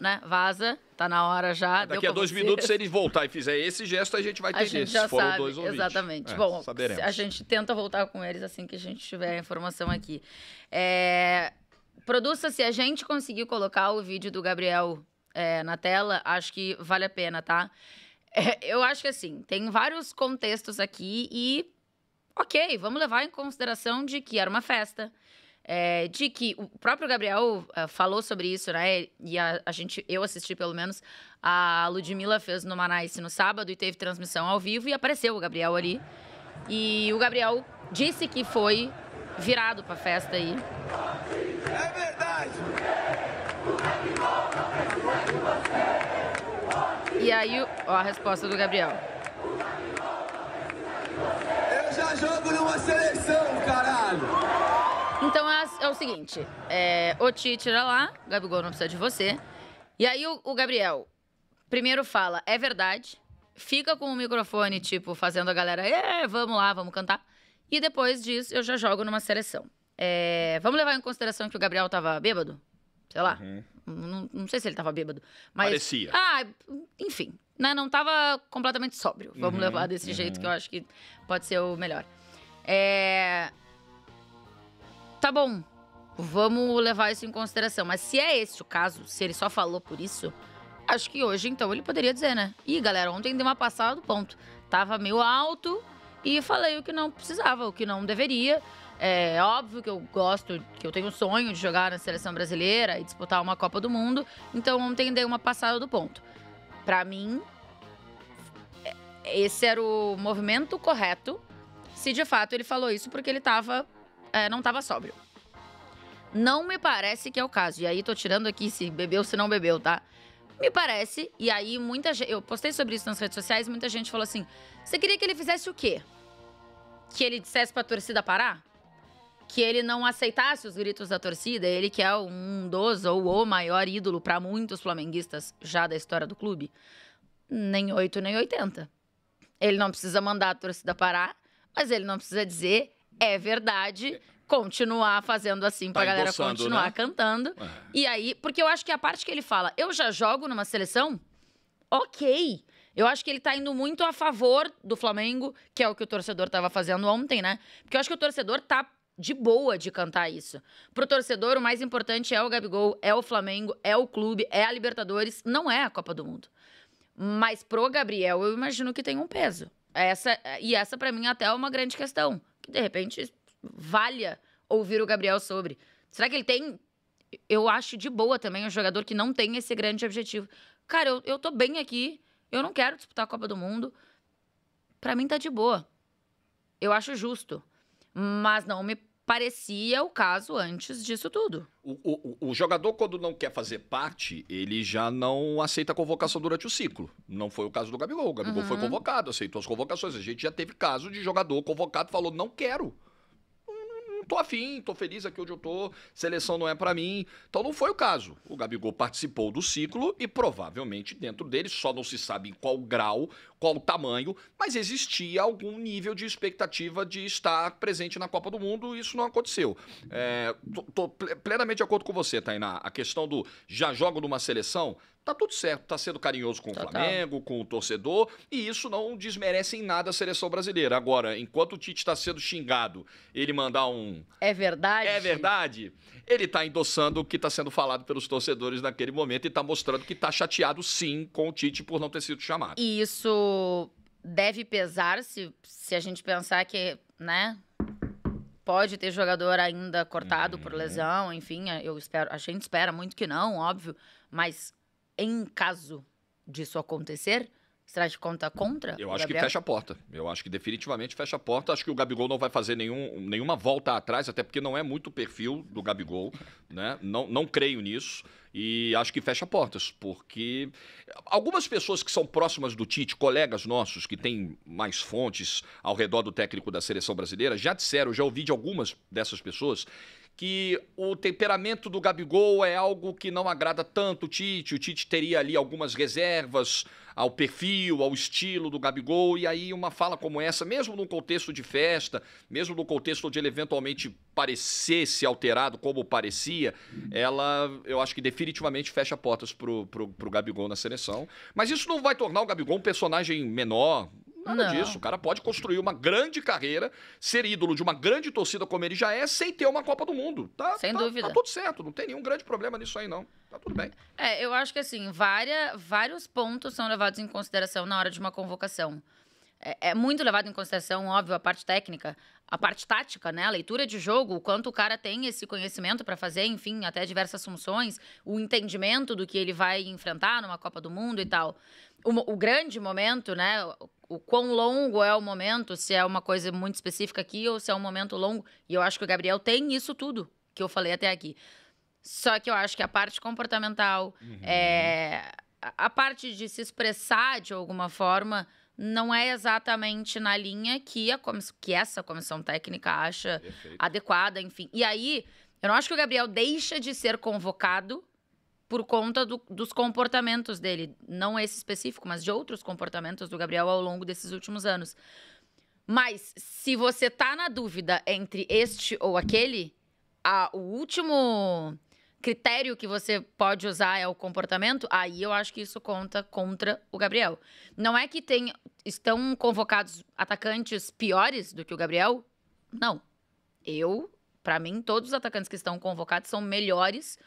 né? Vaza, tá na hora já. É, daqui a dois você. minutos, se ele voltar e fizer esse gesto, a gente vai ter a gente já se sabe, dois Exatamente. É, Bom, saberemos. a gente tenta voltar com eles assim que a gente tiver a informação aqui. É, produça, se a gente conseguir colocar o vídeo do Gabriel é, na tela, acho que vale a pena, tá? É, eu acho que assim, tem vários contextos aqui e ok, vamos levar em consideração de que era uma festa, é, de que o próprio Gabriel uh, falou sobre isso, né? E a, a, gente, eu assisti pelo menos, a Ludmilla fez no Manaice no sábado e teve transmissão ao vivo e apareceu o Gabriel ali. E o Gabriel disse que foi virado pra festa aí. É verdade! E aí, ó a resposta do Gabriel. Eu já jogo numa seleção, caralho! Então é, é, o seguinte: é, o Ti tira lá, Gabigol não precisa de você. E aí o, o, Gabriel primeiro fala, é verdade, fica com o microfone, tipo, fazendo a galera, é, vamos lá, vamos cantar. E depois diz, eu já jogo numa seleção. É, vamos levar em consideração que o Gabriel tava bêbado? Sei lá. Uhum. Não, não, sei se ele tava bêbado. Mas, Parecia. Ah, enfim. Né, não tava completamente sóbrio. Vamos uhum, levar desse uhum. jeito, que eu uhum. acho que pode ser o melhor. É. Tá bom, vamos levar isso em consideração. Mas se é esse o caso, se ele só falou por isso, acho que hoje, então, ele poderia dizer, né? Ih, galera, ontem deu uma passada do ponto. Tava meio alto e falei o que não precisava, o que não deveria. É óbvio que eu gosto, que eu tenho um sonho de jogar na seleção brasileira e disputar uma Copa do Mundo, então ontem dei uma passada do ponto. Para mim, é, esse era o movimento correto, se de fato ele falou isso porque ele estava é, não estava sóbrio. Não me parece que é o caso. E aí tô tirando aqui se bebeu, se não bebeu, tá? Me parece, e aí muita gente. Eu postei sobre isso nas redes sociais, muita gente falou assim: você queria que ele fizesse o quê? Que ele dissesse pra torcida parar? Que ele não aceitasse os gritos da torcida, ele que é um dos ou o maior ídolo para muitos flamenguistas já da história do clube? Nem 8, nem 80. Ele não precisa mandar a torcida parar, mas ele não precisa dizer é verdade continuar fazendo assim pra tá galera continuar né? cantando. É. E aí, porque eu acho que a parte que ele fala, eu já jogo numa seleção, ok. Eu acho que ele tá indo muito a favor do Flamengo, que é o que o torcedor tava fazendo ontem, né? Porque eu acho que o torcedor tá de boa de cantar isso. Pro torcedor, o mais importante é o Gabigol, é o Flamengo, é o clube, é a Libertadores, não é a Copa do Mundo. Mas pro Gabriel, eu imagino que tem um peso. Essa, e essa, para mim, até é uma grande questão de repente, valha ouvir o Gabriel sobre. Será que ele tem. Eu acho de boa também um jogador que não tem esse grande objetivo. Cara, eu, eu tô bem aqui. Eu não quero disputar a Copa do Mundo. Para mim tá de boa. Eu acho justo. Mas não me parecia o caso antes disso tudo. O, o, o, jogador, quando não quer fazer parte, ele já não aceita a convocação durante o ciclo. Não foi o caso do Gabigol. O Gabigol uhum. foi convocado, aceitou as convocações. A gente já teve caso de jogador convocado falou: não quero tô afim, tô feliz aqui onde eu tô, seleção não é para mim. Então não foi o caso. O Gabigol participou do ciclo e provavelmente dentro dele, só não se sabe em qual grau, qual tamanho, mas existia algum nível de expectativa de estar presente na Copa do Mundo e isso não aconteceu. É, tô, tô plenamente de acordo com você, Tainá. A questão do já jogo numa seleção, Tá tudo certo, tá sendo carinhoso com o tá, tá. Flamengo, tá. com o torcedor, e isso não desmerece em nada a seleção brasileira. Agora, enquanto o Tite está sendo xingado, ele mandar um. É verdade? É verdade. Ele tá endossando o que está sendo falado pelos torcedores naquele momento e tá mostrando que tá chateado sim com o Tite por não ter sido chamado. E isso deve pesar se, se a gente pensar que, né? Pode ter jogador ainda cortado uhum. por lesão, enfim, eu espero, a gente espera muito que não, óbvio, mas em caso disso acontecer? será traz conta contra? Eu acho Gabriel? que fecha a porta. Eu acho que definitivamente fecha a porta. Acho que o Gabigol não vai fazer nenhum, nenhuma volta atrás, até porque não é muito o perfil do Gabigol, né? Não, não creio nisso. E acho que fecha portas, porque algumas pessoas que são próximas do Tite, colegas nossos que têm mais fontes ao redor do técnico da seleção brasileira, já disseram, já ouvi de algumas dessas pessoas que o temperamento do Gabigol é algo que não agrada tanto o Tite. O Tite teria ali algumas reservas ao perfil, ao estilo do Gabigol, e aí uma fala como essa, mesmo num contexto de festa, mesmo no contexto onde ele eventualmente parecesse alterado como parecia, ela, eu acho que definitivamente fecha portas pro, pro, pro Gabigol na seleção. Mas isso não vai tornar o Gabigol um personagem menor, Nada não. disso. O cara pode construir uma grande carreira, ser ídolo de uma grande torcida como ele já é, sem ter uma Copa do Mundo. Tá, sem tá, dúvida. Tá tudo certo, não tem nenhum grande problema nisso aí, não. Tá tudo bem. É, eu acho que assim, várias, vários pontos são levados em consideração na hora de uma convocação. É, é muito levado em consideração, óbvio, a parte técnica, a parte tática, né? A leitura de jogo, o quanto o cara tem esse conhecimento para fazer, enfim, até diversas funções, o entendimento do que ele vai enfrentar numa Copa do Mundo e tal. O, o grande momento, né? o quão longo é o momento, se é uma coisa muito específica aqui ou se é um momento longo. E eu acho que o Gabriel tem isso tudo que eu falei até aqui. Só que eu acho que a parte comportamental, uhum. é, a parte de se expressar de alguma forma, não é exatamente na linha que, a que essa comissão técnica acha Perfeito. adequada, enfim. E aí, eu não acho que o Gabriel deixa de ser convocado por conta do, dos comportamentos dele, não esse específico, mas de outros comportamentos do Gabriel ao longo desses últimos anos. Mas se você tá na dúvida entre este ou aquele, a, o último critério que você pode usar é o comportamento, aí eu acho que isso conta contra o Gabriel. Não é que tem, estão convocados atacantes piores do que o Gabriel? Não. Eu, para mim, todos os atacantes que estão convocados são melhores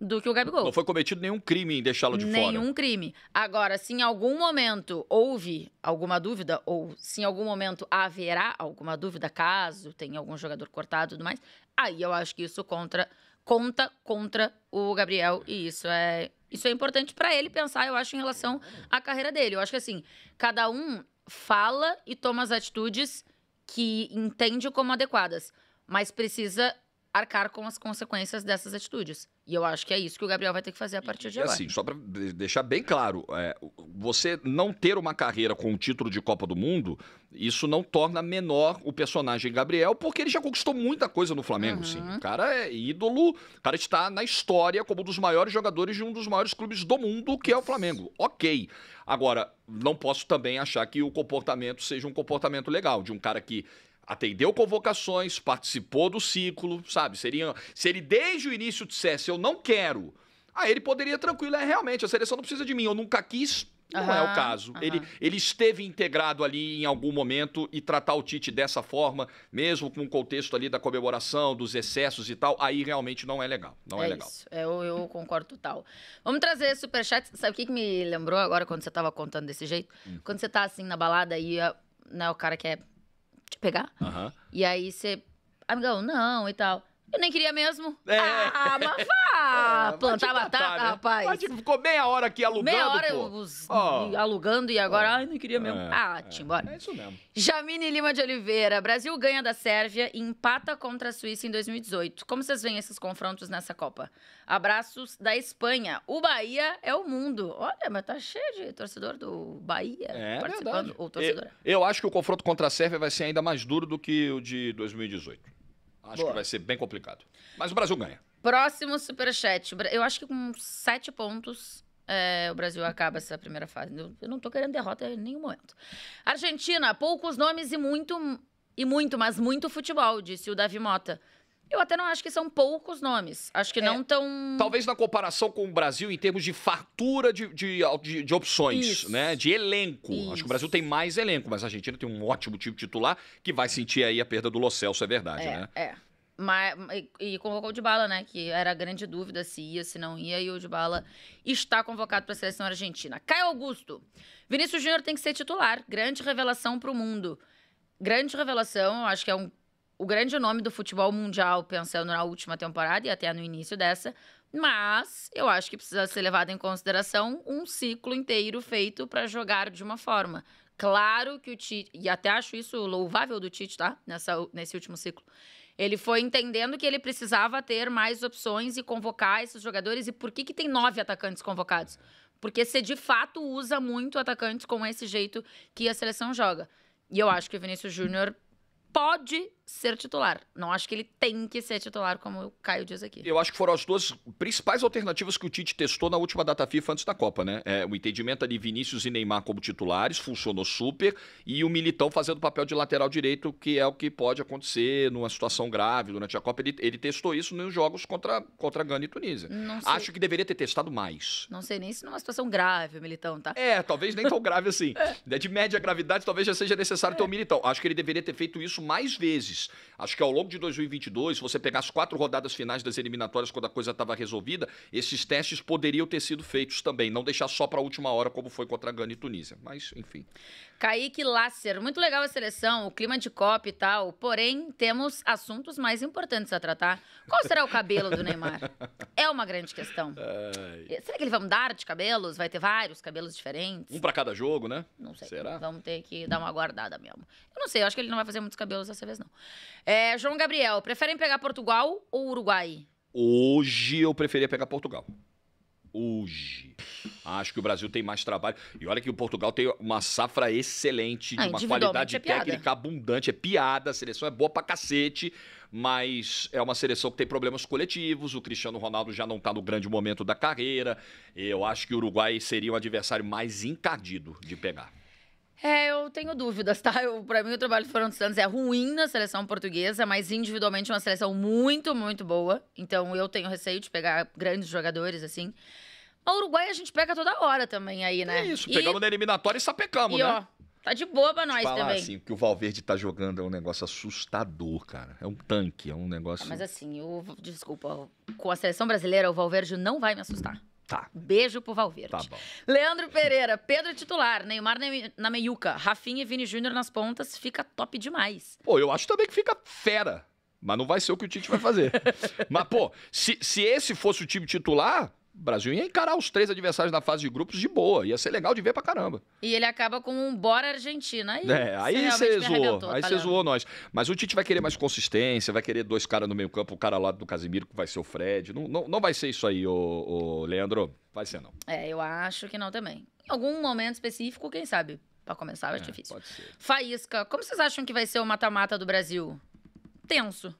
do que o Gabigol. Não foi cometido nenhum crime em deixá-lo de nenhum fora. Nenhum crime. Agora, se em algum momento houve alguma dúvida, ou se em algum momento haverá alguma dúvida, caso tenha algum jogador cortado e tudo mais, aí eu acho que isso contra, conta contra o Gabriel. E isso é, isso é importante para ele pensar, eu acho, em relação à carreira dele. Eu acho que, assim, cada um fala e toma as atitudes que entende como adequadas, mas precisa arcar com as consequências dessas atitudes. E eu acho que é isso que o Gabriel vai ter que fazer a partir de e agora. Assim, só para deixar bem claro, é, você não ter uma carreira com o título de Copa do Mundo, isso não torna menor o personagem Gabriel, porque ele já conquistou muita coisa no Flamengo, uhum. sim. O cara é ídolo, o cara está na história como um dos maiores jogadores de um dos maiores clubes do mundo, que é o Flamengo. Ok. Agora, não posso também achar que o comportamento seja um comportamento legal de um cara que atendeu convocações, participou do ciclo, sabe? Seria, se ele desde o início dissesse eu não quero, aí ele poderia tranquilo, é realmente, a seleção não precisa de mim, eu nunca quis. Não uhum, é o caso. Uhum. Ele, ele esteve integrado ali em algum momento e tratar o Tite dessa forma, mesmo com o contexto ali da comemoração, dos excessos e tal, aí realmente não é legal. Não é, é legal. Isso. É, eu, eu concordo total. Vamos trazer superchat. Sabe o que, que me lembrou agora quando você estava contando desse jeito? Hum. Quando você está assim na balada e a, né, o cara que é te pegar? Uhum. E aí você, amigão, não e tal. Eu nem queria mesmo. É. Ah, mas vá! É, plantar batata, tá, né? rapaz. Mas ficou meia hora aqui alugando. Meia hora os... oh. alugando e agora, oh. ai, não queria mesmo. É, ah, é. embora. É isso mesmo. Jamine Lima de Oliveira. Brasil ganha da Sérvia e empata contra a Suíça em 2018. Como vocês veem esses confrontos nessa Copa? Abraços da Espanha. O Bahia é o mundo. Olha, mas tá cheio de torcedor do Bahia é, participando. Verdade. Ou torcedora. Eu, eu acho que o confronto contra a Sérvia vai ser ainda mais duro do que o de 2018. Acho Boa. que vai ser bem complicado. Mas o Brasil ganha. Próximo superchat. Eu acho que com sete pontos é, o Brasil acaba essa primeira fase. Eu, não tô querendo derrota em nenhum momento. Argentina, poucos nomes e muito, e muito, mas muito futebol, disse o Davi Mota. Eu até não acho que são poucos nomes. Acho que é, não tão. Talvez na comparação com o Brasil, em termos de fartura de, de, de, de opções, Isso. né? De elenco. Isso. Acho que o Brasil tem mais elenco, mas a Argentina tem um ótimo time titular que vai sentir aí a perda do Lo se é verdade, é, né? É. Mas, e, e convocou o bala, né? Que era a grande dúvida se ia, se não ia. E o bala está convocado para a seleção argentina. Caio Augusto. Vinícius Júnior tem que ser titular. Grande revelação para o mundo. Grande revelação. Acho que é um o grande nome do futebol mundial, pensando na última temporada e até no início dessa, mas eu acho que precisa ser levado em consideração um ciclo inteiro feito para jogar de uma forma. Claro que o Tite, e até acho isso louvável do Tite, tá? Nessa, nesse último ciclo. Ele foi entendendo que ele precisava ter mais opções e convocar esses jogadores. E por que, que tem nove atacantes convocados? Porque você de fato usa muito atacantes com esse jeito que a seleção joga. E eu acho que o Vinícius Júnior pode ser titular. Não acho que ele tem que ser titular, como o Caio diz aqui. Eu acho que foram as duas principais alternativas que o Tite testou na última data FIFA antes da Copa, né? É, o entendimento ali Vinícius e Neymar como titulares funcionou super e o Militão fazendo papel de lateral direito, que é o que pode acontecer numa situação grave durante a Copa. Ele, ele testou isso nos jogos contra, contra Gana e Tunísia. Acho que deveria ter testado mais. Não sei nem se numa situação grave o Militão, tá? É, talvez nem tão grave assim. É. Né, de média gravidade, talvez já seja necessário é. ter o é. Militão. Acho que ele deveria ter feito isso mais vezes vezes. Acho que ao longo de 2022, se você pegar as quatro rodadas finais das eliminatórias, quando a coisa estava resolvida, esses testes poderiam ter sido feitos também, não deixar só para a última hora, como foi contra a Gana e Tunísia. Mas, enfim. Kaique Lasser, muito legal a seleção, o clima de COP e tal, porém temos assuntos mais importantes a tratar. Qual será o cabelo do Neymar? É uma grande questão. Ai. Será que ele vai mudar de cabelos? Vai ter vários cabelos diferentes? Um para cada jogo, né? Não sei. Será? Vamos ter que dar uma guardada mesmo. Eu não sei, eu acho que ele não vai fazer muitos cabelos dessa vez, não. É, João Gabriel, preferem pegar Portugal ou Uruguai? Hoje eu preferia pegar Portugal hoje. Acho que o Brasil tem mais trabalho. E olha que o Portugal tem uma safra excelente, ah, de uma qualidade é técnica abundante. É piada, a seleção é boa pra cacete, mas é uma seleção que tem problemas coletivos. O Cristiano Ronaldo já não tá no grande momento da carreira. Eu acho que o Uruguai seria um adversário mais encardido de pegar. É, eu tenho dúvidas, tá? Eu, pra mim, o trabalho do Fernando Santos é ruim na seleção portuguesa, mas individualmente é uma seleção muito, muito boa. Então, eu tenho receio de pegar grandes jogadores, assim. O Uruguai a gente pega toda hora também aí, né? É isso, pegamos e... na eliminatória e sapecamos, e, né? Ó, tá de boa pra nós falar também. assim, que o Valverde tá jogando é um negócio assustador, cara. É um tanque, é um negócio... Ah, mas assim, eu, desculpa, com a seleção brasileira, o Valverde não vai me assustar. Tá. Beijo pro Valverde. Tá bom. Leandro Pereira, Pedro é titular, Neymar na meiuca, Rafinha e Vini Júnior nas pontas, fica top demais. Pô, eu acho também que fica fera. Mas não vai ser o que o Tite vai fazer. mas, pô, se, se esse fosse o time titular, o Brasil ia encarar os três adversários na fase de grupos de boa. Ia ser legal de ver pra caramba. E ele acaba com um bora Argentina. Aí é, aí você zoou. Aí você tá zoou nós. Mas o Tite vai querer mais consistência, vai querer dois caras no meio campo, o cara lá do Casimiro que vai ser o Fred. Não, não, não vai ser isso aí, ô, ô, Leandro. Vai ser, não. É, eu acho que não também. Em algum momento específico, quem sabe? Pra começar, vai é, é, difícil. Pode ser. Faísca, como vocês acham que vai ser o mata-mata do Brasil? Tenso.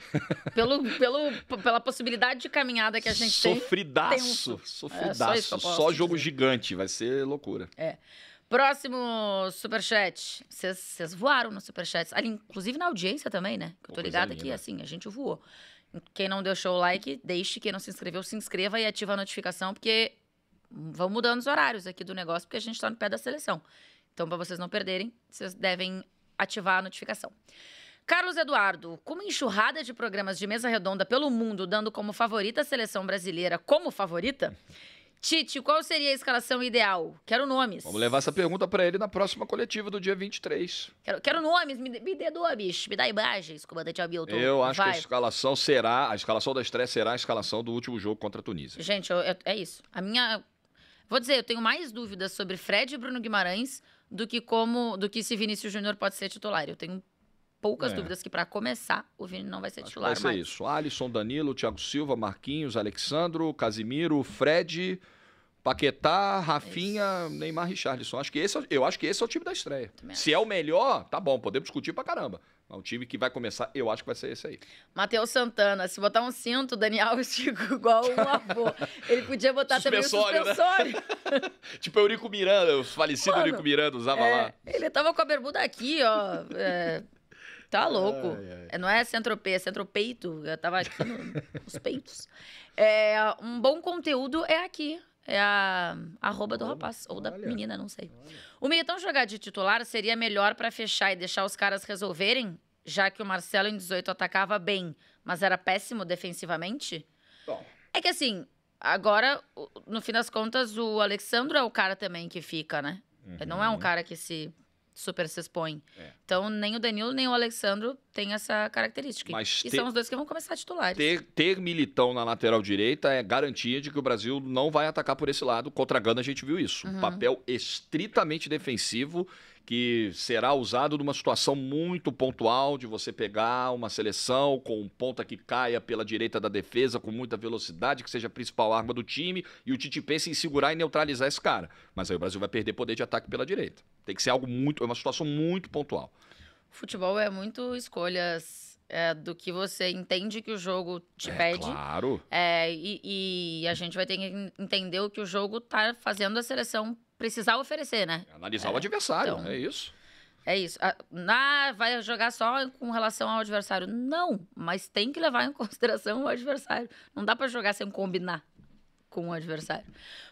pelo, pelo, pela possibilidade de caminhada que a gente sofridaço, tem. Sofridaço. Sofridaço. É, só, só jogo gigante. Vai ser loucura. É. Próximo superchat. Vocês voaram no superchat. Ali, inclusive na audiência também, né? Que eu tô ligada aqui, assim, a gente voou. Quem não deixou o like, deixe. Quem não se inscreveu, se inscreva e ativa a notificação, porque vão mudando os horários aqui do negócio, porque a gente tá no pé da seleção. Então, para vocês não perderem, vocês devem ativar a notificação. Carlos Eduardo, como enxurrada de programas de mesa redonda pelo mundo, dando como favorita a seleção brasileira como favorita? Tite, qual seria a escalação ideal? Quero nomes. Vamos levar essa pergunta para ele na próxima coletiva do dia 23. Quero, quero nomes, me, me dê bicho, me dá imagens, comandante Hamilton. Eu acho Vai. que a escalação será, a escalação da estreia será a escalação do último jogo contra a Tunísia. Gente, eu, eu, é isso. A minha, vou dizer, eu tenho mais dúvidas sobre Fred e Bruno Guimarães do que como, do que se Vinícius Júnior pode ser titular. Eu tenho poucas é. dúvidas que para começar o Vini não vai ser titular. Vai ser mais. isso. Alisson, Danilo, Thiago Silva, Marquinhos, Alexandro, Casimiro, Fred, Paquetá, Rafinha, é isso. Neymar, Richarlison. Acho que esse, é eu acho que esse é o time da estreia. Se é o melhor, tá bom, podemos discutir pra caramba. Mas o time que vai começar, eu acho que vai ser esse aí. Matheus Santana, se botar um cinto, Daniel fica igual um avô. Ele podia botar suspensório, também um suspensório. Né? tipo Eurico Miranda, o falecido Mano, Eurico Miranda usava é, lá. Ele tava com a bermuda aqui, ó. É... Tá louco. Ai, ai. É, não é centropê, é centropeito. Eu tava aqui no, nos peitos. É, um bom conteúdo é aqui. É a arroba do rapaz, ou da Olha. menina, não sei. Olha. O Militão jogar de titular seria melhor para fechar e deixar os caras resolverem, já que o Marcelo em 18 atacava bem, mas era péssimo defensivamente? Bom. É que assim, agora, no fim das contas, o Alexandro é o cara também que fica, né? Uhum. não é um uhum. cara que se super se expõe. É. Então, nem o Danilo, nem o Alexandro tem essa característica. Mas e ter, são os dois que vão começar titulares. Ter, ter militão na lateral direita é garantia de que o Brasil não vai atacar por esse lado. Contra a Gana a gente viu isso. Uhum. Um papel estritamente defensivo que será usado numa situação muito pontual de você pegar uma seleção com um ponta que caia pela direita da defesa com muita velocidade, que seja a principal arma do time, e o Tite pensa em segurar e neutralizar esse cara. Mas aí o Brasil vai perder poder de ataque pela direita. Tem que ser algo muito, é uma situação muito pontual. Futebol é muito escolhas é, do que você entende que o jogo te é, pede. Claro. É, e, e a gente vai ter que entender o que o jogo está fazendo a seleção precisar oferecer, né? Analisar é, o adversário, então, é isso. É isso. Ah, vai jogar só com relação ao adversário. Não, mas tem que levar em consideração o adversário. Não dá para jogar sem combinar com o adversário.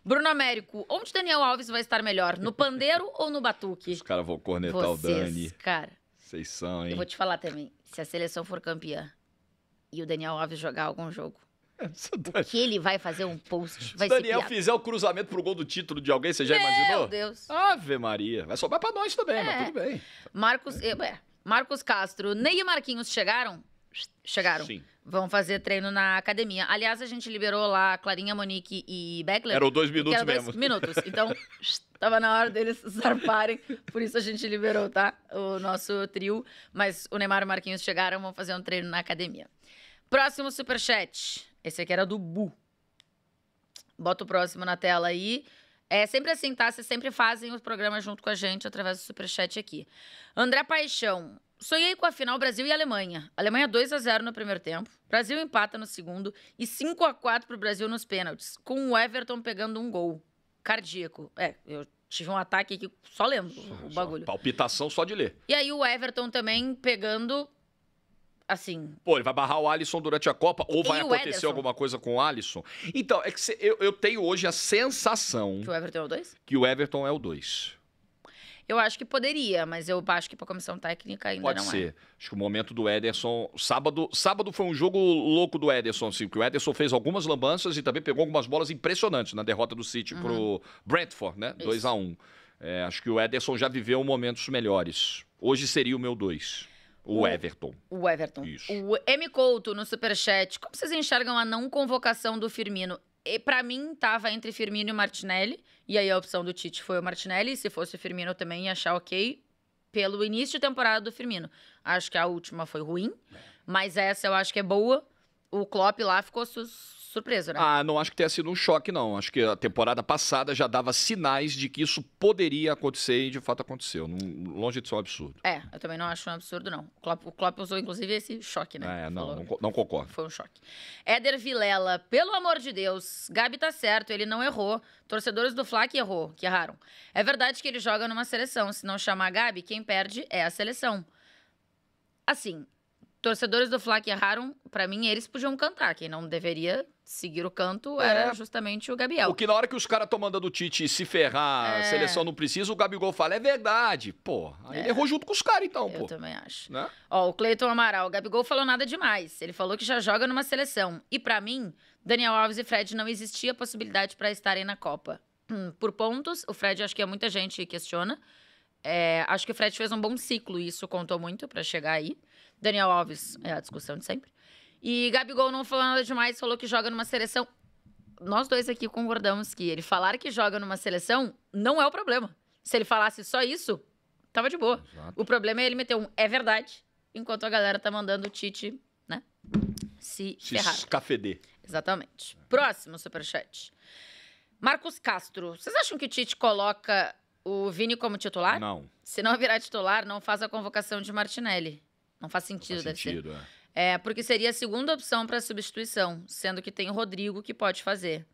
Bruno Américo, onde Daniel Alves vai estar melhor? No pandeiro ou no batuque? Os caras vão cornetar Vocês, o Dani. cara. Vocês são, hein? Eu vou te falar também. Se a seleção for campeã e o Daniel Alves jogar algum jogo, que ele vai fazer um post. Vai se Daniel fizer o cruzamento pro gol do título de alguém, você já Meu imaginou? Meu Deus. Ave Maria. Vai sobrar pra nós também, é. mas tudo bem. Marcos, é. Marcos Castro, Ney e Marquinhos chegaram? Chegaram. Sim. Vão fazer treino na academia. Aliás, a gente liberou lá Clarinha, Monique e Beckler. Eram dois minutos eram mesmo. Dois minutos. Então, tava na hora deles zarparem. Por isso a gente liberou, tá? O nosso trio. Mas o Neymar e o Marquinhos chegaram, vão fazer um treino na academia. Próximo superchat. Esse aqui era do Bu. Bota o próximo na tela aí. É sempre assim, tá? Vocês sempre fazem os programas junto com a gente através do superchat aqui. André Paixão. Sonhei com a final Brasil e Alemanha. Alemanha 2 a 0 no primeiro tempo, Brasil empata no segundo e 5 a 4 pro Brasil nos pênaltis, com o Everton pegando um gol cardíaco. É, eu tive um ataque aqui só lendo o bagulho. Palpitação só de ler. E aí o Everton também pegando assim. Pô, ele vai barrar o Alisson durante a Copa ou e vai acontecer Ederson? alguma coisa com o Alisson? Então, é que cê, eu, eu tenho hoje a sensação. Que o Everton é o 2? Que o Everton é o 2. Eu acho que poderia, mas eu acho que para a comissão técnica ainda Pode não é. ser. É. Acho que o momento do Ederson, sábado, sábado foi um jogo louco do Ederson, assim, que o Ederson fez algumas lambanças e também pegou algumas bolas impressionantes na derrota do City uhum. pro Brentford, né? 2 a 1. Um. É, acho que o Ederson já viveu momentos melhores. Hoje seria o meu 2. O, o Everton. O Everton. Isso. O M. Couto no Superchat. Como vocês enxergam a não convocação do Firmino? E para mim tava entre Firmino e Martinelli, e aí a opção do Tite foi o Martinelli, se fosse o Firmino eu também ia achar OK pelo início de temporada do Firmino. Acho que a última foi ruim, é. mas essa eu acho que é boa. O Klopp lá ficou sus surpreso, né? Ah, não acho que tenha sido um choque, não. Acho que a temporada passada já dava sinais de que isso poderia acontecer e de fato aconteceu. Não, longe de ser é um absurdo. É, eu também não acho um absurdo, não. O Klopp, o Klopp usou, inclusive, esse choque, né? É, não, não, não, concordo. Foi um choque. Éder Vilela, pelo amor de Deus, Gabi tá certo, ele não errou. Torcedores do Flá que errou, que erraram. É verdade que ele joga numa seleção. Se não chamar Gabi, quem perde é a seleção. Assim, torcedores do Flá que erraram, para mim, eles podiam cantar. Quem não deveria seguir o canto é. era justamente o Gabriel. O que na hora que os caras estão mandando o Tite se ferrar, é. seleção não precisa, o Gabigol fala, é verdade. Pô, aí é. ele errou junto com os caras então, pô. Eu também acho. Né? Ó, o Cleiton Amaral, o Gabigol falou nada demais. Ele falou que já joga numa seleção. E para mim, Daniel Alves e Fred não existia possibilidade para estarem na Copa. Hum, por pontos, o Fred acho que é muita gente questiona. É, acho que o Fred fez um bom ciclo e isso contou muito para chegar aí. Daniel Alves é a discussão de sempre. E Gabigol não falou nada demais, falou que joga numa seleção. Nós dois aqui concordamos que ele falar que joga numa seleção não é o problema. Se ele falasse só isso, tava de boa. Exato. O problema é ele meter um é verdade, enquanto a galera tá mandando o Tite, né? Se, se ferrar. Cafeder. Exatamente. Próximo superchat. Marcos Castro, vocês acham que o Tite coloca o Vini como titular? Não. Se não virar titular, não faz a convocação de Martinelli. Não faz sentido, não faz deve sentido, ser. É. É, porque seria a segunda opção para substituição, sendo que tem o Rodrigo que pode fazer.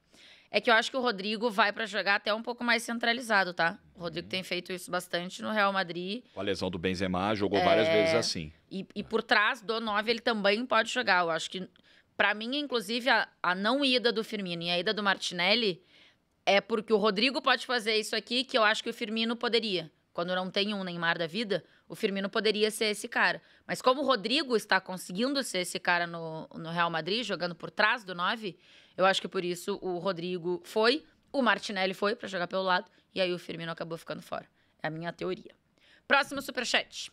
É que eu acho que o Rodrigo vai para jogar até um pouco mais centralizado, tá? O Rodrigo uhum. tem feito isso bastante no Real Madrid. Com a lesão do Benzema, jogou é... várias vezes assim. E, e por trás do 9 ele também pode jogar. Eu acho que, para mim, inclusive, a, a não ida do Firmino e a ida do Martinelli é porque o Rodrigo pode fazer isso aqui que eu acho que o Firmino poderia quando não tem um Neymar da vida, o Firmino poderia ser esse cara. Mas como o Rodrigo está conseguindo ser esse cara no, no Real Madrid, jogando por trás do 9, eu acho que por isso o Rodrigo foi, o Martinelli foi para jogar pelo lado, e aí o Firmino acabou ficando fora. É a minha teoria. Próximo superchat.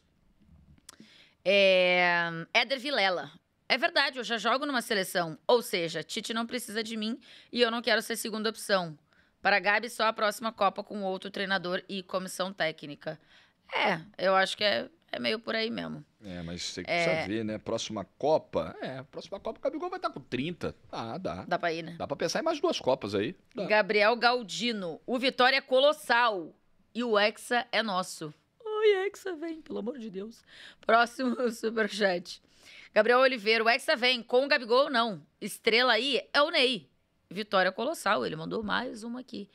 É... Éder Vilela. É verdade, eu já jogo numa seleção. Ou seja, Tite não precisa de mim e eu não quero ser segunda opção. Para Gabi, só a próxima Copa com outro treinador e comissão técnica. É, eu acho que é, é meio por aí mesmo. É, mas você que é... ver, né? Próxima Copa. É, próxima Copa o Gabigol vai estar tá com 30. Ah, dá. Dá pra ir, né? Dá pra pensar em mais duas Copas aí. Dá. Gabriel Galdino. O Vitória é colossal. E o Hexa é nosso. Oi, Hexa, vem, pelo amor de Deus. Próximo superchat. Gabriel Oliveira, o Hexa vem, com o Gabigol não. Estrela aí é o Ney vitória colossal. Ele mandou mais uma aqui.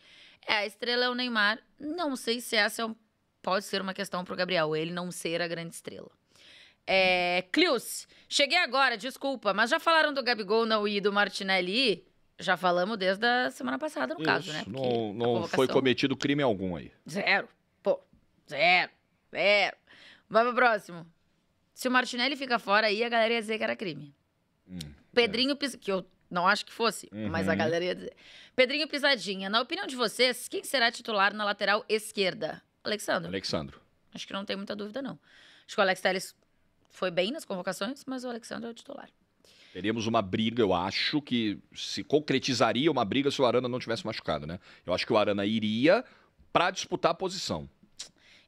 É, a estrela é o Neymar. Não sei se essa é um, pode ser uma questão para Gabriel, ele não ser a grande estrela. É, Clius, cheguei agora, desculpa, mas já falaram do Gabigol não e do Martinelli? Já falamos desde a semana passada, no Isso, caso, né? Porque não não convocação... foi cometido crime algum aí. Zero. Pô, zero. Zero. Vamos pro próximo. Se o Martinelli fica fora aí, a galera ia dizer que era crime. Hum, é. Pedrinho é. que eu não acho que fosse, uhum. mas a uhum. galera ia dizer. Pedrinho Pisadinha, na opinião de vocês, quem será titular na lateral esquerda? Alexandre. Alexandre. Acho que não tem muita dúvida, não. Acho que o Alex Telles foi bem nas convocações, mas o Alexandre é o titular. Teríamos uma briga, eu acho, que se concretizaria uma briga se o Arana não tivesse machucado, né? Eu acho que o Arana iria para disputar a posição.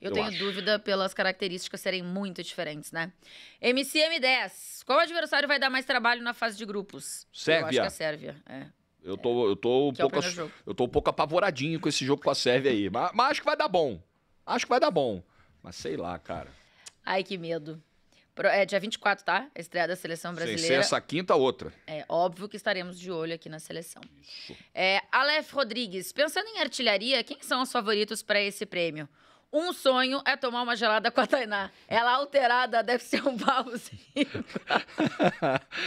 Eu, eu tenho acho. dúvida pelas características serem muito diferentes, né? MCM10. Qual adversário vai dar mais trabalho na fase de grupos? Sérvia. Eu acho que é a Sérvia, é. Eu é. tô, eu tô, um é pouco, é eu tô um pouco apavoradinho com esse jogo com a Sérvia aí. Mas, mas acho que vai dar bom. Acho que vai dar bom. Mas sei lá, cara. Ai, que medo. É dia 24, tá? A estreia da seleção brasileira. Sem ser essa quinta, outra. É óbvio que estaremos de olho aqui na seleção. Isso. É, Aleph Rodrigues, pensando em artilharia, quem são os favoritos para esse prêmio? Um sonho é tomar uma gelada com a Tainá. Ela alterada deve ser um barro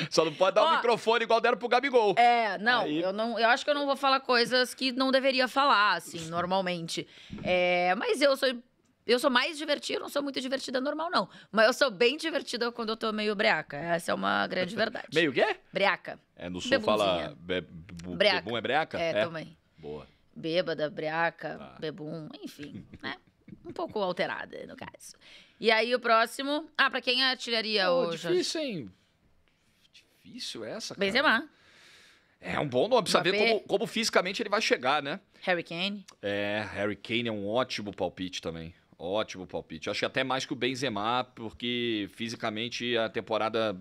Só não pode dar o um microfone igual deram pro Gabigol. É, não, eu não, eu acho que eu não vou falar coisas que não deveria falar, assim, normalmente. É, mas eu sou eu sou mais divertida, não sou muito divertida normal, não. Mas eu sou bem divertida quando eu tô meio breaca. Essa é uma grande verdade. meio quê? Breaca. É, no sul fala. Be, breaca. Bebum é breaca? É, é, também. Boa. Bêbada, breaca, ah. bebum, enfim, né? um pouco alterada, no caso. E aí o próximo. Ah, pra quem é artilharia oh, hoje? Difícil, hein? Difícil essa. Cara. Benzema. É um bom nome, saber como, como fisicamente ele vai chegar, né? Harry Kane. É, Harry Kane é um ótimo palpite também. Ótimo palpite. Acho que até mais que o Benzema, porque fisicamente a temporada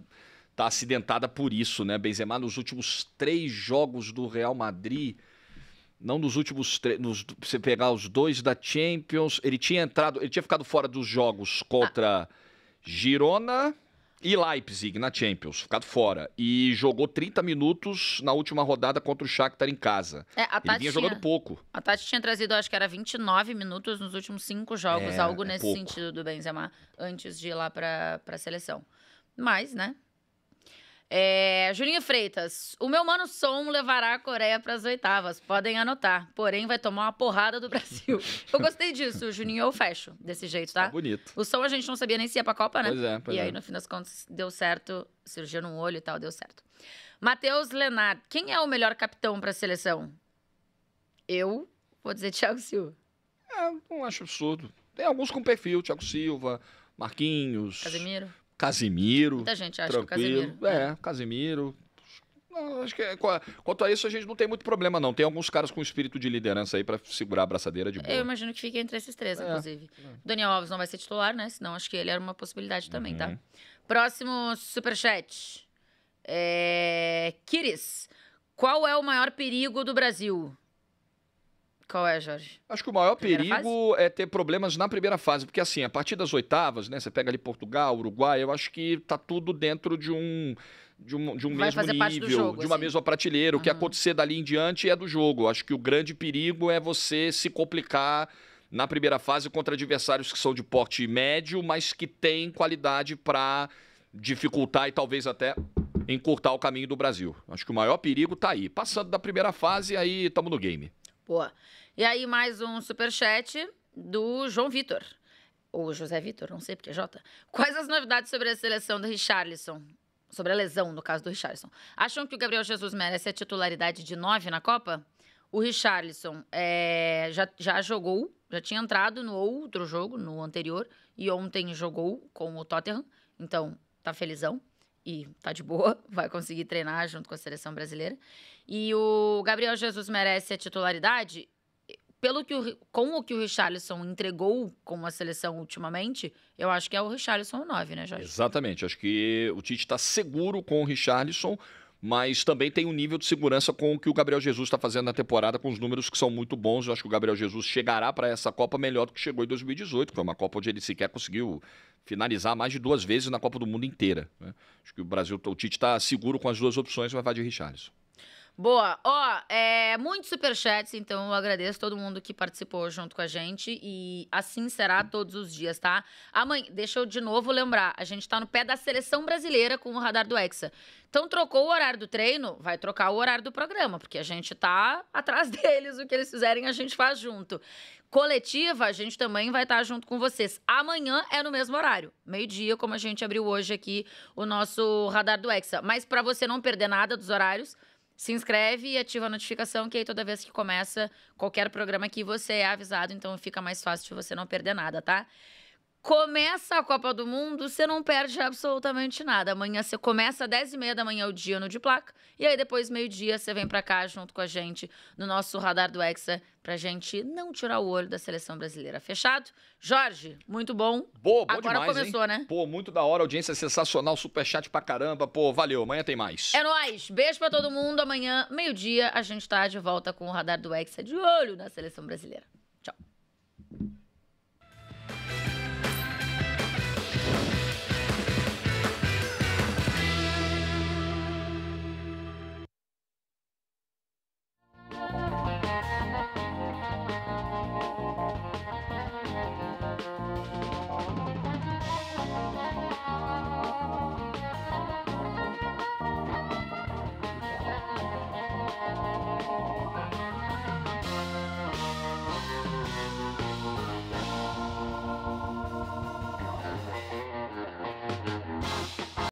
tá acidentada por isso, né? Benzema nos últimos três jogos do Real Madrid não nos últimos três. Você pegar os dois da Champions, ele tinha entrado, ele tinha ficado fora dos jogos contra Girona e Leipzig na Champions, ficado fora. E jogou 30 minutos na última rodada contra o Shakhtar em casa. É, a Tati ele vinha tinha, jogando pouco. A Tati tinha trazido, acho que era 29 minutos nos últimos cinco jogos, é, algo é nesse pouco. sentido do Benzema, antes de ir lá para a seleção. Mas, né, é, Julinho Freitas, o meu mano Som levará a Coreia para as oitavas, podem anotar, porém vai tomar uma porrada do Brasil. Eu gostei disso, Juninho, eu fecho desse jeito, tá? tá bonito. O Som a gente não sabia nem se ia pra Copa, né? Pois é, pois E aí é. no fim das contas deu certo, cirurgia no olho e tal, deu certo. Matheus Lenard, quem é o melhor capitão para a seleção? Eu vou dizer Thiago Silva. É, não acho absurdo. Tem alguns com perfil, Thiago Silva, Marquinhos... Casemiro. Casimiro. Muita gente acha é tranquilo. que o Casimiro. É, Casimiro. acho que é, quanto a isso, a gente não tem muito problema, não. Tem alguns caras com espírito de liderança aí para segurar a braçadeira de boa. Eu imagino que fique entre esses três, é. inclusive. É. Daniel Alves não vai ser titular, né? Senão acho que ele era uma possibilidade também, tá? uhum. tá? Próximo superchat. É... Kiris, qual é o maior perigo do Brasil? Qual é, Jorge? Acho que o maior primeira perigo fase? é ter problemas na primeira fase, porque assim, a partir das oitavas, né? Você pega ali Portugal, Uruguai, eu acho que tá tudo dentro de um de um, de um mesmo nível, jogo, de uma assim. mesma prateleira. Uhum. O que acontecer dali em diante é do jogo. Acho que o grande perigo é você se complicar na primeira fase contra adversários que são de porte médio, mas que têm qualidade para dificultar e talvez até encurtar o caminho do Brasil. Acho que o maior perigo está aí. Passando da primeira fase, aí estamos no game. Boa. E aí, mais um superchat do João Vitor. Ou José Vitor, não sei porque é J. Quais as novidades sobre a seleção do Richarlison? Sobre a lesão, no caso do Richarlison. Acham que o Gabriel Jesus merece a titularidade de 9 na Copa? O Richarlison é, já, já jogou, já tinha entrado no outro jogo, no anterior, e ontem jogou com o Tottenham. Então, tá felizão e tá de boa, vai conseguir treinar junto com a seleção brasileira. E o Gabriel Jesus merece a titularidade? pelo que o, com o que o Richarlison entregou com a seleção ultimamente, eu acho que é o Richarlison 9, né, Jorge? Exatamente. Acho que o Tite está seguro com o Richarlison, mas também tem um nível de segurança com o que o Gabriel Jesus está fazendo na temporada, com os números que são muito bons. Eu acho que o Gabriel Jesus chegará para essa Copa melhor do que chegou em 2018, que foi uma Copa onde ele sequer conseguiu finalizar mais de duas vezes na Copa do Mundo inteira. Né? Acho que o Brasil, o Tite está seguro com as duas opções, mas vai de Richarlison. Boa. Ó, é muito muitos superchats, então eu agradeço todo mundo que participou junto com a gente. E assim será todos os dias, tá? Amanhã, deixa eu de novo lembrar, a gente tá no pé da seleção brasileira com o radar do Hexa. Então trocou o horário do treino, vai trocar o horário do programa, porque a gente tá atrás deles, o que eles fizerem a gente faz junto. Coletiva, a gente também vai estar tá junto com vocês. Amanhã é no mesmo horário, meio-dia, como a gente abriu hoje aqui o nosso radar do Hexa. Mas para você não perder nada dos horários, se inscreve e ativa a notificação, que aí toda vez que começa qualquer programa aqui, você é avisado, então fica mais fácil de você não perder nada, tá? Começa a Copa do Mundo, você não perde absolutamente nada. Amanhã você começa às 10h30 da manhã o dia no de placa. E aí depois, meio-dia, você vem para cá junto com a gente no nosso radar do Hexa pra gente não tirar o olho da seleção brasileira. Fechado? Jorge, muito bom. Boa, bom Agora demais, começou, hein? né? Pô, muito da hora, audiência sensacional, superchat pra caramba. Pô, valeu, amanhã tem mais. É nóis, beijo pra todo mundo. Amanhã, meio-dia, a gente tá de volta com o radar do Hexa de olho na seleção brasileira. Tchau.